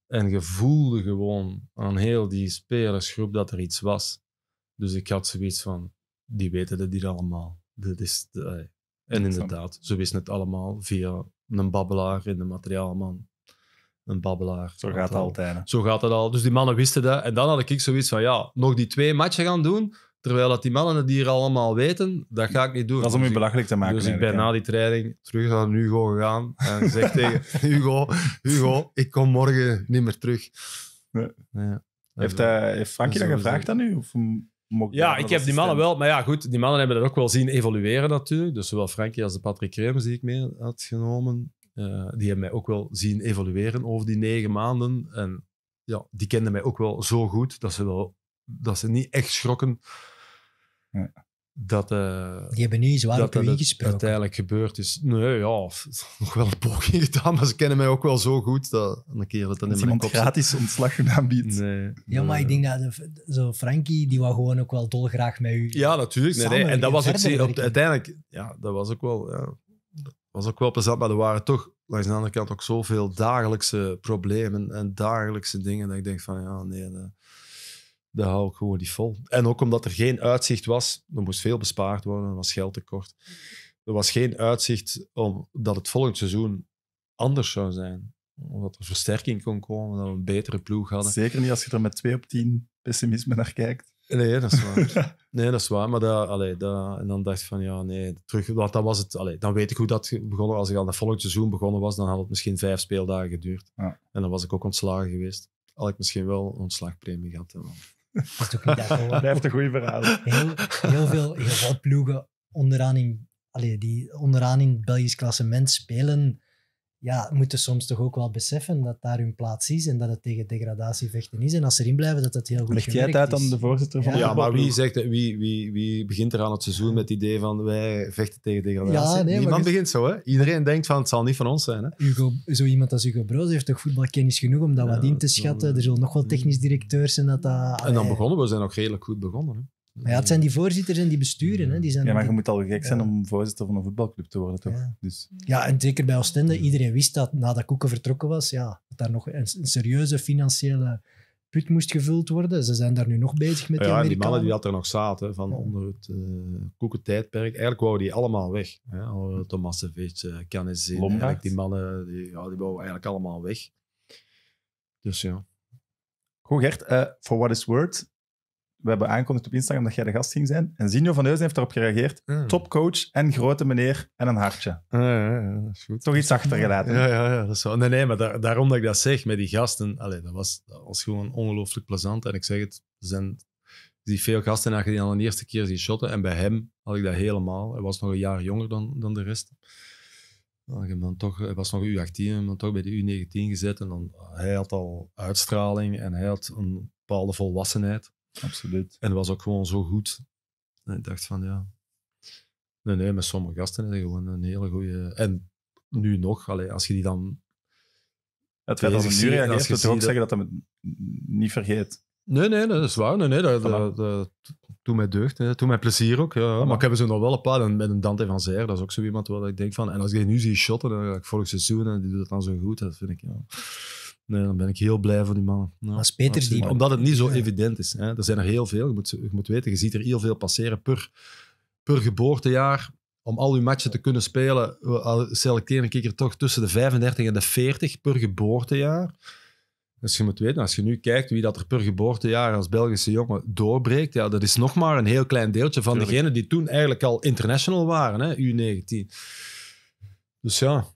En je voelde gewoon aan heel die spelersgroep dat er iets was. Dus ik had zoiets van, die weten het hier allemaal. Dit is eh, en inderdaad, ze wisten het allemaal via een babbelaar in de materiaalman. Een babbelaar. Zo gaat het altijd. Zo gaat het al. Dus die mannen wisten dat. En dan had ik zoiets van, ja, nog die twee matchen gaan doen. Terwijl dat die mannen het hier allemaal weten, dat ga ik niet doen. Dat is om je dus belachelijk te maken. Dus ik ben na die training terug aan Hugo gegaan en gezegd tegen Hugo, Hugo, ik kom morgen niet meer terug. Ja, dus heeft, Frankie dat, gevraagd aan u? Of ja, ik heb die mannen wel. Maar ja, goed, die mannen hebben dat ook wel zien evolueren natuurlijk. Dus zowel Frankie als de Patrick Kremers die ik mee had genomen, eh, die hebben mij ook wel zien evolueren over die negen maanden. En ja, die kenden mij ook wel zo goed dat ze wel dat ze niet echt schrokken ja. dat... Eh, die hebben nu zwaar op wie gesproken Dat uiteindelijk gebeurd is. Nee, ja, nog wel een poging gedaan, maar ze kennen mij ook wel zo goed dat een keer dat dan in mijn kop gratis ontslag gedaan biedt. Nee, ja, maar ik denk dat zo Frankie, die wou gewoon ook wel dolgraag met u Ja, natuurlijk. Nee, En dat was ook, op, uiteindelijk, ja, dat was ook wel... Ja, was ook wel plezant, maar er waren toch langs de andere kant ook zoveel dagelijkse problemen en dagelijkse dingen dat ik denk van, ja, nee, daar hou ik gewoon die vol. En ook omdat er geen uitzicht was, er moest veel bespaard worden, er was geld tekort. Er was geen uitzicht om, dat het volgend seizoen anders zou zijn. Omdat er versterking kon komen, dat we een betere ploeg hadden. Zeker niet als je er met 2 op 10 pessimisme naar kijkt. Nee, dat is waar. nee, dat is waar. Maar dat, allee, dat, en dan dacht ik van ja, nee, terug, want dat was het. Allee, dan weet ik hoe dat begonnen Als ik al het volgend seizoen begonnen was, dan had het misschien vijf speeldagen geduurd. Ja. En dan was ik ook ontslagen geweest. Had ik misschien wel een ontslagpremie gehad. Dat is ook niet Dat Blijft een goede verhaal. Heel, heel, veel, heel veel ploegen onderaan in, allee, die onderaan in het Belgisch klassement spelen ja, moeten dus soms toch ook wel beseffen dat daar hun plaats is en dat het tegen degradatie vechten is. En als ze erin blijven, dat dat heel goed Legt gewerkt is. jij het uit aan de voorzitter van ja. Ja, maar wie, zegt, wie, wie, wie begint er aan het seizoen met het idee van wij vechten tegen degradatie? Ja, Niemand begint zo, hè? Iedereen denkt van het zal niet van ons zijn, hè? Hugo, zo iemand als Hugo Broos heeft toch voetbalkennis genoeg om dat wat in te schatten. Eh, er zullen nog wel technisch directeurs en dat... dat en dan begonnen we, zijn ook redelijk goed begonnen, hè? Maar ja, het zijn die voorzitters en die besturen. Hè. Die zijn ja, maar je moet al gek zijn om voorzitter van een voetbalclub te worden, toch? Ja, dus. ja en zeker bij Oostende. Iedereen wist dat nadat Koeken vertrokken was, ja, dat daar nog een, serieuze financiële put moest gevuld worden. Ze zijn daar nu nog bezig met die ja, die mannen die dat er nog zaten, van onder het uh, eh, koekentijdperk, eigenlijk wouden die allemaal weg. Hè? Eh, Thomas de Veet, eh, eigenlijk die mannen, die, ja, die wouden eigenlijk allemaal weg. Dus ja. Goed Gert, for what is worth we hebben aankondigd op Instagram dat jij de gast ging zijn. En Zinho van Heusen heeft daarop gereageerd. Top Topcoach en grote meneer en een hartje. goed. Toch iets achtergelaten. Ja, ja, ja Nee, nee, maar daarom dat ik dat zeg met die gasten. Allee, dat, was, was gewoon ongelooflijk plezant. En ik zeg het, er zijn die veel gasten die al een eerste keer zien shotten. En bij hem had ik dat helemaal. Hij was nog een jaar jonger dan, dan de rest. Dan, toch, hij was nog U18, dan toch bij de U19 gezet. En dan, hij had al uitstraling en hij had een bepaalde volwassenheid. Absoluut. En was ook gewoon zo goed. En ik dacht van ja. Nee, nee, met sommige gasten is gewoon een hele goede. En nu nog, allee, als je die dan. Het feit dat ze nu reageert, wil toch ook zeggen dat hij niet vergeet. Nee, nee, dat is waar. Nee, nee, dat, dat, doet mij deugd. Hè. Doet mij plezier ook. Ja. Maar ik heb ze nog wel een paar. met een Dante van Zijer dat is ook zo iemand waar ik denk van... En als ik nu zie shotten, dan ga ik volgend seizoen en die doet dat dan zo goed. Dat vind ik, ja... Nee, dan ben ik heel blij van die mannen. Peters die... Omdat het niet zo evident is. Hè. Er zijn er heel veel. Je moet, je moet weten, je ziet er heel veel passeren per, per geboortejaar. Om al uw matchen te kunnen spelen, selecteer ik er toch tussen de 35 en de 40 per geboortejaar. Dus je moet weten, als je nu kijkt wie dat er per geboortejaar als Belgische jongen doorbreekt, ja, dat is nog maar een heel klein deeltje van degenen die toen eigenlijk al international waren, hè, U19. Dus ja,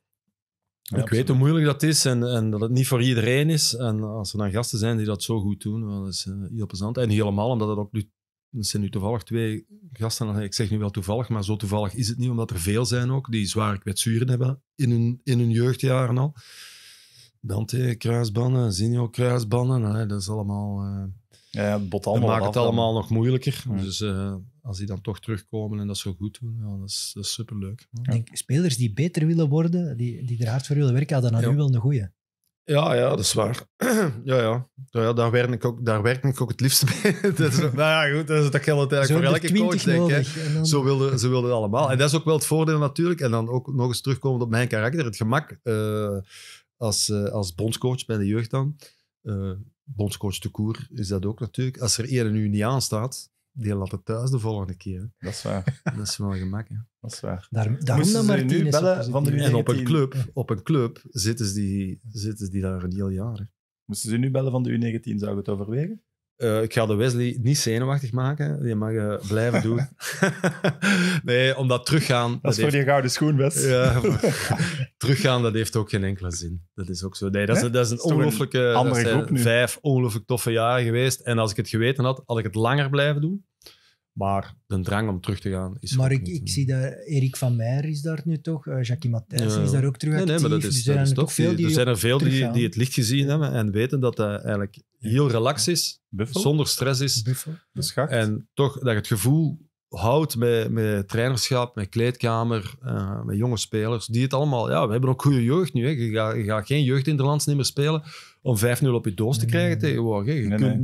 ik weet hoe moeilijk dat is en, en, dat het niet voor iedereen is. En als er dan gasten zijn die dat zo goed doen, dat is eh, heel plezant. En helemaal omdat het ook nu, zijn nu toevallig twee gasten, eh, ik zeg nu wel toevallig, maar zo toevallig is het niet, omdat er veel zijn ook die zware kwetsuren hebben in hun, in hun jeugdjaren al. Dante, kruisbannen, Zinio, kruisbannen, dat is allemaal... Eh, ja, het bot allemaal dat maakt het allemaal nog moeilijker. Dus als die dan toch terugkomen en dat zo goed doen, dat, is, dat superleuk. Ik denk, spelers die beter willen worden, die, die er hard voor willen werken, hadden dan nu wel een goeie. Ja, ja, dat is waar. ja, ja. ja daar, werk ik ook, daar werk ik ook het liefst mee. dat is, nou ja, goed, dat, is, dat geldt eigenlijk voor elke coach, denk ik. Zo wilden ze wilden allemaal. En dat is ook wel het voordeel natuurlijk. En dan ook nog eens terugkomen op mijn karakter, het gemak eh, als, eh, als bondscoach bij de jeugd dan. Uh, bondscoach te koer is dat ook natuurlijk. Als er eerder nu niet aanstaat, die laten thuis de volgende keer. Dat is waar. dat is wel gemak, Dat is waar. Daar, daarom dan maar nu bellen van de U19. En op een club, op een club zitten, ze die, zitten ze die daar een heel jaar. Moesten ze nu bellen van de U19, zou je het overwegen? Eh, ik ga de Wesley niet zenuwachtig maken. Die mag eh, blijven doen. nee, omdat teruggaan... Dat, is voor die gouden schoen, best. Ja, teruggaan, dat heeft ook geen enkele zin. Dat is ook zo. Nee, dat, is, een ongelooflijke... Vijf ongelooflijk toffe jaren geweest. En als ik het geweten had, had ik het langer blijven doen. Maar de drang om terug te gaan is. Maar ik, zie dat Erik van Meijer is daar nu toch, uh, Jackie Matthijs is daar ook terug. Nee, nee, maar is, dus er toch veel. er zijn er veel die, die het licht gezien hebben en weten dat dat eigenlijk heel relax is, zonder stress is. En toch dat je het gevoel houdt met, met trainerschap, met kleedkamer, eh, met jonge spelers. Die het allemaal, ja, we hebben ook goede jeugd nu. Hè. Je gaat je jeugd geen jeugdinterlands niet meer spelen om 5-0 op je doos te krijgen tegen. nee, tegenwoordig. Hè.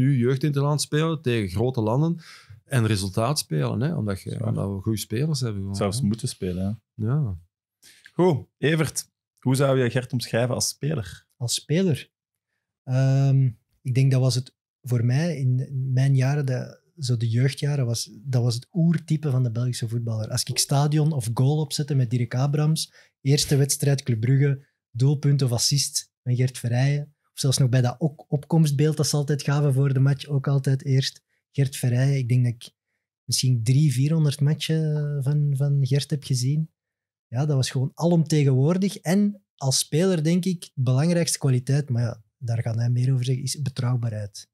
Je kunt nu land spelen tegen grote landen. En resultaat spelen, hè, omdat, je, omdat we goede spelers hebben. Gewoon, Zelfs moeten spelen. Ja. Goed, Evert, hoe zou je Gert omschrijven als speler? Als speler? Ehm, ik denk dat was het voor mij in mijn jaren, de, zo de jeugdjaren, was, dat was het oertype van de Belgische voetballer. Als ik stadion of goal opzette met Dirk Abrams, eerste wedstrijd Club Brugge, doelpunt of assist met Gert Verrijen. Of zelfs nog bij dat opkomstbeeld dat ze altijd gaven voor de match, ook altijd eerst. Gert Verrij, ik denk dat ik misschien drie, 400 matchen van, van Gert heb gezien. Ja, dat was gewoon alomtegenwoordig. En als speler denk ik, de belangrijkste kwaliteit, maar ja, daar gaat hij meer over zeggen, is betrouwbaarheid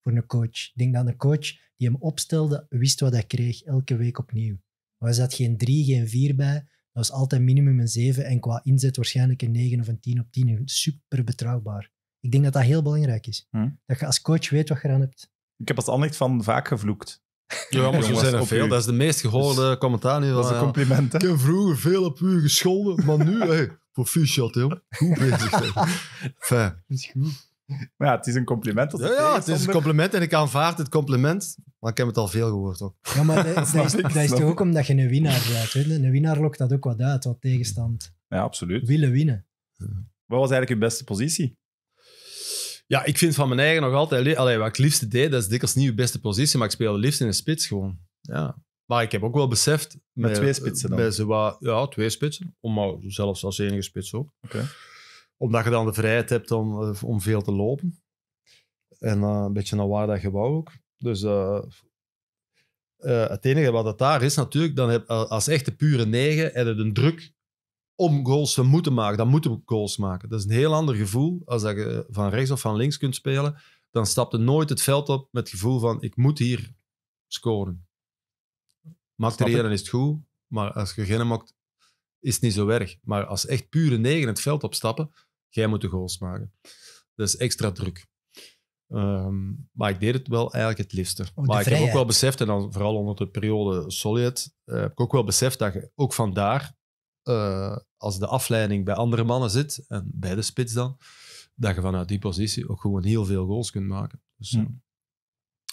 voor een coach. Ik denk dat een coach die hem opstelde, wist wat hij kreeg, elke week opnieuw. Maar er zat geen drie, geen vier bij. Dat was altijd minimum een zeven en qua inzet waarschijnlijk een negen of een tien op tien. Super betrouwbaar. Ik denk dat dat heel belangrijk is. Hm. Dat je als coach weet wat je eraan hebt. Ik heb als Anlicht van vaak gevloekt. Ja, maar zijn er veel. Dat is de meest gehoorde dus commentaar nu. Dat is een compliment, hè? Ik heb vroeger veel op u gescholden, maar nu, voor proficiat, Hoe Goed bezig, hè. Fijn. Maar ja, het is een compliment. ja, ja, het is een compliment en ik aanvaard het compliment. Maar ik heb het al veel gehoord ook. Ja, maar dat, is, dat is, toch ook omdat je een winnaar bent. Een winnaar lokt dat ook wat uit, wat tegenstand. Ja, absoluut. Willen winnen. Wat was eigenlijk je beste positie? Ja, ik vind van mijn eigen nog altijd... Allee, wat ik het liefste deed, dat is dikwijls niet je beste positie, maar ik speelde liefst in een spits gewoon. Ja. Maar ik heb ook wel beseft... Met, twee spitsen dan? Bij zowat, ja, twee spitsen. Om, zelfs als enige spits ook. Omdat je dan de vrijheid hebt om, eh, om veel te lopen. En uh, een beetje naar waar dat je wou ook. Dus eh, het enige wat dat daar is natuurlijk, dan heb, als echte pure negen, heb je de druk om goals te moeten maken. Dan moeten we goals maken. Dat is een heel ander gevoel als dat je van rechts of van links kunt spelen. Dan stapt er nooit het veld op met het gevoel van ik moet hier scoren. Materiëren is het goed, maar als je geen maakt, is het niet zo erg. Maar als echt pure negen het veld opstappen, jij moet de goals maken. Dat is extra druk. Ehm, maar ik deed het wel eigenlijk het liefste. Oh, maar ik heb ook wel beseft, en dan vooral onder de periode Solid, eh, heb ik ook wel beseft dat je ook vandaar eh, als de afleiding bij andere mannen zit, en bij de spits dan, dat je vanuit die positie ook gewoon heel veel goals kunt maken. Dus, eh,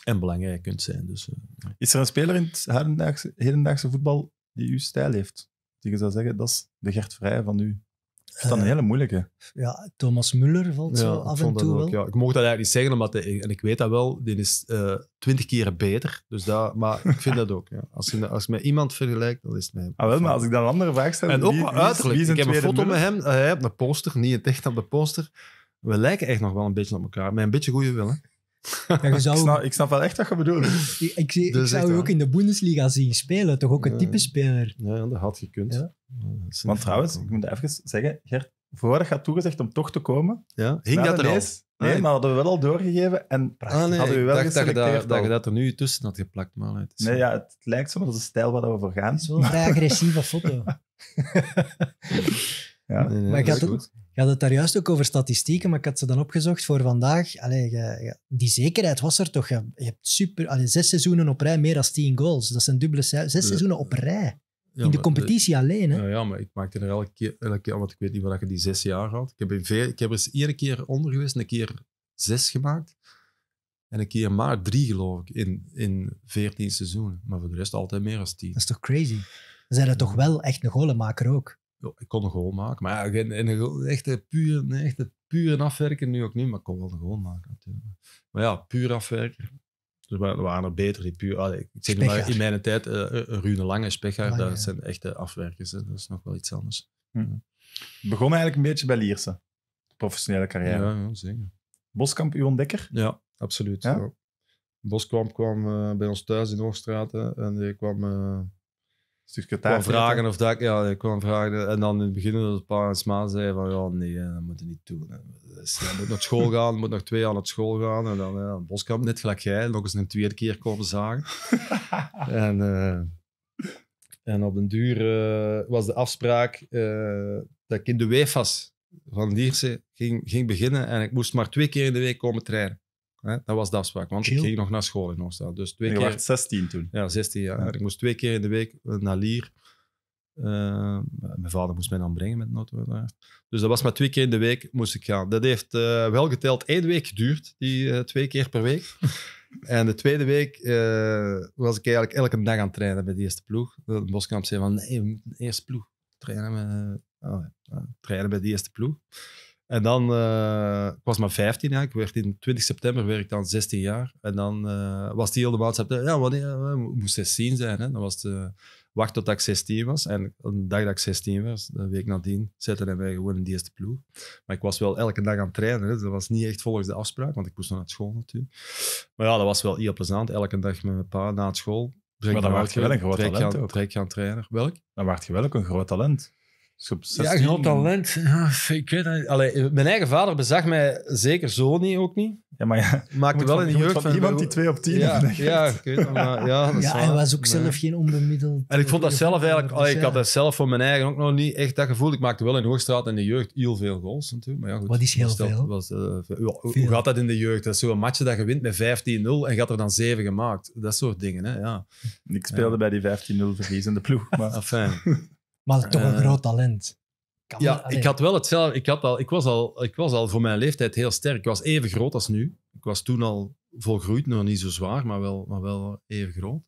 En belangrijk kunt zijn. Dus, eh, is er een speler in het hedendaagse, voetbal die uw stijl heeft? Die je zou zeggen, dat is de Gert Vrij van nu. Dat is dan een eh, hele moeilijke. Ja, Thomas Muller valt zo af en toe wel. Ja. Ik mocht dat eigenlijk niet zeggen, omdat en ik weet dat wel, die is eh, twintig keer beter. Dus dat, maar ik vind dat ook. Ja. Als je als met iemand vergelijkt, dan is het mij. Ah, wel, maar als ik dan andere vraag En ook maar uiterlijk. ik heb een foto met hem, eh, hij heeft een poster, niet echt op de poster. We lijken echt nog wel een beetje op elkaar, met een beetje goede wil. Hè? ik, snap, ik, snap, wel echt wat je bedoelt. ik, ik dus zou je ook in de Bundesliga zien spelen, toch ook een type speler. Ja, dat had je Ja. Want trouwens, ik moet even zeggen, Gert, voordat je had toegezegd om toch te komen, ja, hing dat er Nee, nee, maar hadden we wel al doorgegeven en prachtig. Ah, hadden we wel gezegd dat je dat, je dat, er nu tussen had geplakt. Maar het nee, ja, het lijkt zo, maar dat is de stijl waar we voor gaan. Het is wel een vrij agressieve foto. ja, maar ik had, je had het daar juist ook over statistieken, maar ik had ze dan opgezocht voor vandaag. Allee, die zekerheid was er toch. Je, hebt super, allee, zes seizoenen op rij meer dan tien goals. Dat zijn dubbele zes seizoenen op rij. in de competitie alleen. Hè? Ja, ja, maar ik maakte er elke keer, elke keer, want ik weet niet wat je die zes jaar had. Ik heb, veel, ik heb er eens één keer onder geweest, een keer zes gemaakt. En een keer maar drie, geloof ik, in, in veertien seizoenen. Maar voor de rest altijd meer dan tien. Dat is toch crazy? We zijn er toch wel echt een goalmaker ook? ik kon een gewoon maken. Maar echt in, een echte puur, een echte puur afwerken nu ook niet, maar ik kon wel een maken natuurlijk. Maar ja, puur afwerker, Dus er waren er beter die puur. ik zeg maar in mijn tijd, uh, Rune Lange, Spechaar, ah, dat zijn echte afwerkers. Dat is nog wel iets anders. Hm. Begon eigenlijk een beetje bij Lierse, professionele carrière. Ja, ja zeker. Boskamp, uw ontdekker? Ja, absoluut. Ja? Boskamp kwam bij ons thuis in Hoogstraten en die kwam. Ik kwam vragen of dat, ja, ik kwam vragen. En dan in het begin dat pa en sma zei van, ja, nee, eh, dat moet je niet doen. Dus, je moet naar school gaan, moet nog twee jaar naar school gaan. En dan ja, Boskamp, net gelijk jij, nog eens een tweede keer komen zagen. en, eh, en op den duur eh, was de afspraak dat ik in de wefas van Dierse ging, ging beginnen. En ik moest maar twee keer in de week komen trainen. Dat was de afspraak, want ik ging nog naar school in Oostel. Dus twee je keer... 16 toen? Ja, 16 jaar. Ja. Ik moest twee keer in de week eh, naar Lier. Eh, mijn vader moest mij dan brengen met de auto. Dus dat was maar twee keer in de week moest ik gaan. Dat heeft eh, wel geteld één week geduurd, die twee keer per week. en de tweede week was ik eigenlijk elke dag aan het trainen bij de eerste ploeg. De boskamp zei van, nee, je eerste ploeg trainen. Met, oh trainen bij de eerste ploeg. En dan, eh, ik was maar 15 jaar, ik werd in 20 september werkte dan 16 jaar. En dan eh, was die hele september. ja, wanneer eh, moest 16 zijn? Dan was het wacht tot ik 16 was. En de dag dat ik 16 was, de week nadien, zetten wij gewoon in die eerste ploeg. Maar ik was wel elke dag aan het trainen. Hè. Dus dat was niet echt volgens de afspraak, want ik moest nog naar school natuurlijk. Maar ja, dat was wel heel plezant. Elke dag met mijn pa na school. Maar dan werd je wel een groot talent. Trek gaan trainer. Welk? Dan werd je wel ook een groot talent ja, groot talent. Ja, ik weet Allee, mijn eigen vader bezag mij zeker zo niet, ook niet. Ja, maar ja. Maakte wel in de jeugd van... iemand die twee op tien ja, Ja, ik weet het. Maar, ja, dat ja hij was ook zelf geen onbemiddeld... En ik vond dat eh, zelf eigenlijk... Dus allee, ik had dat zelf voor mijn eigen ook nog niet echt dat gevoel. Ik maakte wel in Hoogstraat in de jeugd heel veel goals natuurlijk. Maar ja, goed, Wat is heel veel? Was, uh, veel. Hoe gaat dat in de jeugd? Dat is zo'n matje dat je wint met 15-0 en gaat er dan zeven gemaakt. Dat soort dingen, hè, ja. Ik speelde bij die 15-0 verliezende ploeg. Maar... Enfin. Maar toch een eh, groot talent. ja, ik had wel hetzelfde. Ik, had al, ik, was al, ik was al voor mijn leeftijd heel sterk. Ik was even groot als nu. Ik was toen al volgroeid, nog niet zo zwaar, maar wel, maar wel even groot.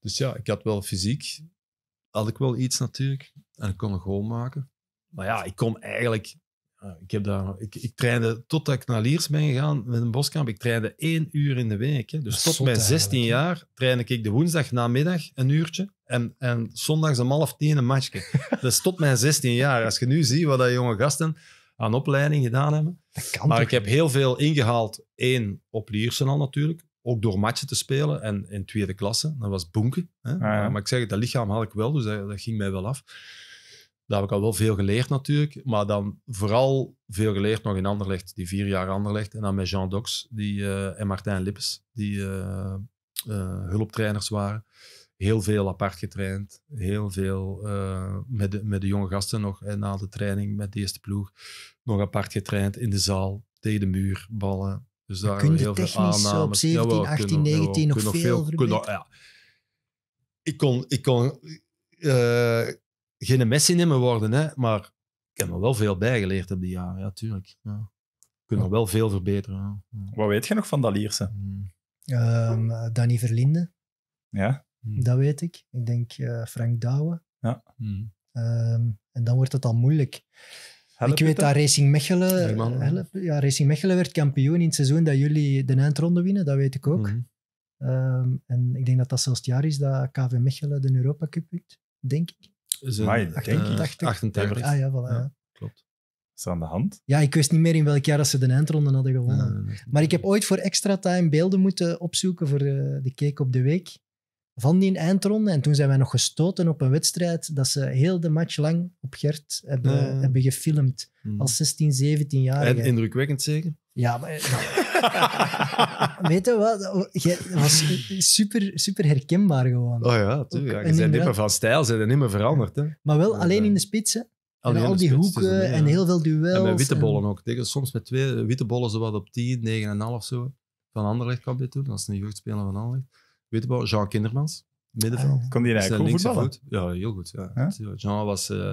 Dus ja, ik had wel fysiek, had ik wel iets natuurlijk. En ik kon een goal maken. Maar ja, ik kon eigenlijk... Ik, heb daar, ik, ik trainde totdat ik naar Liers ben gegaan met een boskamp. Ik trainde één uur in de week. Hè. Dus tot mijn 16 jaar trainde ik de woensdag namiddag een uurtje. En, en zondags om half tien een matchje. Dat is tot mijn 16 jaar. Als je nu ziet wat dat jonge gasten aan opleiding gedaan hebben. Dat kan maar ik heb heel veel ingehaald. Eén, op Liersen al natuurlijk. Ook door matchen te spelen en in tweede klasse. Dat was bonken. Ah, ja. Maar ik zeg, dat lichaam had ik wel, dus dat, ging mij wel af. Daar heb ik al wel veel geleerd natuurlijk. Maar dan vooral veel geleerd nog in Anderlecht, die vier jaar Anderlecht. En dan met Jean Dox die, eh, en Martijn Lippes, die eh, eh, hulptrainers waren heel veel apart getraind. Heel veel eh, met, de, met de jonge gasten nog na de training met de eerste ploeg. Nog apart getraind in de zaal, tegen de muur, ballen. Dus daar kun je technisch op 17, 18, 19 nog, veel, verbeteren. Ik kon, ik kon uh, geen Messi nemen worden, hè, maar ik heb er wel veel bijgeleerd op die jaren. Ja, tuurlijk. Ja. Ik kan nog wel veel verbeteren. Wat weet je nog van Dalierse? Um, mm. ehm, Danny Verlinde. Ja? Hmm. Dat weet ik. Ik denk eh, Frank Douwe. Ja. Hmm. Ehm, en dan wordt het al moeilijk. ik weet dat Racing Mechelen, ja, Racing Mechelen werd kampioen in het seizoen dat jullie de eindronde winnen, dat weet ik ook. Hmm. Ehm, en ik denk dat dat zelfs het jaar is dat KV Mechelen de Europa Cup wint, denk ik. Zo, 88. 88. Ah ja, voilà, ja, Klopt. Is aan de hand? Ja, ik wist niet meer in welk jaar dat ze de eindronde hadden gewonnen. Maar ik heb ooit voor extra time beelden moeten opzoeken voor eh, de Keek op de week van die eindronde. En toen zijn wij nog gestoten op een wedstrijd dat ze heel de match lang op Gert hebben, hebben gefilmd. Mm. Als 16, 17 jaar. En indrukwekkend zeker? Ja, maar... weet je wat? Het was super, super herkenbaar gewoon. Oh ja, tuurlijk. Ja, je bent niet meer van stijl, ze zijn niet meer veranderd. Hè? Maar wel alleen in de spitsen. En al die hoeken en heel veel duels. En met witte bollen ook. soms met twee witte bollen, zo wat op 10, 9,5 zo. Van Anderlecht kwam dit toen, dat is een jeugdspeler van Anderlecht weet je Jean Kindermans, middenveld. Ah, kon die eigenlijk goed voetballen? Ja, heel goed. Ja. Jean was, uh,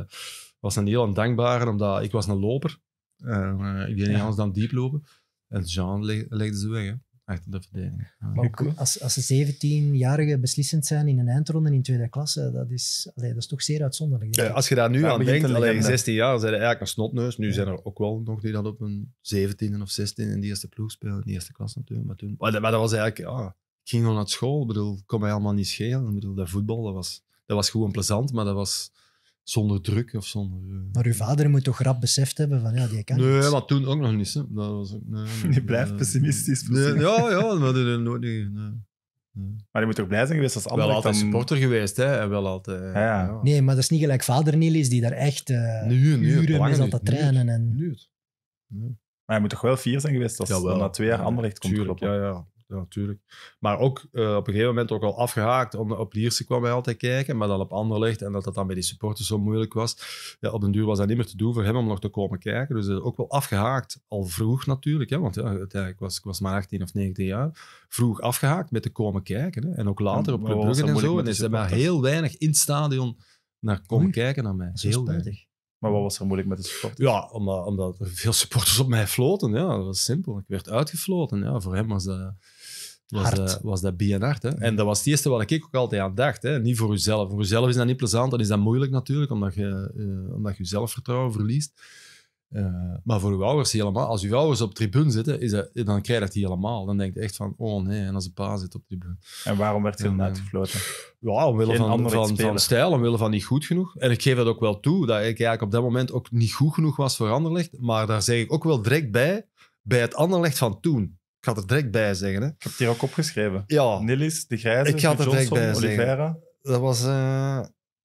was een heel dankbaar, omdat ik was een loper. Uh, ik deed niet anders dan diep lopen. En Jean legde ze weg, hè. achter de verdediging. Maar ook als, als ze 17-jarigen beslissend zijn in een eindronde in tweede klasse, dat is, dat is toch zeer uitzonderlijk. Ja, als je daar nu aan denkt, alleen 16 jaar, zijn er eigenlijk een snotneus. Nu zijn er ook wel nog die dat op een 17 of 16 in de eerste ploeg spelen, in de eerste klasse natuurlijk. Maar, toen, dat, was eigenlijk... Ja, ik ging gewoon naar school. Ik bedoel, kon mij allemaal niet schelen. Ik bedoel, dat voetbal, dat was, dat was gewoon plezant, maar dat was zonder druk of zonder... Eh, maar uw vader moet toch grap beseft hebben van, ja, die kan Nee, niet. toen ook nog niet. Hè. Dat was ook, nee, nee, je blijft pessimistisch. ja, ja, maar dat nooit Maar je moet toch blij zijn geweest als andere. Wel altijd supporter geweest, hè? wel altijd, ja, Nee, maar dat is niet gelijk vader Niel is, die daar echt uh, nu, nu, uren mee zat te trainen. En... Nu, Maar je moet toch wel fier zijn geweest als ja, na twee jaar echt. komt kloppen. Ja, ja ja, natuurlijk. Maar ook eh, op een gegeven moment ook al afgehaakt. Om, op Lierse kwam hij altijd kijken, maar dan op ander licht, En dat dat dan bij die supporters zo moeilijk was. Ja, op den duur was dat niet meer te doen voor hem om nog te komen kijken. Dus eh, ook wel afgehaakt, al vroeg natuurlijk. Hè, want ja, uiteindelijk was ik was maar 18 of 19 jaar. Vroeg afgehaakt met te komen kijken. Hè. En ook later op Club Brugge en zo. En is er maar heel weinig in het stadion naar komen kijken naar mij. Heel weinig. Maar wat was er moeilijk met de supporters? Ja, omdat, omdat veel supporters op mij floten. Ja, dat was simpel. Ik werd uitgefloten. Ja, voor hem was dat was, dat, was dat Hè? Mm. En dat was het eerste wat ik ook altijd aan dacht. Hè? Niet voor uzelf. Voor uzelf is dat niet plezant, dan is dat moeilijk natuurlijk, omdat je, eh, omdat je zelfvertrouwen verliest. Eh, maar voor uw ouders helemaal. Als uw ouders op tribune zitten, is dat, dan krijg je dat helemaal. Dan denk je echt van, oh nee, en als een pa zit op tribune. En waarom werd je dan uitgefloten? Eh, ja, omwille van, van, van stijl, omwille van niet goed genoeg. En ik geef dat ook wel toe, dat ik eigenlijk op dat moment ook niet goed genoeg was voor Anderlecht. Maar daar zeg ik ook wel direct bij, bij het Anderlecht van toen ik ga er direct bij zeggen. Hè. Ik heb het hier ook opgeschreven. Ja. Nillis, De Grijze, ik ga er direct bij Oliveira. Dat was, uh,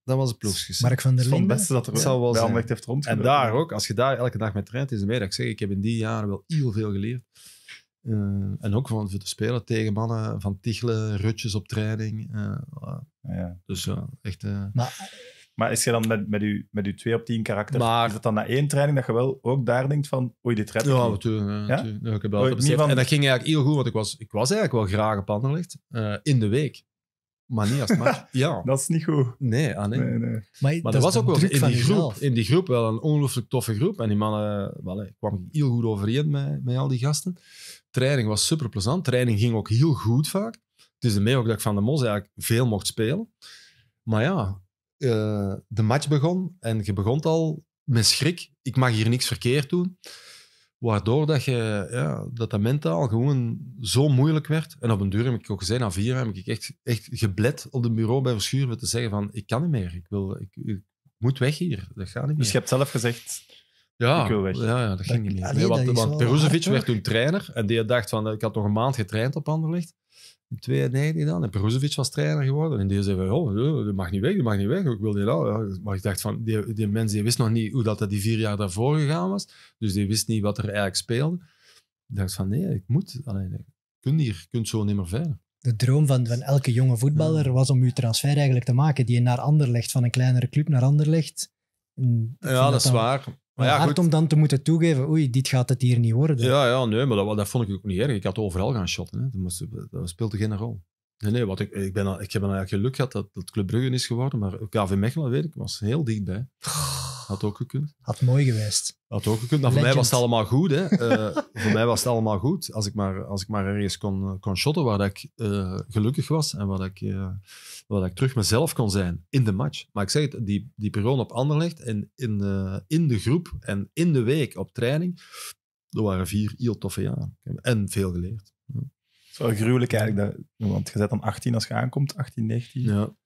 dat was een ploegsgezicht. Mark van der Linden. Het beste dat er zou wel bij heeft rondgelopen. En daar ook. Als je daar elke dag mee traint, is het meer dat ik zeg, ik heb in die jaren wel heel veel geleerd. Eh, en ook van te spelen tegen mannen van Tichelen, rutjes op training. Eh, ja. Dus ja, echt... Maar is je dan met, met, je, met je twee op tien karakter, maar, is het dan na één training dat je wel ook daar denkt van, oei, dit red Ja, natuurlijk. Ja, ja? En dat ging eigenlijk heel goed, want ik was, ik was eigenlijk wel graag op Anderlecht uh, in de week. Maar niet als match. Ja. dat is niet goed. Nee, ah, nee. nee, Maar, er was ook wel in die, groep, in die groep wel een ongelooflijk toffe groep. En die mannen well, kwam heel goed overeen met, met al die gasten. Training was super plezant. Training ging ook heel goed vaak. Het is ermee ook dat ik van de Mos eigenlijk veel mocht spelen. Maar ja, eh, de match begon en je begon al met schrik. Ik mag hier niks verkeerd doen. Waardoor dat, je, ja, dat, dat mentaal gewoon zo moeilijk werd. En op een duur heb ik ook gezegd, na vier jaar heb ik echt, echt geblet op het bureau bij Verschuur met te zeggen van, ik kan niet meer. Ik, wil, ik, moet weg hier. Dat gaat niet dus meer. Dus je hebt zelf gezegd, ja, ik wil weg. Ja, ja dat ging niet meer. want want Peruzovic werd toen trainer en die dacht van, ik had nog een maand getraind op Anderlecht. In 92 dan. En Peruzovic was trainer geworden. En die zei, oh, eh, dat mag niet weg, dat mag niet weg. Ik wil die nou. Maar ik dacht van, die, die mens die wist nog niet hoe dat, dat die vier jaar daarvoor gegaan was. Dus die wist niet wat er eigenlijk speelde. Ik dacht van, nee, ik moet. Alleen, ik kun hier, kunt zo niet meer verder. De droom van, van elke jonge voetballer was om je transfer eigenlijk te maken. Die je naar ander legt, van een kleinere club naar ander legt. Mm, ja, dat, is waar. Maar ja, om dan te moeten toegeven, oei, dit gaat het hier niet worden. Ja, ja nee, maar dat, dat vond ik ook niet erg. Ik had overal gaan shotten. Hè. Dat, dat speelde geen rol. Nee, nee wat ik, ik, ben, ik heb eigenlijk geluk gehad dat, dat Club Brugge is geworden, maar KV Mechelen, weet ik, was heel dichtbij. Had ook gekund. Had mooi geweest. Had ook gekund. voor mij was het allemaal goed. Hè. Eh, voor mij was het allemaal goed. Als ik maar, als ik maar ergens kon, kon shotten waar dat ik eh, gelukkig was en waar ik... Eh, waar ik terug mezelf kon zijn in de match. Maar ik zeg het, die, die periode op Anderlecht en in, uh, in de groep en in de week op training, dat waren vier heel toffe jaren. En veel geleerd. Het is wel gruwelijk eigenlijk, dat, want je zet dan 18 als je aankomt, 18, 19. Ja,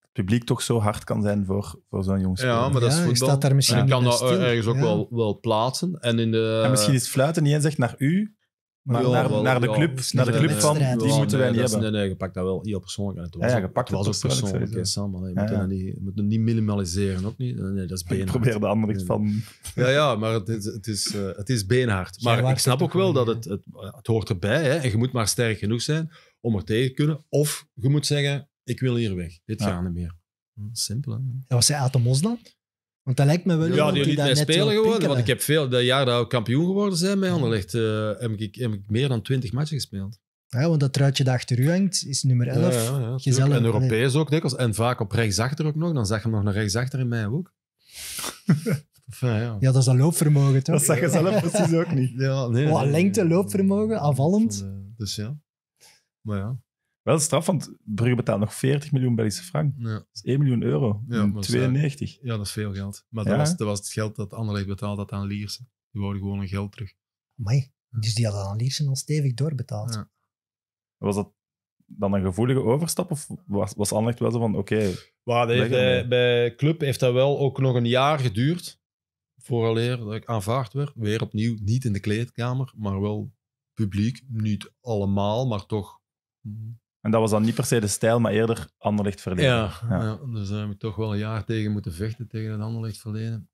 het publiek toch zo hard kan zijn voor, voor zo'n jong Ja, maar dat is voetbal. Staat daar misschien kan dat ergens ook wel, wel plaatsen. En, in de... en misschien is fluiten niet eens echt naar u, maar naar, naar, de club, naar de club van, die moeten wij niet hebben. Nee, nee, je pakt dat wel heel persoonlijk aan. Het was, ja, je pakt het was ook persoonlijk, persoonlijk samen. Je moet, het niet, minimaliseren, ook niet. Nee, dat is beenhard. Ik probeer de andere van... Ja, ja, maar het is, het is, uh, het is beenhard. Maar ik snap ook wel dat het, het, het hoort erbij. Hè, en je moet maar sterk genoeg zijn om er tegen te kunnen. Of je moet zeggen, ik wil hier weg. Dit gaat niet meer. Simpel, hè. En wat zei Aten dan? Want dat lijkt me wel... Ja, die niet spelen want ik heb veel... Dat jaar dat we kampioen geworden zijn met Anderlecht, uh, heb, ik, heb ik meer dan twintig matchen gespeeld. Ja, want dat truitje dat achter u hangt, is nummer 11. Ja, En Europees ook dikwijls. En vaak op rechtsachter ook nog. Dan zag je hem nog naar rechtsachter in mij ook. ja, dat is dat loopvermogen, toch? Dat zag je zelf precies ook niet. Ja, nee, oh, lengte, loopvermogen, afvallend. Eh, dus ja. Maar ja, wel straf, want Brugge betaalt nog 40 miljoen Belgische frank. Ja. Dat is 1 miljoen euro. Ja, 92. Eh, ja, dat is veel geld. Maar dat, ja. was, dat was het geld dat Anderlecht betaald had aan Liersen. Die wouden gewoon hun geld terug. Amai. Dus die hadden aan Liersen al stevig doorbetaald. Ja. Was dat dan een gevoelige overstap? Of was, was Anderlecht wel zo van, oké... Okay, bij, eh, bij Club heeft dat wel ook nog een jaar geduurd. Vooraleer dat ik aanvaard werd. Weer opnieuw, niet in de kleedkamer, maar wel publiek. Niet allemaal, maar toch... En dat was dan niet per se de stijl, maar eerder Anderlecht verleden. Ja, ja. dus daar heb ik toch wel een jaar tegen moeten vechten, tegen het Anderlecht verleden.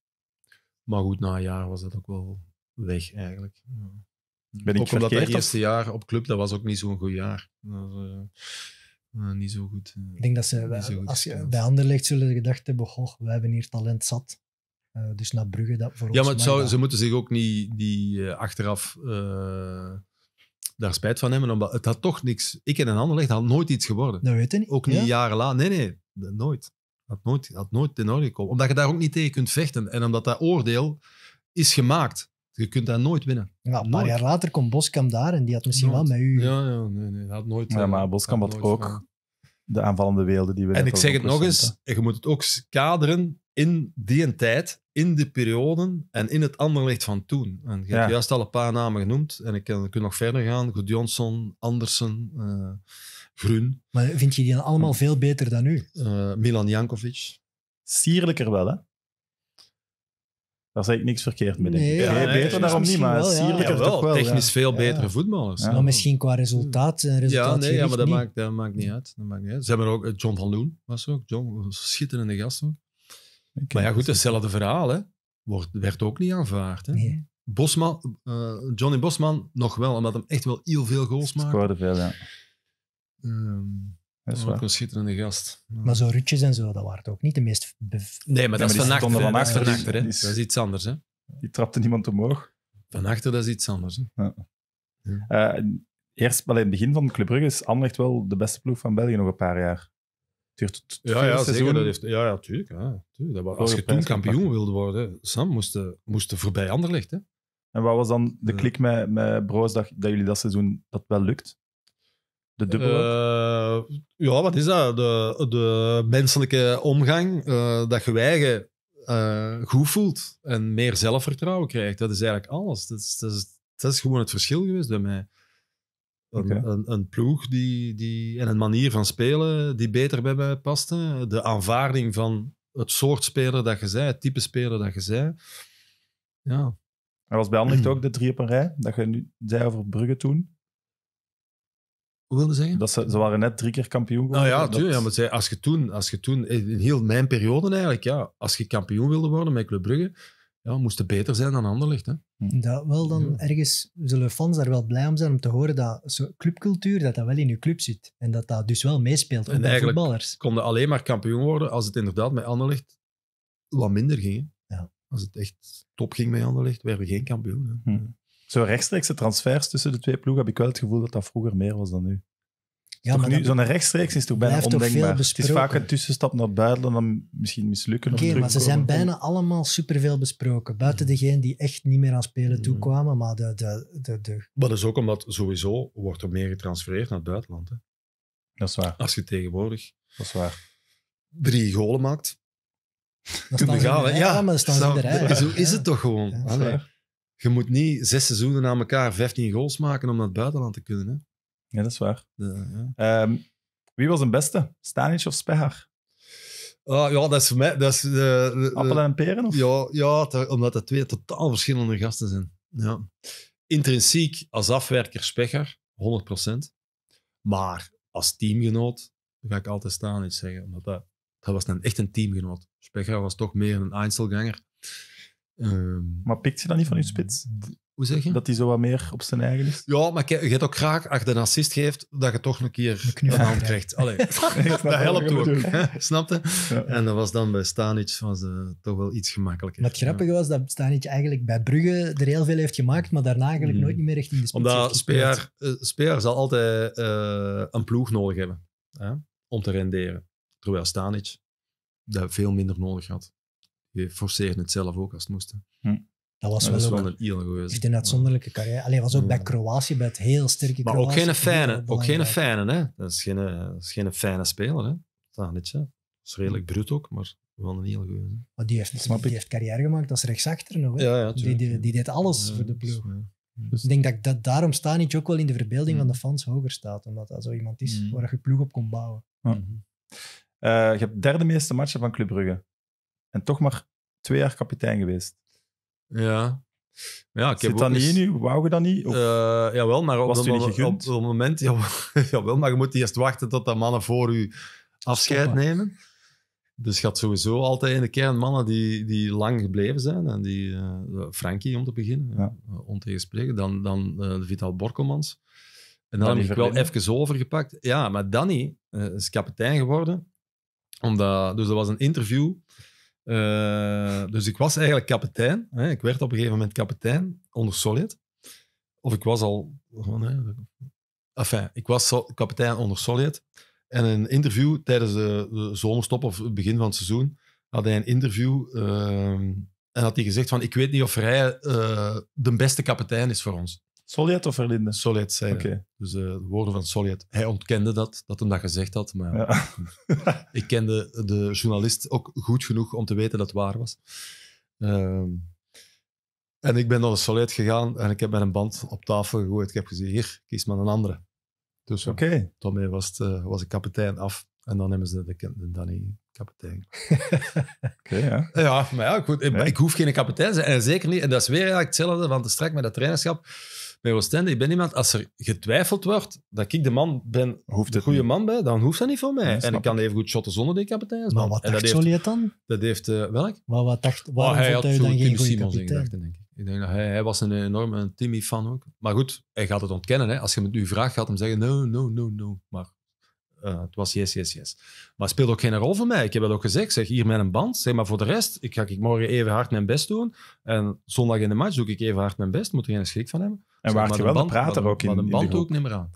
Maar goed, na een jaar was dat ook wel weg eigenlijk. Ben ik ook verkeerd, het eerste jaar op club, dat was ook niet zo'n goed jaar. Dat eh, eh, niet zo goed. Eh, ik denk dat ze bij, als je bij Anderlecht zullen gedacht hebben, goh, we hebben hier talent zat. dus naar Brugge, dat voor ja, ons... Ja, maar ze moeten zich ook niet die achteraf daar spijt van hebben, omdat het had toch niks... Ik en een ander licht had nooit iets geworden. Dat weet je niet. Ook niet jaren later. Nee, nee, nooit. Had nooit, had nooit ten orde gekomen. Omdat je daar ook niet tegen kunt vechten. En omdat dat oordeel is gemaakt. Je kunt daar nooit winnen. Ja, een paar jaar later komt Boskamp daar en die had misschien wel met u... Ja, ja nee, nee, had nooit... Ja, maar eh, Boskamp had, ook de aanvallende werelden die we... En ik zeg het nog eens, je moet het ook kaderen in die tijd, in de perioden en in het licht van toen. En je hebt juist al een paar namen genoemd en ik kan, nog verder gaan. Johnson, Andersen, eh, Groen. Maar vind je die dan allemaal veel beter dan nu? Eh, Milan Jankovic. Sierlijker wel, hè? Daar zei ik niks verkeerd mee, Nee, beter daarom niet, maar sierlijker wel, toch wel. Technisch veel betere voetballers. Maar misschien qua resultaat. resultaat ja, nee, maar dat, Maakt, dat maakt niet uit. Dat maakt niet uit. Ze hebben eh, ook John van Loon, was ook. John, schitterende gast ook maar ja, goed, hetzelfde verhaal. Hè. Wordt, werd ook niet aanvaard. Hè. Bosman, eh, Johnny Bosman nog wel, omdat hem echt wel heel veel goals maakte. Scoorde veel, ja. Um, dat is ook oh, een schitterende gast. Maar zo rutjes en zo, dat waren het ook niet de meest... Nee, maar dat is van achter. Dat is, dat is iets anders, hè. Die trapte niemand omhoog. Van achter, dat is iets anders. Hè? Ja. Uh, eerst, alleen het begin van Club Brugge is Anderlecht wel de beste ploeg van België nog een paar jaar ja, ja, zeker, ja, ja, tuurlijk. Ja, tuurlijk. Dat, als je toen kampioen wilde worden, Sam, moest, eh, moest voorbij Anderlecht. Hè? En wat was dan de klik met, met Broos dat, jullie dat seizoen dat wel lukt? De dubbele? Eh, ja, wat is dat? De, de menselijke omgang, eh, dat je eigen goed voelt en meer zelfvertrouwen krijgt. Dat is eigenlijk alles. Dat is, dat is, dat is gewoon het verschil geweest bij mij. Een, een, ploeg die, die, en een manier van spelen die beter bij mij paste. De aanvaarding van het soort speler dat je zei, het type speler dat je zei. Ja. Er was bij Anderlecht ook de drie op een rij, dat je nu zei over Brugge toen. Hoe wilde zeggen? Dat ze, ze waren net drie keer kampioen geworden. Nou ja, tuurlijk, ja maar als je, toen, als je toen, in heel mijn periode eigenlijk, ja, als je kampioen wilde worden met Club Brugge, ja, moesten beter zijn dan Anderlecht. Hè? Dat wel dan ergens zullen fans daar wel blij om zijn om te horen dat zo clubcultuur dat dat wel in je club zit en dat dat dus wel meespeelt en de voetballers. konden alleen maar kampioen worden als het inderdaad met Anderlecht wat minder ging. Ja. Als het echt top ging met Anderlecht, werden we geen kampioen. Hè? Hm. Zo rechtstreekse transfers tussen de twee ploegen heb ik wel het gevoel dat dat vroeger meer was dan nu. Ja, toch zo'n rechtstreeks is toch bijna ondenkbaar. het is vaak een tussenstap naar het buitenland dan misschien mislukken. Oké, maar ze zijn bijna allemaal superveel besproken. Buiten degene die echt niet meer aan spelen mm. toekwamen, maar de... de, de, Maar dat is ook omdat sowieso wordt er meer getransfereerd naar het buitenland. Hè? Dat is waar. Als je tegenwoordig... Dat is waar. Drie golen maakt. Dan gaan, ja, Zo is het toch gewoon. je moet niet zes seizoenen na elkaar 15 goals maken om naar het buitenland te kunnen. Hè? Ja, dat is waar. ja. Ehm, wie was een beste? Stanic of Spehar? Uh, ah, ja, dat is voor mij... Dat is, eh, eh, eh, Appel en peren? Of? Ja, ja omdat dat twee totaal verschillende gasten zijn. Ja. Intrinsiek als afwerker Spechar, 100%. Maar als teamgenoot ga ik altijd Stanic zeggen. Omdat dat, dat was dan echt een teamgenoot. Spechar was toch meer een Einzelganger. Ehm, maar pikt ze dan niet van uw spits? Hoe zeg je? Dat hij zo wat meer op zijn eigen is. Ja, maar je hebt ook graag, als je een assist geeft, dat je toch een keer een hand krijgt. dat helpt ook. Snapte? En dat was dan bij Stanic was, uh, toch wel iets gemakkelijker. Het grappige was dat Stanic eigenlijk bij Brugge er heel veel heeft gemaakt, maar daarna eigenlijk hmm. nooit meer echt in de spits Omdat Speer, uh, zal altijd eh, een ploeg nodig hebben om te renderen. Terwijl Stanic dat veel minder nodig had die het zelf ook als het Hm. Dat was, wel, een heel goeie. Echt een uitzonderlijke carrière. Alleen was ook bij Kroatië, bij het heel sterke maar Kroatië. Maar ook geen fijne, ook geen hè. Dat is geen, eh, is geen fijne speler, hè. Dat is, redelijk hm. brut ook, maar wel een heel goeie. Maar die heeft, Snap die heeft carrière gemaakt als rechtsachter nog, hè. Ja, die, die, die, deed alles voor de ploeg. Dus ik denk dat, dat daarom Stanic ook wel in de verbeelding hm. van de fans hoger staat, omdat dat zo iemand is hm. waar je ploeg op kon bouwen. Eh, je hebt derde meeste matchen van Club Brugge. En toch maar twee jaar kapitein geweest. Ja. Ja, ik heb dat niet in u? Wou je dat niet? Uh, jawel, maar op, dat, op, op moment... Jawel, jawel, maar je moet eerst wachten tot dat mannen voor u afscheid nemen. Dus je sowieso altijd in de kern mannen die, die lang gebleven zijn. En die, uh, Frankie om te beginnen, ja. Dan, dan de Vital Borkomans. En dan heb ik wel even overgepakt. Ja, maar Danny is kapitein geworden. Omdat, dus dat was een interview eh, dus ik was eigenlijk kapitein. Hè. Ik werd op een gegeven moment kapitein onder Solid. Of ik was al. enfin, ik was kapitein onder Solid. En een interview tijdens de, de, zomerstop of het begin van het seizoen had hij een interview. Uh, en had hij gezegd: van, Ik weet niet of hij eh, de beste kapitein is voor ons. Soljet of Verlinde? Soljet zei Dus uh, de woorden van Soljet. Hij ontkende dat, dat hem dat gezegd had. Maar ik kende de journalist ook goed genoeg om te weten dat het waar was. Ehm, en ik ben naar de Soljet gegaan en ik heb met een band op tafel gegooid. Ik heb gezegd, hier, kies maar een andere. Dus oké. Okay. Eh, daarmee was, eh, was ik kapitein af. En dan hebben ze de, Danny kapitein. Oké, ja. Ja, maar ja, goed. Ik, hoef geen kapitein te zijn. En zeker niet. En dat is weer eigenlijk hetzelfde, want straks met dat trainerschap bij Oostende, ik ben iemand, als er getwijfeld wordt dat ik de man ben, de goede man ben, dan hoeft dat niet voor mij. en ik kan even goed shotten zonder die kapitein. Maar wat dacht Soliet dan? Dat heeft, eh, welk? Maar wat dacht, oh, waarom oh, hij had, dan geen goede Simons in gedachten, denk ik. Ik denk dat hij, hij was een enorme Timmy-fan ook. Maar goed, hij gaat het ontkennen. Hè. Als je hem nu vraagt, gaat hem zeggen no, no, no, no. Maar eh, het was yes, yes, yes. Maar het speelt ook geen rol voor mij. Ik heb dat ook gezegd. Zeg hier mijn band. Zeg maar voor de rest, ik ga ik morgen even hard mijn best doen. En zondag in de match doe ik even hard mijn best. Moet er geen schrik van hebben. En waar je wel een prater ook in, maar een band ook niet meer aan.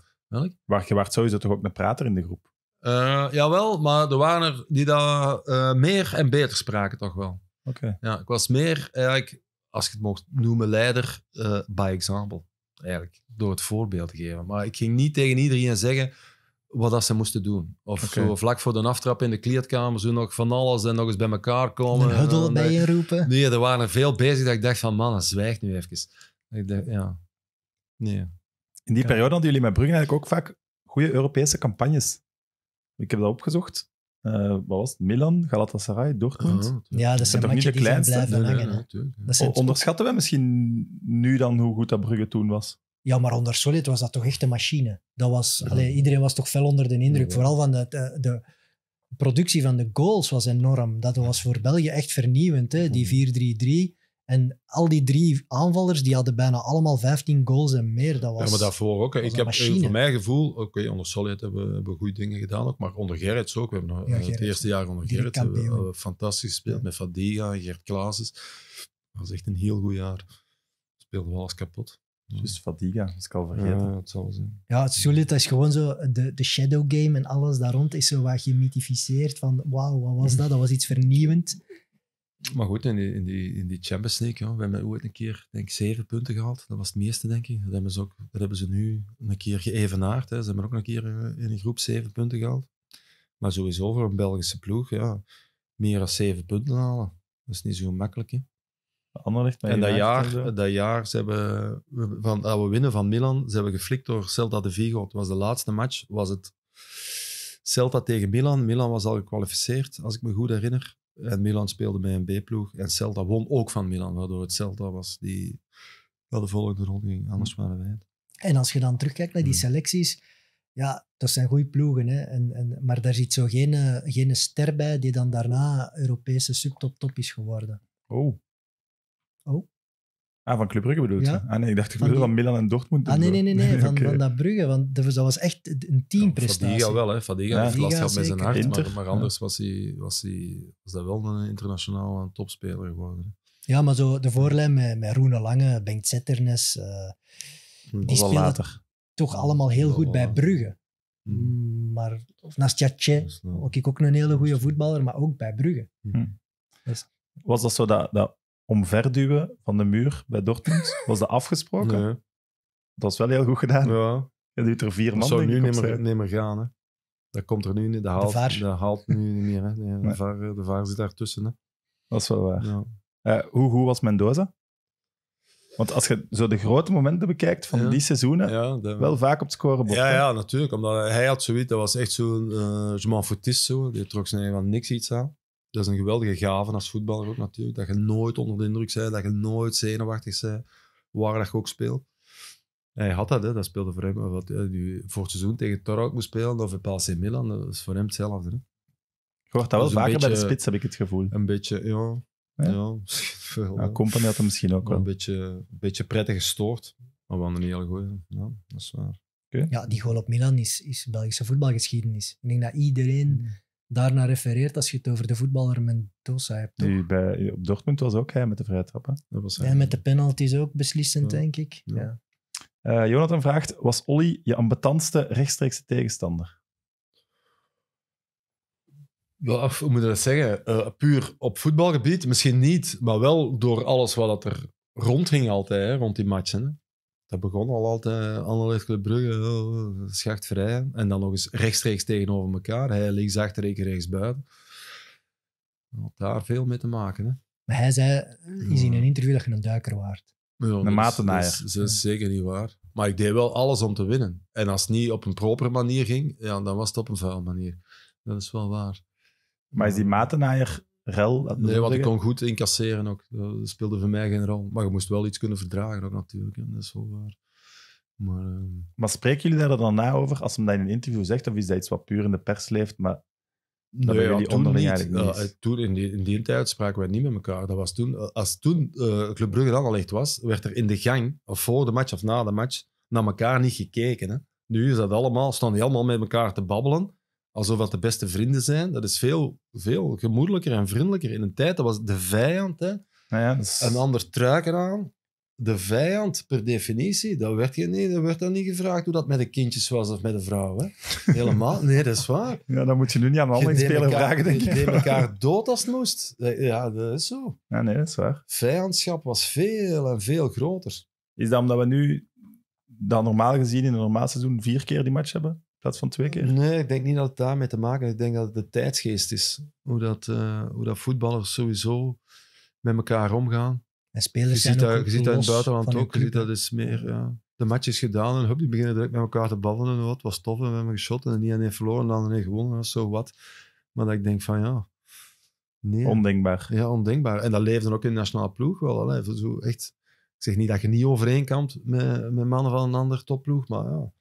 Waar je waart sowieso toch ook een prater in de groep? Ja, uh, eh, jawel, maar er waren er die daar eh, meer en beter spraken toch wel. Oké. Ja, ik was meer eigenlijk, als ik het mocht noemen, leider uh, by example. Eigenlijk, door het voorbeeld te geven. Maar ik ging niet tegen iedereen zeggen wat dat ze moesten doen. Of zo vlak voor de aftrap in de kleedkamer, zo nog van alles en nog eens bij elkaar komen. Een huddel bij je roepen. Nee, er waren er veel bezig dat ik dacht van, man, zwijg nu even. Ik dacht, ja, Nee. In die periode hadden jullie met Brugge eigenlijk ook vaak goede Europese campagnes. Ik heb dat opgezocht. Eh, wat was het? Milan, Galatasaray, Dortmund. ja, dat, zijn toch de kleinste. blijven hangen. dat Onderschatten we misschien nu dan hoe goed dat Brugge toen was? Ja, maar onder Solid was dat toch echt een machine. Dat was, iedereen was toch fel onder de indruk. Vooral van de, de, productie van de goals was enorm. Dat was voor België echt vernieuwend. Hè? Die en al die drie aanvallers, die hadden bijna allemaal 15 goals en meer. Dat was, ja, maar daarvoor ook. Ik heb van eh, voor mijn gevoel, oké, onder Solid hebben, we goede dingen gedaan ook, maar onder Gerrits ook. We hebben ja, eh, het eerste jaar onder Gerrits eh, fantastisch gespeeld met Fadiga, Gert Klaases. Dat was echt een heel goed jaar. Speelden wel alles kapot. Dus Fadiga, dat is al vergeten. Ja, het zal zijn. Ja, is gewoon zo, de, de shadow game en alles daar rond is zo wat gemythificeerd. Van wauw, wat was dat? Dat was iets vernieuwend. Maar goed, in die, in die, in die Champions League, ja, we hebben ooit een keer denk zeven punten gehaald. Dat was het meeste, denk ik. Dat hebben ze, ook, dat hebben ze nu een keer geëvenaard. Hè. Ze hebben ook een keer eh, in een groep zeven punten gehaald. Maar sowieso voor een Belgische ploeg, ja, meer dan zeven punten halen. Dat is niet zo makkelijk. Hè. Anderlecht, en dat jaar, dat jaar ze hebben, van, dat we winnen van Milan, ze hebben geflikt door Celta de Vigo. Het was de laatste match, was het Celta tegen Milan. Milan was al gekwalificeerd, als ik me goed herinner. En Milan speelde met een B-ploeg. En Celta won ook van Milan, waardoor het Celta was die wel de volgende ronde ging. Anders hm. waren wij het. En als je dan terugkijkt naar die hm. selecties, ja, dat zijn goede ploegen. Hè? En, en, maar daar zit zo geen, eh, geen ster bij die dan daarna Europese subtop-top is geworden. Oh. Ah, van Club Brugge bedoelt ja? Ah nee, ik dacht ik bedoelde van Milan en Dortmund. Ah nee, nee, nee, nee van, van dat Brugge, want dat was echt een teamprestatie. van Fadiga wel, hè. van ja, heeft last gehad met zijn hart, maar, anders was, hij, was, hij, was dat wel een internationaal een topspeler geworden. Ja, maar zo de voorlijn met, met Roene Lange, Bengt Zetternes, eh, die speelden later. toch allemaal heel goed bij Brugge. Mm. Mm, maar, of Nastjace, nou- ik ook een hele goede voetballer, maar ook bij Brugge. Dus, was dat zo dat, dat omverduwen van de muur bij Dortmund? Was dat afgesproken? Dat was wel heel goed gedaan. Ja. Je duurt er vier man, dat zou nu niet meer, gaan, hè. Dat komt er nu niet. Dat haalt, de vaar. nu niet meer. Hè. De, nee. vaar, eh, de zit daartussen. Hè. Dat is wel waar. Ja. Eh, hoe, hoe was Mendoza? Want als je zo de grote momenten bekijkt van die seizoenen, wel vaak op het scorebord. Ja, ja, natuurlijk. Omdat hij had zoiets, dat was echt zo'n uh, je m'en zo. Die trok zijn van niks iets aan dat is een geweldige gave als voetballer ook natuurlijk. Dat je nooit onder de indruk bent, dat je nooit zenuwachtig bent, waar dat je ook speelt. Hij had dat, hè. dat speelde voor hem. Wat, nu, voor het seizoen tegen Torhout moest spelen of bij AC Milan, dat is voor hem hetzelfde. Hè. Je hoort dat wel vaker bij de spits, heb ik het gevoel. Een beetje, ja. Ja, ja, Company had hem misschien ook wel. Een beetje, een beetje prettig gestoord, maar wel hadden een heel goeie. Ja, dat is waar. Okay. Ja, die goal op Milan is, is Belgische voetbalgeschiedenis. Ik denk dat iedereen hmm daarna refereert als je het over de voetballer Mendoza hebt. Die bij, op Dortmund was ook hij met de vrije trappen. Ja, met de penalties ook beslissend, denk ik. Ja. Eh, Jonathan vraagt: Was Olly je ambetantste rechtstreekse tegenstander? Ja, hoe moet je dat zeggen? Eh, puur op voetbalgebied misschien niet, maar wel door alles wat er rondging altijd, hè, rond die matchen dat begon al altijd Anderlecht bruggen, Brugge, eh, schachtvrij. En dan nog eens rechtstreeks tegenover elkaar. Hij links achter, ik rechts buiten. daar veel mee te maken. Hè? Maar hij zei is in een interview dat je een duiker waard. Ja, een matenaaier. Dat is, zeker niet waar. Maar ik deed wel alles om te winnen. En als het niet op een proper manier ging, ja, dan was het op een vuil manier. Dat is wel waar. Maar is die matenaaier rel. Nee, want ik kon goed incasseren ook. Dat speelde voor mij geen rol. Maar je moest wel iets kunnen verdragen ook natuurlijk. Dat is wel waar. Maar, uh... maar spreken jullie daar dan na over als hem dat in een interview zegt? Of is dat iets wat puur in de pers leeft, maar dat nee, ja, toen niet. Uh, toen, in, die, tijd spraken wij niet met elkaar. Dat was toen, eh, als toen uh, Club Brugge dan al echt was, werd er in de gang, of voor de match of na de match, naar elkaar niet gekeken. Hè. Nu is dat allemaal, staan die allemaal met elkaar te babbelen alsof dat de beste vrienden zijn. Dat is veel, veel gemoedelijker en vriendelijker. In een tijd, dat was de vijand. Hè? Ah ja, Een ander truiken aan. De vijand, per definitie, dat werd, je niet, dat werd dan niet gevraagd hoe dat met de kindjes was of met de vrouw. Hè? Helemaal, nee, dat is waar. Ja, dan moet je nu niet aan andere spelen vragen, denk ik. Je elkaar dood als het moest. Eh, ja, dat is zo. Ja, nee, dat is waar. Vijandschap was veel en veel groter. Is dat omdat we nu, dan normaal gezien in een normaal seizoen, vier keer die match hebben? plaats van twee keer? Nee, ik denk niet dat het daarmee te maken heeft. Ik denk dat het de tijdsgeest is. Hoe dat, eh, hoe dat voetballers sowieso met elkaar omgaan. En spelers je zijn ziet ook dat, Je ziet dat in het buitenland ook. Je ziet dat is dus meer... Ja, de match is gedaan en hup, die beginnen direct met elkaar te ballen en wat. was tof en we hebben geschoten en niet en één verloren en dan één gewonnen en zo wat. Maar dat ik denk van ja... Nee. Ondenkbaar. Ja, ondenkbaar. En dat leefde ook in de nationale ploeg wel. Hè. Zo echt... Ik zeg niet dat je niet overeenkomt met, met mannen van een ander topploeg, maar ja.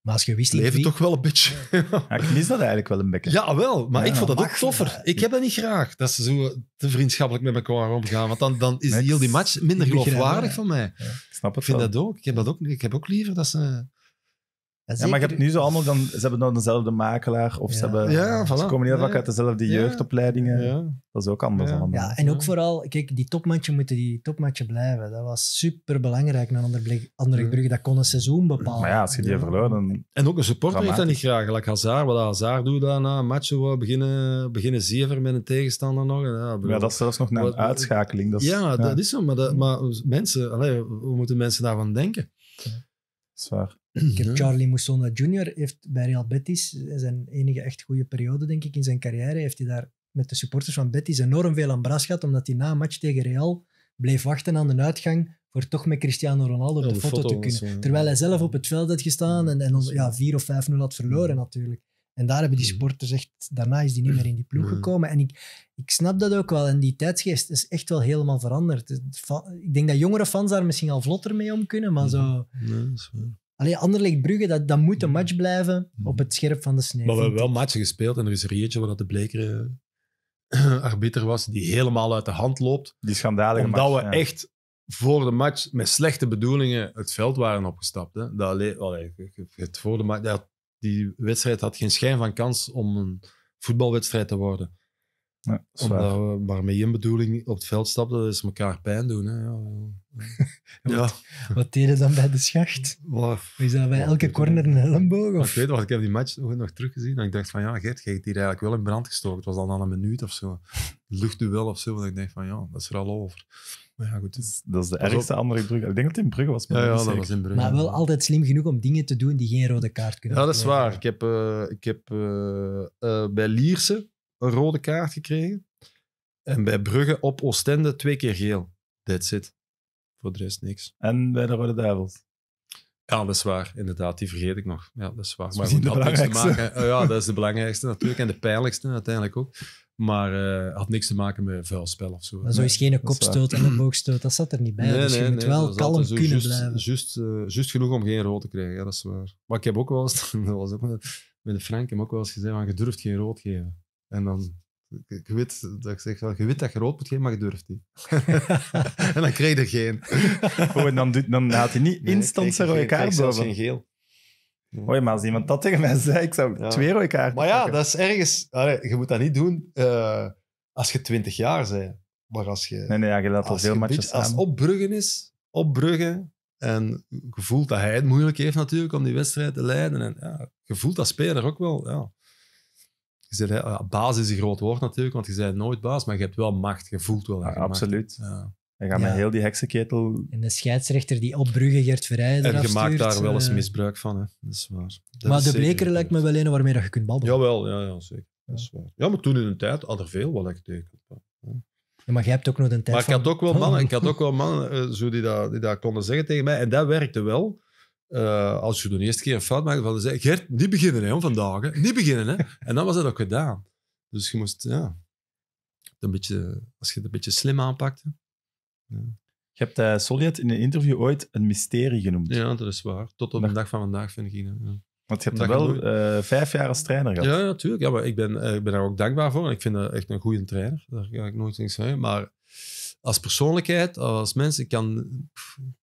Maar als je wist... Leven toch wel een bitch. ik mis dat eigenlijk wel een beetje. Ja, wel. Maar ik vond dat ook toffer. Ik heb dat niet graag, dat ze zo te vriendschappelijk met elkaar omgaan. Want dan, dan is heel die match minder geloofwaardig van mij. snap het Ik vind wel. dat ook. Ik heb, dat ook. ik heb ook liever dat ze ja, maar je hebt nu zo allemaal, dan, ze hebben nou dezelfde makelaar of ze, hebben, ze komen heel vaak uit dezelfde jeugdopleidingen. Dat is ook anders allemaal. Ja, en ook vooral, kijk, die topmatchen moeten die topmatje blijven. Dat was super belangrijk naar andere brug Dat kon een seizoen bepalen. Maar ja, als je die verloor, dan... En ook een supporter heeft dat niet graag. Like Hazard, wat Hazard doet dan na een we eh, beginnen, beginnen zeven met een tegenstander nog. Ja, dat is zelfs nog een uitschakeling. Dat ja, dat is zo. Maar, dat, maar mensen, allee, hoe moeten mensen daarvan denken? Zwaar. Mhm. Charlie Musonda Jr. heeft bij Real Betis eh, zijn enige echt goede periode, denk ik, in zijn carrière. Heeft hij daar met de supporters van Betis enorm veel aan bras gehad, omdat hij na een match tegen Real bleef wachten aan de uitgang voor toch met Cristiano Ronaldo op de, foto, te kunnen. Eh, Terwijl hij zelf op het veld had gestaan mhm. en, en ja, 4 of 5-0 had verloren mhm. natuurlijk. En daar hebben die supporters echt... Daarna is die niet meer in die ploeg gekomen. En ik, ik snap dat ook wel. En die tijdsgeest is echt wel helemaal veranderd. Ik denk dat jongere fans daar misschien al vlotter mee om kunnen, maar zo... Ja, Alleen Anderlecht Brugge, dat, dat moet een match blijven mhm. op het scherp van de snede. Maar we hebben wel matchen gespeeld en er is er eentje waar de bleker eh, arbiter was die helemaal uit de hand loopt. Die schandalige Omdat we echt voor de match met slechte bedoelingen het veld waren opgestapt. Hè. Dat alleen, eh, het voor de match, die wedstrijd had geen schijn van kans om een voetbalwedstrijd te worden. Ja, Omdat maar met één bedoeling op het veld stappen, dat is elkaar pijn doen. Hè. Ja. Wat, wat deden dan bij de schacht? Wat, is dat bij elke corner een elleboog? Ik weet wel, ik heb die match nog, nog teruggezien en ik dacht van ja, Gert, je hebt hier eigenlijk wel in brand gestoken. Het was dan al een minuut of zo. Luchtduel of zo. En ik dacht van ja, dat is er al over. Maar ja, goed. dat is de ergste andere brug. Ik denk dat het in Brugge was. Maar, ja, dat was in Brugge. maar wel altijd slim genoeg om dingen te doen die geen rode kaart kunnen Ja, dat is waar. Ik heb, eh, ik heb eh, eh, bij Lierse een rode kaart gekregen. En bij Brugge op Oostende twee keer geel. That's it. Voor de rest niks. En bij de Rode Duivels. Ja, dat is waar. Inderdaad, die vergeet ik nog. Ja, dat is waar. Maar dat had niks te maken. Oh ja, dat is de belangrijkste natuurlijk. En de pijnlijkste uiteindelijk ook. Maar uh, had niks te maken met vuil spel of zo. Maar zo is geen kopstoot en een boogstoot. Dat zat er niet bij. Nee, dus je moet wel kalm kunnen blijven. Juist uh, eh, just genoeg om geen rood te krijgen. Ja, dat is waar. Maar ik heb ook wel eens, dat was ook met, de Frank, ook wel eens gezegd: van, je durft geen rood geven. En dan, ik weet dat ik zeg, je weet dat je rood moet geven, maar je durft niet. en dan kreeg je er geen. oh, dan, dan haalt hij niet instant zijn rode kaart boven. geen geel. Ja. maar als iemand dat tegen mij zei, ik zou twee rode kaarten Maar ja, dat is ergens... Allee, je moet dat niet doen eh, als je twintig jaar bent. Maar als je... Nee, nee, ja, je laat al veel matches staan. Als het opbruggen is, opbruggen, en je voelt dat hij het moeilijk heeft natuurlijk om die wedstrijd te leiden. En ja, je voelt dat speler ook wel. Ja. Je zei, baas is een groot woord natuurlijk, want je zei nooit baas, maar je hebt wel macht. Je voelt wel dat Absoluut. Ja. Je gaat met heel die heksenketel... En de scheidsrechter die op Brugge Gert Verheij En je maakt daar wel eens eh, misbruik van, hè. dat is waar. maar de bleker lijkt me wel een waarmee je kunt babbelen. Jawel, ja, ja, zeker. Dat is waar. Ja, maar toen in een tijd had er veel wat ik deed. maar je hebt ook nog een tijd Maar ik had oh. ook wel mannen, ik had ook wel mannen zo die, dat, die dat konden zeggen tegen mij. En dat werkte wel. Eh, als je de eerste keer een fout maakt, dan zei ik, Gert, niet beginnen hè, vandaag. Hè. Niet beginnen. Hè. En dan was dat ook gedaan. Dus je moest, ja, een beetje, als je het een beetje slim aanpakte. Ja. Je hebt uh, eh, Soljet in een interview ooit een mysterie genoemd. Ja, dat is waar. Tot op de dag van vandaag vind ik. Ja. Want je hebt wel eh, vijf jaar als trainer gehad. Ja, natuurlijk. Ja, maar ik ben, ik ben daar ook dankbaar voor. ik vind dat echt een goede trainer. Daar ga ik nooit niks zeggen. Maar als persoonlijkheid, als mens, ik kan...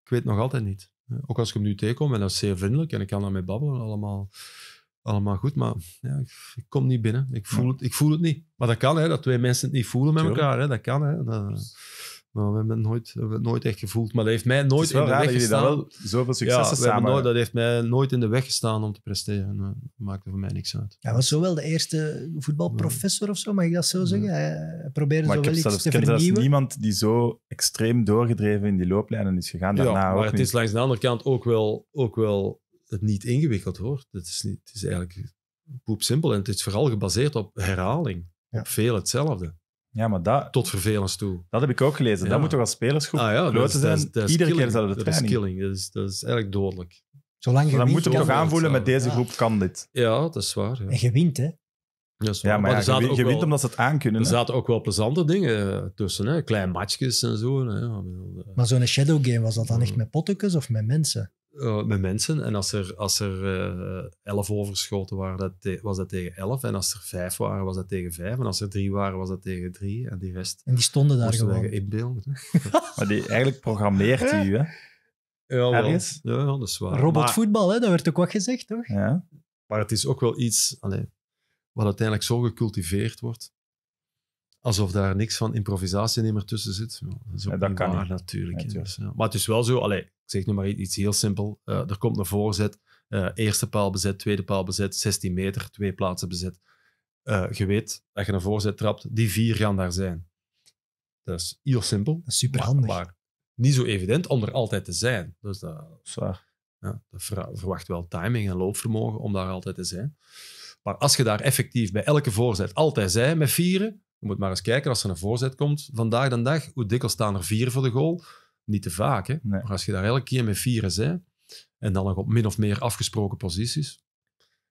ik weet nog altijd niet. Eh, ook als ik hem nu tegenkom, en dat is zeer vriendelijk en ik kan daarmee babbelen, allemaal, allemaal goed. Maar ja, ik, ik, kom niet binnen. Ik voel, het, ik voel het niet. Maar dat kan, hè, dat twee mensen het niet voelen met elkaar. Hè, dat kan. Hè, nou, we hebben het nooit, nooit echt gevoeld. Maar dat heeft mij nooit in de weg gestaan. zoveel successen samen Dat heeft mij nooit in de weg gestaan om te presteren. Dat maakte voor mij niks uit. Hij ja, was zowel de eerste voetbalprofessor of zo, mag ik dat zo zeggen? Hij probeerde zo wel iets te vernieuwen. Maar ik niemand die zo extreem doorgedreven in die looplijnen is gegaan. Daarna maar het is langs de andere kant ook wel, ook wel het niet ingewikkeld hoor. Het is, niet, het is eigenlijk poep simpel en het is vooral gebaseerd op herhaling. Op veel hetzelfde. Ja, maar dat, tot vervelens toe. Dat heb ik ook gelezen. Dat moet toch als spelersgroep ah, zijn? Iedere keer dat Dat is Dat is, dat is eigenlijk dodelijk. Zolang je dan moet je toch aanvoelen, met deze groep kan dit. Ja, dat is waar. En je wint, hè? Ja, maar, maar ja, je, je wint omdat ze het aankunnen. Er zaten ook wel plezante dingen tussen, hè? klein matchjes en zo. Hè? Maar zo'n shadow game, was dat dan echt mm. met pottekens of met mensen? Eh, met mensen. En als er, als er eh, elf overschoten waren, dat was dat tegen elf. En als er vijf waren, was dat tegen vijf. En als er drie waren, was dat tegen drie. En die rest... En die stonden daar gewoon. inbeelden. maar die, eigenlijk programmeert hij u, hè? Ja, wel. ja, dat is waar. Robotvoetbal, hè? dat werd ook wat gezegd, toch? Ja. Maar het is ook wel iets allee, wat uiteindelijk zo gecultiveerd wordt alsof daar niks van improvisatie in meer tussen zit. dat kan natuurlijk. Dus, maar het is wel zo, allee, ik zeg nu maar iets heel simpel. Eh, er komt een voorzet, eh, eerste paal bezet, tweede paal bezet, 16 meter, twee plaatsen bezet. Uh, je weet dat je een voorzet trapt, die vier gaan daar zijn. Dat is heel simpel. Dat is superhandig. Maar, niet zo evident om er altijd te zijn. Dus dat, Zwaar. Ja, dat verwacht wel timing en loopvermogen om daar altijd te zijn. Maar als je daar effectief bij elke voorzet altijd zijn met vieren, je moet maar eens kijken, als er een voorzet komt, vandaag de dag, hoe dikwijls staan er vier voor de goal? Niet te vaak, hè? Maar als je daar elke keer met vier is, hè, en dan nog op min of meer afgesproken posities.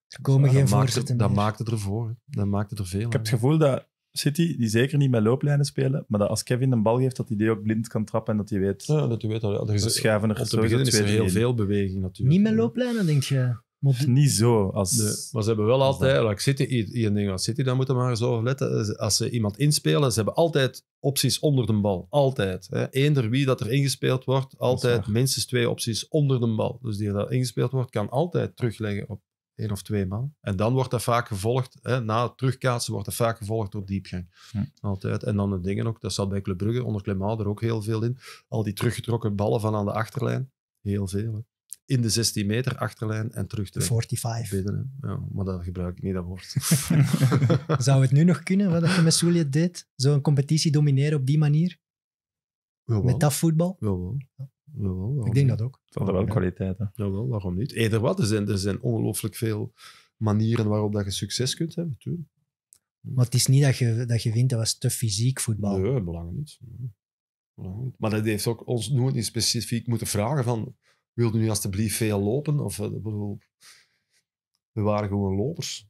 Er komen geen voorzetten Dat maakt het ervoor. Dat maakt het er veel. Ik heb het gevoel dat City, die zeker niet met looplijnen spelen, maar dat als Kevin een bal geeft, dat hij die ook blind kan trappen en dat hij weet... Ja, dat hij weet dat. er is, schuiven er, op Het begin is er heel veel beweging natuurlijk. Niet met looplijnen, denk je? niet zo. Als, Maar ze hebben wel altijd, like City, City, daar moeten we maar zo letten. Als ze iemand inspelen, ze hebben altijd opties onder de bal. Altijd. Hè. Eender wie dat er ingespeeld wordt, altijd minstens twee opties onder de bal. Dus die dat ingespeeld wordt, kan altijd terugleggen op één of twee man. En dan wordt dat vaak gevolgd, hè, na het terugkaatsen wordt dat vaak gevolgd door diepgang. Altijd. En dan de dingen ook, dat zat bij Club Brugge onder Clement er ook heel veel in. Al die teruggetrokken ballen van aan de achterlijn. Heel veel in de 16 meter achterlijn en terug te 45. Binnen, ja, maar dat gebruik ik niet, dat woord. Zou het nu nog kunnen, wat je met Souliet deed? Zo'n competitie domineren op die manier? Met dat voetbal? Jawel. Jawel, ik denk dat ook. Van wel kwaliteiten. Jawel, waarom niet? Eerder wat, er zijn, er zijn ongelooflijk veel manieren waarop dat je succes kunt hebben, natuurlijk. Maar het is niet dat je, dat je vindt dat was te fysiek voetbal. Nee, belangrijk niet. Belang niet. Maar dat heeft ook ons nooit niet specifiek moeten vragen van wilde nu alstublieft veel lopen? Of, eh, bedoel, we waren gewoon lopers.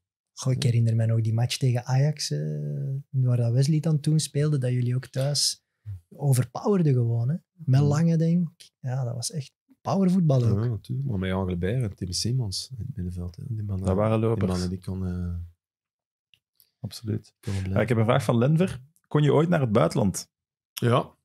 ik herinner me nog die match tegen Ajax, eh, waar dat Wesley dan toen speelde, dat jullie ook thuis overpowerden gewoon. Hè? Met lange, denk ik. Ja, dat was echt powervoetbal ook. Ja, natuurlijk. Maar met Jan Gilbert en Tim Simons in het middenveld. Hè. Die mannen, dat waren lopers. Die mannen die kon, eh, Absoluut. ja, ik heb een vraag van Lenver. Kon je ooit naar het buitenland? Ja.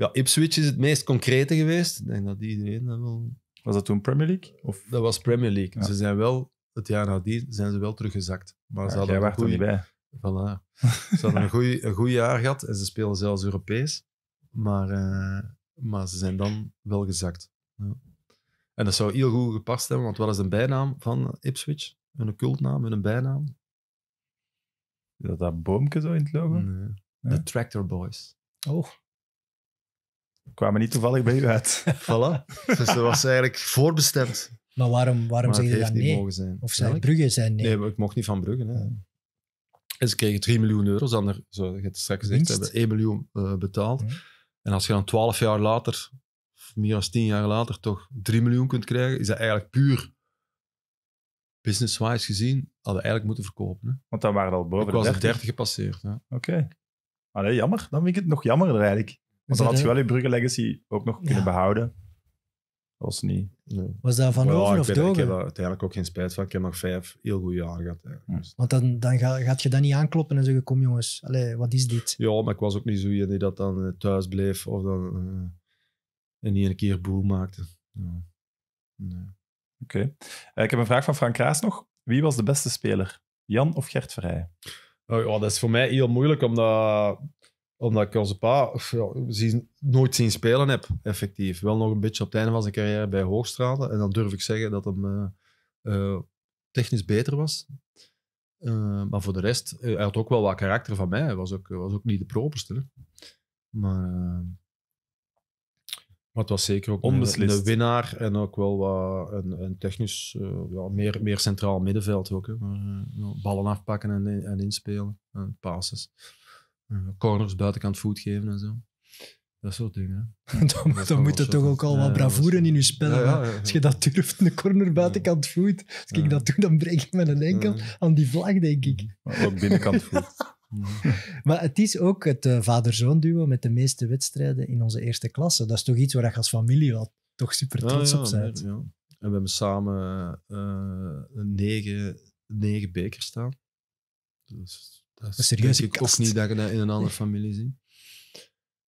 Ja, Ipswich is het meest concrete geweest. Ik denk dat iedereen dat wel... Was dat toen Premier League? Dat was Premier League. Ze zijn wel, het jaar die zijn ze wel teruggezakt. Maar ze hadden jij goeie... er niet bij. Voilà. ze hadden een goed een jaar gehad en ze spelen zelfs Europees. Maar, eh, maar ze zijn dan wel gezakt. Ja. En dat zou heel goed gepast hebben, want wat is een bijnaam van Ipswich? Een cultnaam, een bijnaam? Is dat dat boomke zo in het logo? Nee. De Tractor Boys. Oh kwamen niet toevallig bij u uit. voilà. Dus dat was eigenlijk voorbestemd. Maar waarom, waarom zeg je dat niet nee? mogen zijn. Of Bruggen Brugge zijn nee? Nee, maar ik mocht niet van Brugge. Hè. En ze kregen 3 miljoen euro, dan er, je het straks gezegd, hebben 1 miljoen eh, betaald. En als je dan 12 jaar later, of meer dan 10 jaar later, toch 3 miljoen kunt krijgen, is dat eigenlijk puur business-wise gezien, hadden eigenlijk moeten verkopen. Hè. Want dan waren al boven ik de was de 30 gepasseerd. Oké. Okay. jammer. Dan vind ik het nog jammerder eigenlijk. Want dan had je wel je Brugge legacy ook nog kunnen behouden. Dat was niet. Was dat van over of ik, ik heb daar uiteindelijk ook geen spijt van. Ik heb nog vijf heel goede jaren gehad. Hmm. Dus- Want dan, dan ga, gaat je dat niet aankloppen en zeggen, kom jongens, wat is dit? Ja, maar ik was ook niet zo iemand die dat dan eh, thuis bleef of dan eh, en niet een keer boel maakte. Ja. Oké. Eh, ik heb een vraag van Frank Kraas nog. Wie was de beste speler? Jan of Gert Verheij? Oh, ja, dat is voor mij heel moeilijk, omdat omdat ik onze pa ja, nooit zien spelen heb, effectief. Wel nog een beetje op het einde van zijn carrière bij Hoogstraten. En dan durf ik zeggen dat hem eh, eh, technisch beter was. Eh, maar voor de rest, hij had ook wel wat karakter van mij. Hij was ook, was ook niet de properste. Hè. Maar... Maar het was zeker ook een, winnaar en ook wel wat een, een technisch, ja, meer, meer centraal middenveld ook. Hè. Maar, ballen afpakken en, en inspelen, en passes. Mhm. corners buitenkant voet geven en zo. Dat soort dingen. dan, dan moet je toch ook al wat bravoeren in je spel Als je dat durft, een corner buitenkant voet. Als ik dat doe, dan breek ik een enkel aan die vlag, denk ik. Wat binnenkant voet. Mhm. maar het is ook het eh, vader-zoon duo met de meeste wedstrijden in onze eerste klasse. Dat is toch iets waar je als familie wel toch super trots op bent. Ja. En we hebben samen uh, negen, negen bekers staan. Dus dat ik kast. ook niet dat je dat in een andere familie ziet.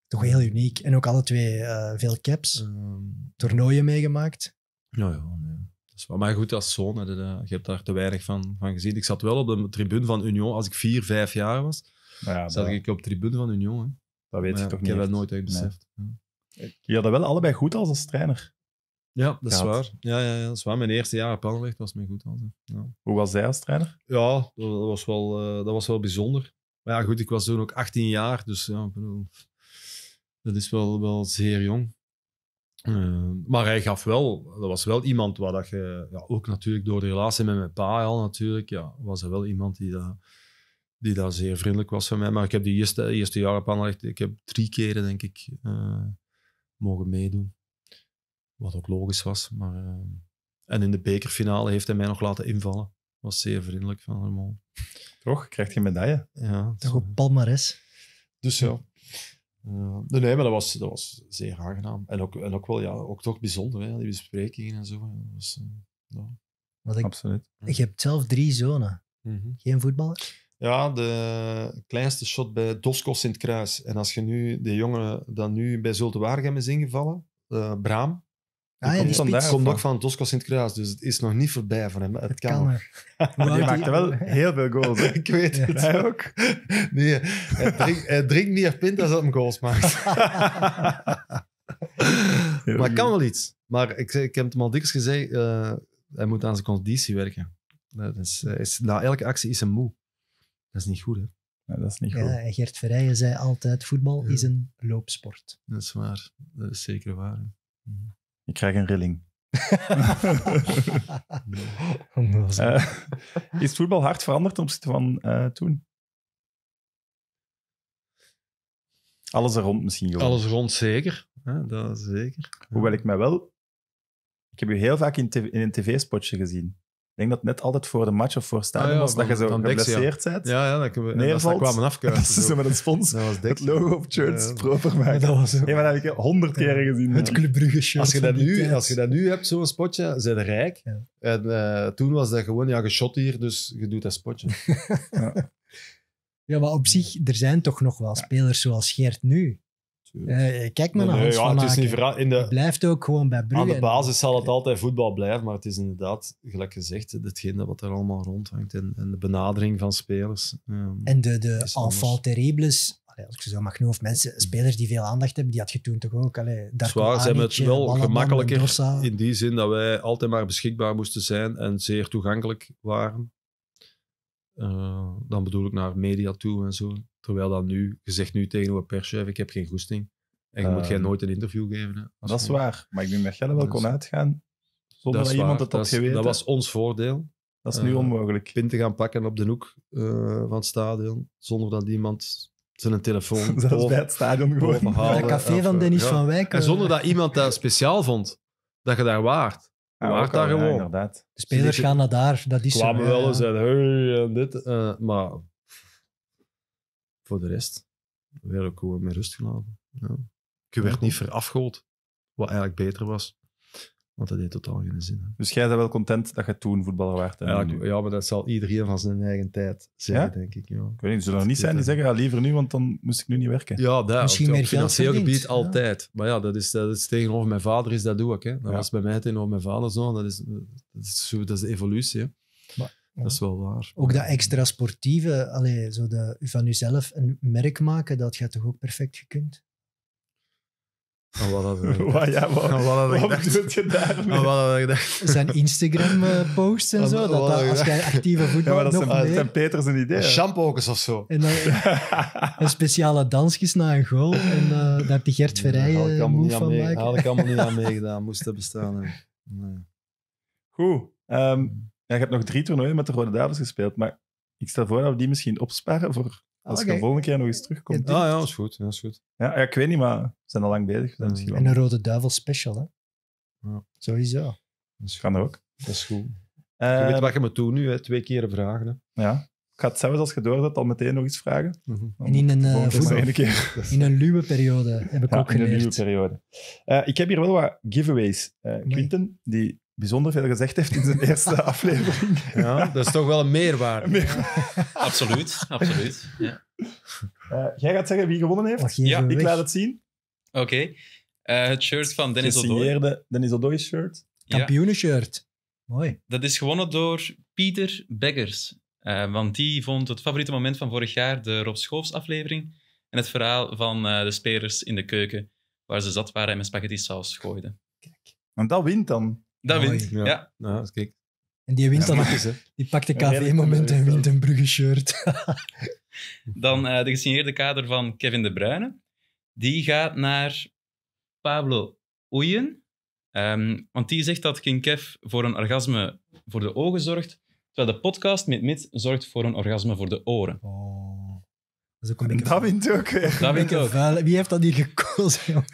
Toch heel uniek. En ook alle twee eh, veel caps. Ehm. toernooien meegemaakt. Nou ja, nee. maar goed, als zoon, je hebt daar te weinig van, van gezien. Ik zat wel op de tribune van Union. Als ik vier, vijf jaar was, ja, zat ik op de tribune van Union. Hè. Dat weet maar je toch niet? Ik heb dat nooit echt beseft. Ja. Je had dat wel allebei goed als als trainer. Ja, dat is waar. Ja, ja, ja, dat is waar. Mijn eerste jaar op Anderlecht was mij goed. Ja. Hoe was zij als trainer? Ja, dat, was wel, eh, dat was wel bijzonder. Maar ja, goed, ik was toen ook 18 jaar, dus ja, dat is wel, wel zeer jong. Eh, maar hij gaf wel, dat was wel iemand waar dat je, ja, ook natuurlijk door de relatie met mijn pa al natuurlijk, ja, was er wel iemand die daar die daar zeer vriendelijk was voor mij. Maar ik heb die eerste, eerste jaar op Anderlecht, ik heb drie keren denk ik eh, mogen meedoen. Wat ook logisch was. Maar, eh, en in de bekerfinale heeft hij mij nog laten invallen. Was zeer vriendelijk van Ramon. Toch? Krijgt je medaille? Ja. Toch een eh, palmares. Dus ja. nee, maar dat was, dat was zeer aangenaam. En ook, en ook wel, ja, ook toch bijzonder, hè, die besprekingen en zo. Eh, ja. ik, Absoluut. Je hebt zelf drie zonen. Mhm. Geen voetballer? Ja, de kleinste shot bij in Sint-Kruis. En als je nu de jongen dan nu bij Zulte Waregem is ingevallen, Braam, Ah, ja, komt, komt van Tosco Sint-Kruis, dus het is nog niet voorbij van hem. Het, het kan, nog. Hij die maakte wel heel veel goals. Ik weet het. Hij ook. Nee, hij, drinkt, hij niet pint als dat hem goals maakt. maar het kan wel iets. Maar ik, ik heb het hem al dikwijls gezegd, eh, hij moet aan zijn conditie werken. Dat is, eh, is, na elke actie is hij moe. Dat is niet goed, hè? Ja, dat is niet goed. Ja, Gert Verrijen zei altijd, voetbal is een loopsport. Dat is waar. Dat is zeker waar. Mhm. Ik krijg een rilling. Eh, is voetbal hard veranderd ten opzichte van eh, toen? Alles er rond misschien gewoon. Alles rond, zeker. Ja, dat zeker. Hoewel ik mij wel... Ik heb u heel vaak in, in een tv-spotje gezien. Ik denk dat net altijd voor de match of voor ah was, dat je zo geblesseerd bent. Ja. ja, ja, dat, ik, neervalt, dat kwamen afkuisen. Dat is zo met een spons, het logo op shirts, ja, proper maken. Dat, was ook... maar dat heb ik honderd keer gezien. Het Club Brugge shirt. Als je dat nu, als je dat nu hebt, zo'n spotje, zijn rijk. En uh, toen was dat gewoon, ja, je shot hier, dus je doet dat spotje. ja. maar op zich, er zijn toch nog wel spelers zoals Geert nu, uh, kijk maar naar nee, ja, het is in de, blijft ook gewoon bij Brugge. Aan de basis zal het altijd voetbal blijven, maar het is inderdaad, gelijk gezegd, hetgene wat er allemaal rondhangt en, en de benadering van spelers. Ehm, en de, de enfant terribles, als ik zo mag noemen, of mensen, mm. spelers die veel aandacht hebben, die had je toen toch ook. Allee, Zwaar zijn we het wel eh, gemakkelijker in die zin dat wij altijd maar beschikbaar moesten zijn en zeer toegankelijk waren. Eh, dan bedoel ik naar media toe en zo. Terwijl dan nu, je zegt nu tegen een ik heb geen goesting. En je moet ehm, jij nooit een interview geven. Hè, dat is waar, maar ik denk dat jij er wel dus kon uitgaan zonder dat, iemand het had geweten. Dat was ons voordeel. Dat is nu eh, onmogelijk. Pin te gaan pakken op de hoek eh, van het stadion, zonder dat iemand zijn telefoon. Zelfs boven, bij het stadion gewoon. Halen, het café van eh, Dennis van Wijk. En zonder dat iemand dat speciaal vond, dat je daar waard ah, daar gewoon. inderdaad. De spelers gaan naar daar, dat is Kwamen wel eens en hey, en dit. maar voor de rest werd ik gewoon met rust gelaten. Ja. Je werd niet verafgehold, wat eigenlijk beter was. Want dat deed totaal geen zin. Dus jij bent wel content dat je toen voetballer werd? En nu? Ja, maar dat zal iedereen van zijn eigen tijd zeggen, denk ik. Ja. Ik weet niet, zullen er niet zijn die zeggen, ja, liever nu, want dan moest ik nu niet werken. Ja, daar, Misschien op, op financieel gebied altijd. Maar ja, dat is, dat tegenover mijn vader is, dat doe ik. Dat was bij mij tegenover mijn vader zo. Dat is, dat is, dat is de evolutie. Dat is wel waar. Ook dat extra sportieve, allee, zo de, van jezelf een merk maken, dat gaat toch ook perfect gekund? wat hadden ik gedacht? Ja, wat, wat, hadden Zijn Instagram-posts eh, en zo, dat, dat als jij actieve voetbal ja, dat nog zijn, Peters een idee. Shampoo's of zo. een speciale dansjes na een goal. En uh, daar heb je Gert Verrijen Daar had ik allemaal niet aan meegedaan, moest dat bestaan. Goed. Ehm, ja, ik heb nog drie toernooien met de Rode Duivels gespeeld, maar ik stel voor dat we die misschien opsparen voor als ah, je de volgende keer nog eens terugkomt. ah, ja, is goed. dat is goed. Ja, ik weet niet, maar we zijn al lang bezig. zijn mm. en een Rode Duivel special, hè? Ja. Sowieso. Dat kan ook. Dat is goed. Uh, je weet wat je me toe nu, hè? twee keer vragen. Hè? Ja. Ik ga het zelfs als je door dat al meteen nog iets vragen. Mhm. Eh, in, een, keer. in een luwe periode heb ik ook geleerd. In een luwe periode. Eh, ik heb hier wel wat giveaways. Quinten, die bijzonder veel gezegd heeft in zijn eerste aflevering. Ja, dat is toch wel een meerwaarde. absoluut, absoluut. Ja. Eh, jij gaat zeggen wie gewonnen heeft? ja. Ik laat het zien. Oké. Eh, het shirt van Dennis Odoi. Dennis Odoi shirt. Kampioenenshirt. Mooi. Dat is gewonnen door Pieter Beggers. Eh, want die vond het favoriete moment van vorig jaar de Rob Schoofs aflevering. En het verhaal van de spelers in de keuken, waar ze zat waren en met spaghetti saus gooiden. Kijk. En dat wint dan. Dat wint. Ja. ja. is kijk. En die wint dan ook. Die pakt de KV-moment en wint een Brugge-shirt. dan eh, de gesigneerde kader van Kevin De Bruyne. Die gaat naar Pablo Oeien. Ehm, want die zegt dat King Kev voor een orgasme voor de ogen zorgt. Terwijl de podcast met Mid zorgt voor een orgasme voor de oren. Oh. Dat, is ook een ook. ook. Wie heeft dat hier gekozen?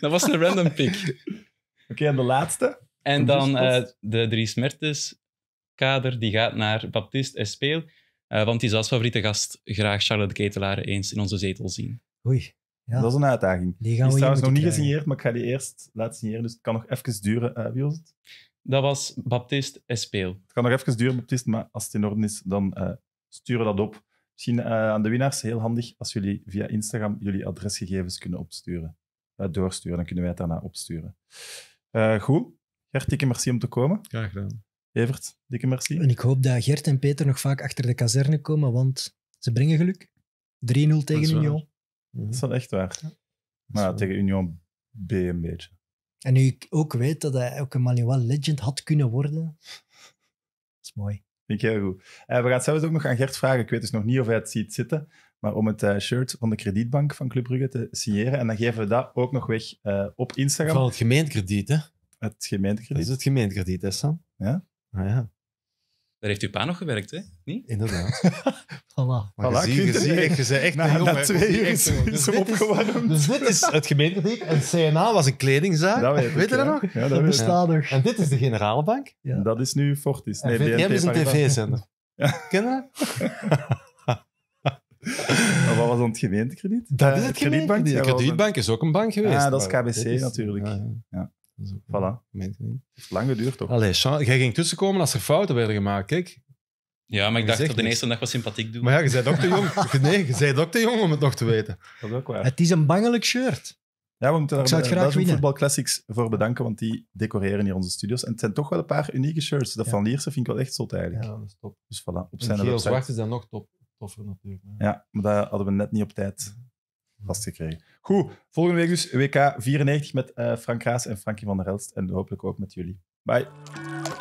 dat was een random pick. Oké, en de laatste? En dan eh, de drie smertes kader, die gaat naar Baptiste Espeel. Eh, want die zou als favoriete gast graag Charlotte Ketelaar eens in onze zetel zien. Oei. Ja. Dat is een uitdaging. Die, gaan is trouwens nog niet gesigneerd, maar ik ga die eerst laten signeren. Dus het kan nog even duren. Uh, wie was het? Dat was Baptiste Espeel. Het kan nog even duren, Baptiste, maar als het in orde is, dan sturen we dat op. Misschien aan de winnaars, heel handig als jullie via Instagram jullie adresgegevens kunnen opsturen. doorsturen, dan kunnen wij het daarna opsturen. goed, Gert, dikke merci om te komen. Graag gedaan. Evert, dikke merci. En ik hoop dat Gert en Peter nog vaak achter de kazerne komen, want ze brengen geluk. 3-0 tegen Union. Mhm. Dat is wel echt waar. Maar tegen Union B een beetje. En nu ik ook weet dat hij ook een wel legend had kunnen worden. Dat is mooi. Vind ik heel goed. Eh, we gaan zelfs ook nog aan Gert vragen. Ik weet dus nog niet of hij het ziet zitten. Maar om het eh, shirt van de kredietbank van Club Brugge te signeren. En dan geven we dat ook nog weg eh, op Instagram. Van het gemeentekrediet, hè? Het gemeentekrediet. Dat is het gemeentekrediet, hè Sam? Ja. Ah ja. Daar heeft uw pa nog gewerkt, hè? Niet? Inderdaad. voilà. Maar voilà, je, ziet, je, ziet, echt, je bent echt na, na twee uur is, is dus opgewarmd. dus dit is het gemeentekrediet en CNA was een kledingzaak. Dat weet, weet je dat nog? Ja, dat, bestaat er. En dit is de Generaalbank. Ja. Dat is nu Fortis. Nee, BNP is een tv-zender. Ja. Ken maar wat was dan het gemeentekrediet? Dat is eh, het, gemeentekrediet. kredietbank. De kredietbank is ook een bank ah, geweest. Ja, dat is KBC natuurlijk. Ah, ja. Dat voilà. Het lang geduurd, toch? Allee, Sean, jij ging tussenkomen als er fouten werden gemaakt, kijk. Ja, maar ik dacht dat de eerste dag wat sympathiek doen. Maar ja, je zei ook te jong. Nee, je zei ook te jong om het nog te weten. Dat is ook waar. Het is een bangelijk shirt. Ja, we moeten daar de Voetbal Classics voor bedanken, want die decoreren hier onze studios. En het zijn toch wel een paar unieke shirts. Dat van Lierse vind ik wel echt zo eigenlijk. Ja, dat is top. Dus voilà, op zijn geel-zwart is dan nog top, toffer natuurlijk. Ja. ja, maar dat hadden we net niet op tijd vastgekregen. Goed, volgende week dus WK 94 met uh, Frank Raas en Frankie van der Helst. En hopelijk ook met jullie. Bye.